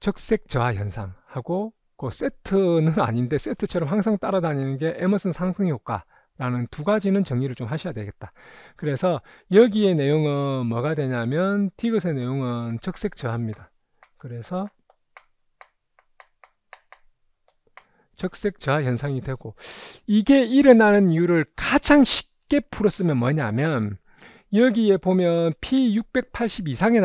적색 저하 현상하고 그 세트는 아닌데 세트처럼 항상 따라다니는 게 에머슨 상승 효과라는 두 가지는 정리를 좀 하셔야 되겠다. 그래서 여기에 내용은 뭐가 되냐면 티그의 내용은 적색 저하입니다. 그래서 적색 저하 현상이 되고 이게 일어나는 이유를 가장 쉽게 풀었으면 뭐냐면 여기에 보면 P680 이상의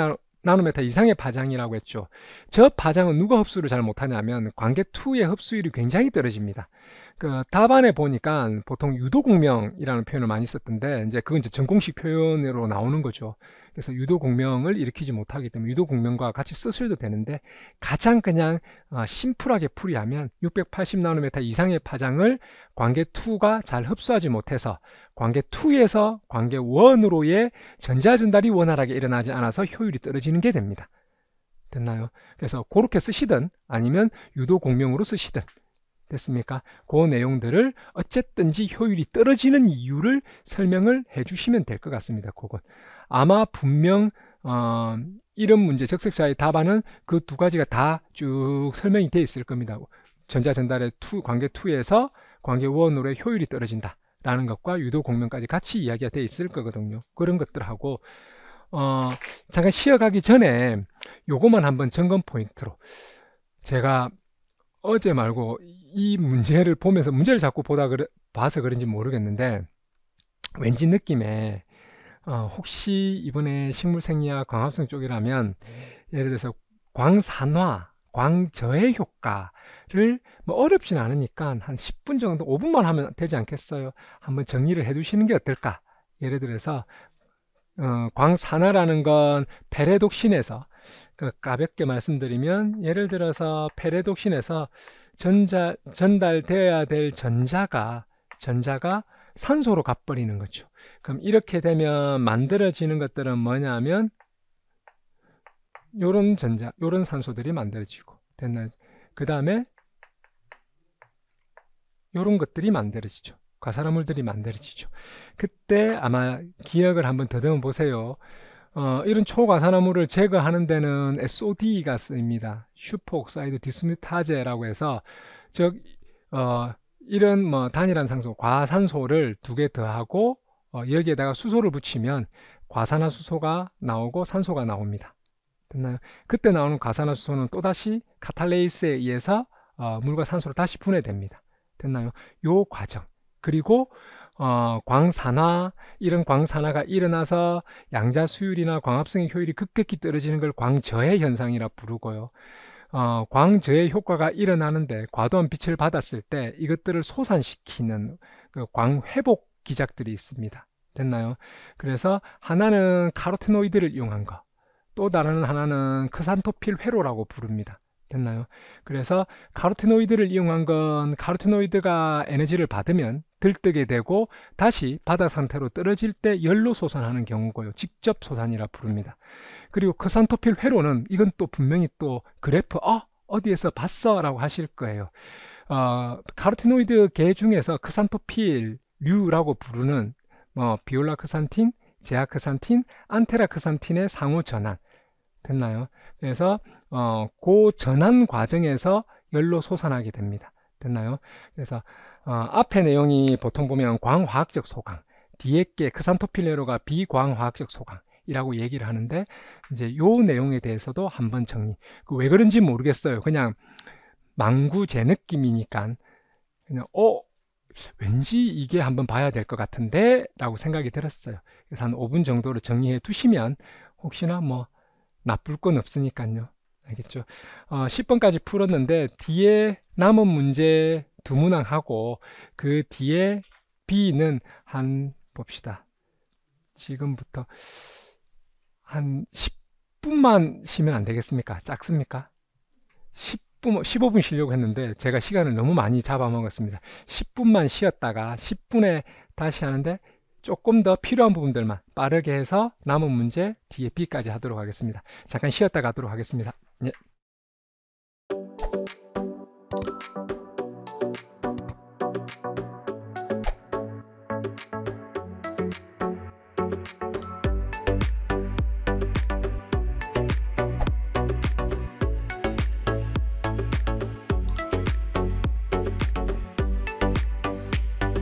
나노메타 이상의 파장이라고 했죠. 저 파장은 누가 흡수를 잘 못하냐면 관계2의 흡수율이 굉장히 떨어집니다. 그 답안에 보니까 보통 유도공명이라는 표현을 많이 썼던데 이제 그건 이제 전공식 표현으로 나오는 거죠. 그래서 유도 공명을 일으키지 못하기 때문에 유도 공명과 같이 쓰셔도 되는데 가장 그냥 아, 심플하게 풀이하면 6 8 0나노미터 이상의 파장을 관계2가 잘 흡수하지 못해서 관계2에서 관계1으로의 전자전달이 원활하게 일어나지 않아서 효율이 떨어지는 게 됩니다. 됐나요? 그래서 그렇게 쓰시든 아니면 유도 공명으로 쓰시든 됐습니까? 그 내용들을 어쨌든지 효율이 떨어지는 이유를 설명을 해주시면 될 것 같습니다. 그건 아마 분명 어, 이런 문제 적색사의 답안은 그 두 가지가 다 쭉 설명이 돼 있을 겁니다. 전자 전달의 투, 관계 2에서 관계 1으로의 효율이 떨어진다. 라는 것과 유도 공명까지 같이 이야기가 돼 있을 거거든요. 그런 것들하고 어, 잠깐 쉬어가기 전에 요거만 한번 점검 포인트로 제가 어제 말고 이 문제를 보면서 문제를 자꾸 보다 그래, 봐서 그런지 모르겠는데 왠지 느낌에 어, 혹시 이번에 식물생리학 광합성 쪽이라면 네. 예를 들어서 광산화, 광저해 효과를 뭐 어렵진 않으니까 한 10분 정도, 5분만 하면 되지 않겠어요? 한번 정리를 해두시는 게 어떨까? 예를 들어서 어, 광산화라는 건 페레독신에서 그 가볍게 말씀드리면 예를 들어서 페레독신에서 전자 전달되어야될 전자가 전자가 산소로 가버리는 거죠. 그럼 이렇게 되면 만들어지는 것들은 뭐냐면 요런 전자, 요런 산소들이 만들어지고 됐나요? 그 다음에 요런 것들이 만들어지죠. 과산화물들이 만들어지죠. 그때 아마 기억을 한번 더듬어 보세요. 어, 이런 초과산화물을 제거하는 데는 SOD가 쓰입니다. 슈퍼옥사이드 디스뮤타제라고 해서 즉 어, 이런 뭐 단일한 산소, 과산소를 두 개 더하고 어, 여기에다가 수소를 붙이면 과산화수소가 나오고 산소가 나옵니다. 됐나요? 그때 나오는 과산화수소는 또다시 카탈레이스에 의해서 어, 물과 산소를 다시 분해됩니다. 됐나요? 요 과정 그리고 어, 광산화 이런 광산화가 일어나서 양자 수율이나 광합성의 효율이 급격히 떨어지는 걸 광저해 현상이라 부르고요. 어, 광저의 효과가 일어나는데 과도한 빛을 받았을 때 이것들을 소산시키는 그 광회복 기작들이 있습니다. 됐나요? 그래서 하나는 카로테노이드를 이용한 것, 또 다른 하나는 크산토필 회로라고 부릅니다. 됐나요? 그래서 카로테노이드를 이용한 건 카로테노이드가 에너지를 받으면 들뜨게 되고 다시 바다 상태로 떨어질 때 열로 소산하는 경우고요. 직접 소산이라 부릅니다. 그리고 크산토필 회로는 이건 또 분명히 또 그래프 어 어디에서 봤어 라고 하실 거예요 어, 카로티노이드 계 중에서 크산토필류라고 부르는 어, 비올라 크산틴, 제아 크산틴, 안테라 크산틴의 상호 전환 됐나요? 그래서 어, 그 전환 과정에서 열로 솟아나게 됩니다. 됐나요? 그래서 어, 앞에 내용이 보통 보면 광화학적 소강, 뒤에 게 크산토필레로가 비광화학적 소강 이라고 얘기를 하는데 이제 요 내용에 대해서도 한번 정리 그왜 그런지 모르겠어요 그냥 망구 제 느낌이니까 그냥 어 왠지 이게 한번 봐야 될 것 같은데 라고 생각이 들었어요 그래서 한 5분 정도로 정리해 두시면 혹시나 뭐 나쁠 건 없으니까요 알겠죠 어, 10번까지 풀었는데 뒤에 남은 문제 두 문항하고 그 뒤에 B는 한 봅시다 지금부터 한 10분만 쉬면 안 되겠습니까? 작습니까? 10분, 15분 쉬려고 했는데 제가 시간을 너무 많이 잡아먹었습니다. 10분만 쉬었다가 10분에 다시 하는데 조금 더 필요한 부분들만 빠르게 해서 남은 문제 뒤에 B까지 하도록 하겠습니다. 잠깐 쉬었다 가도록 하겠습니다. 예.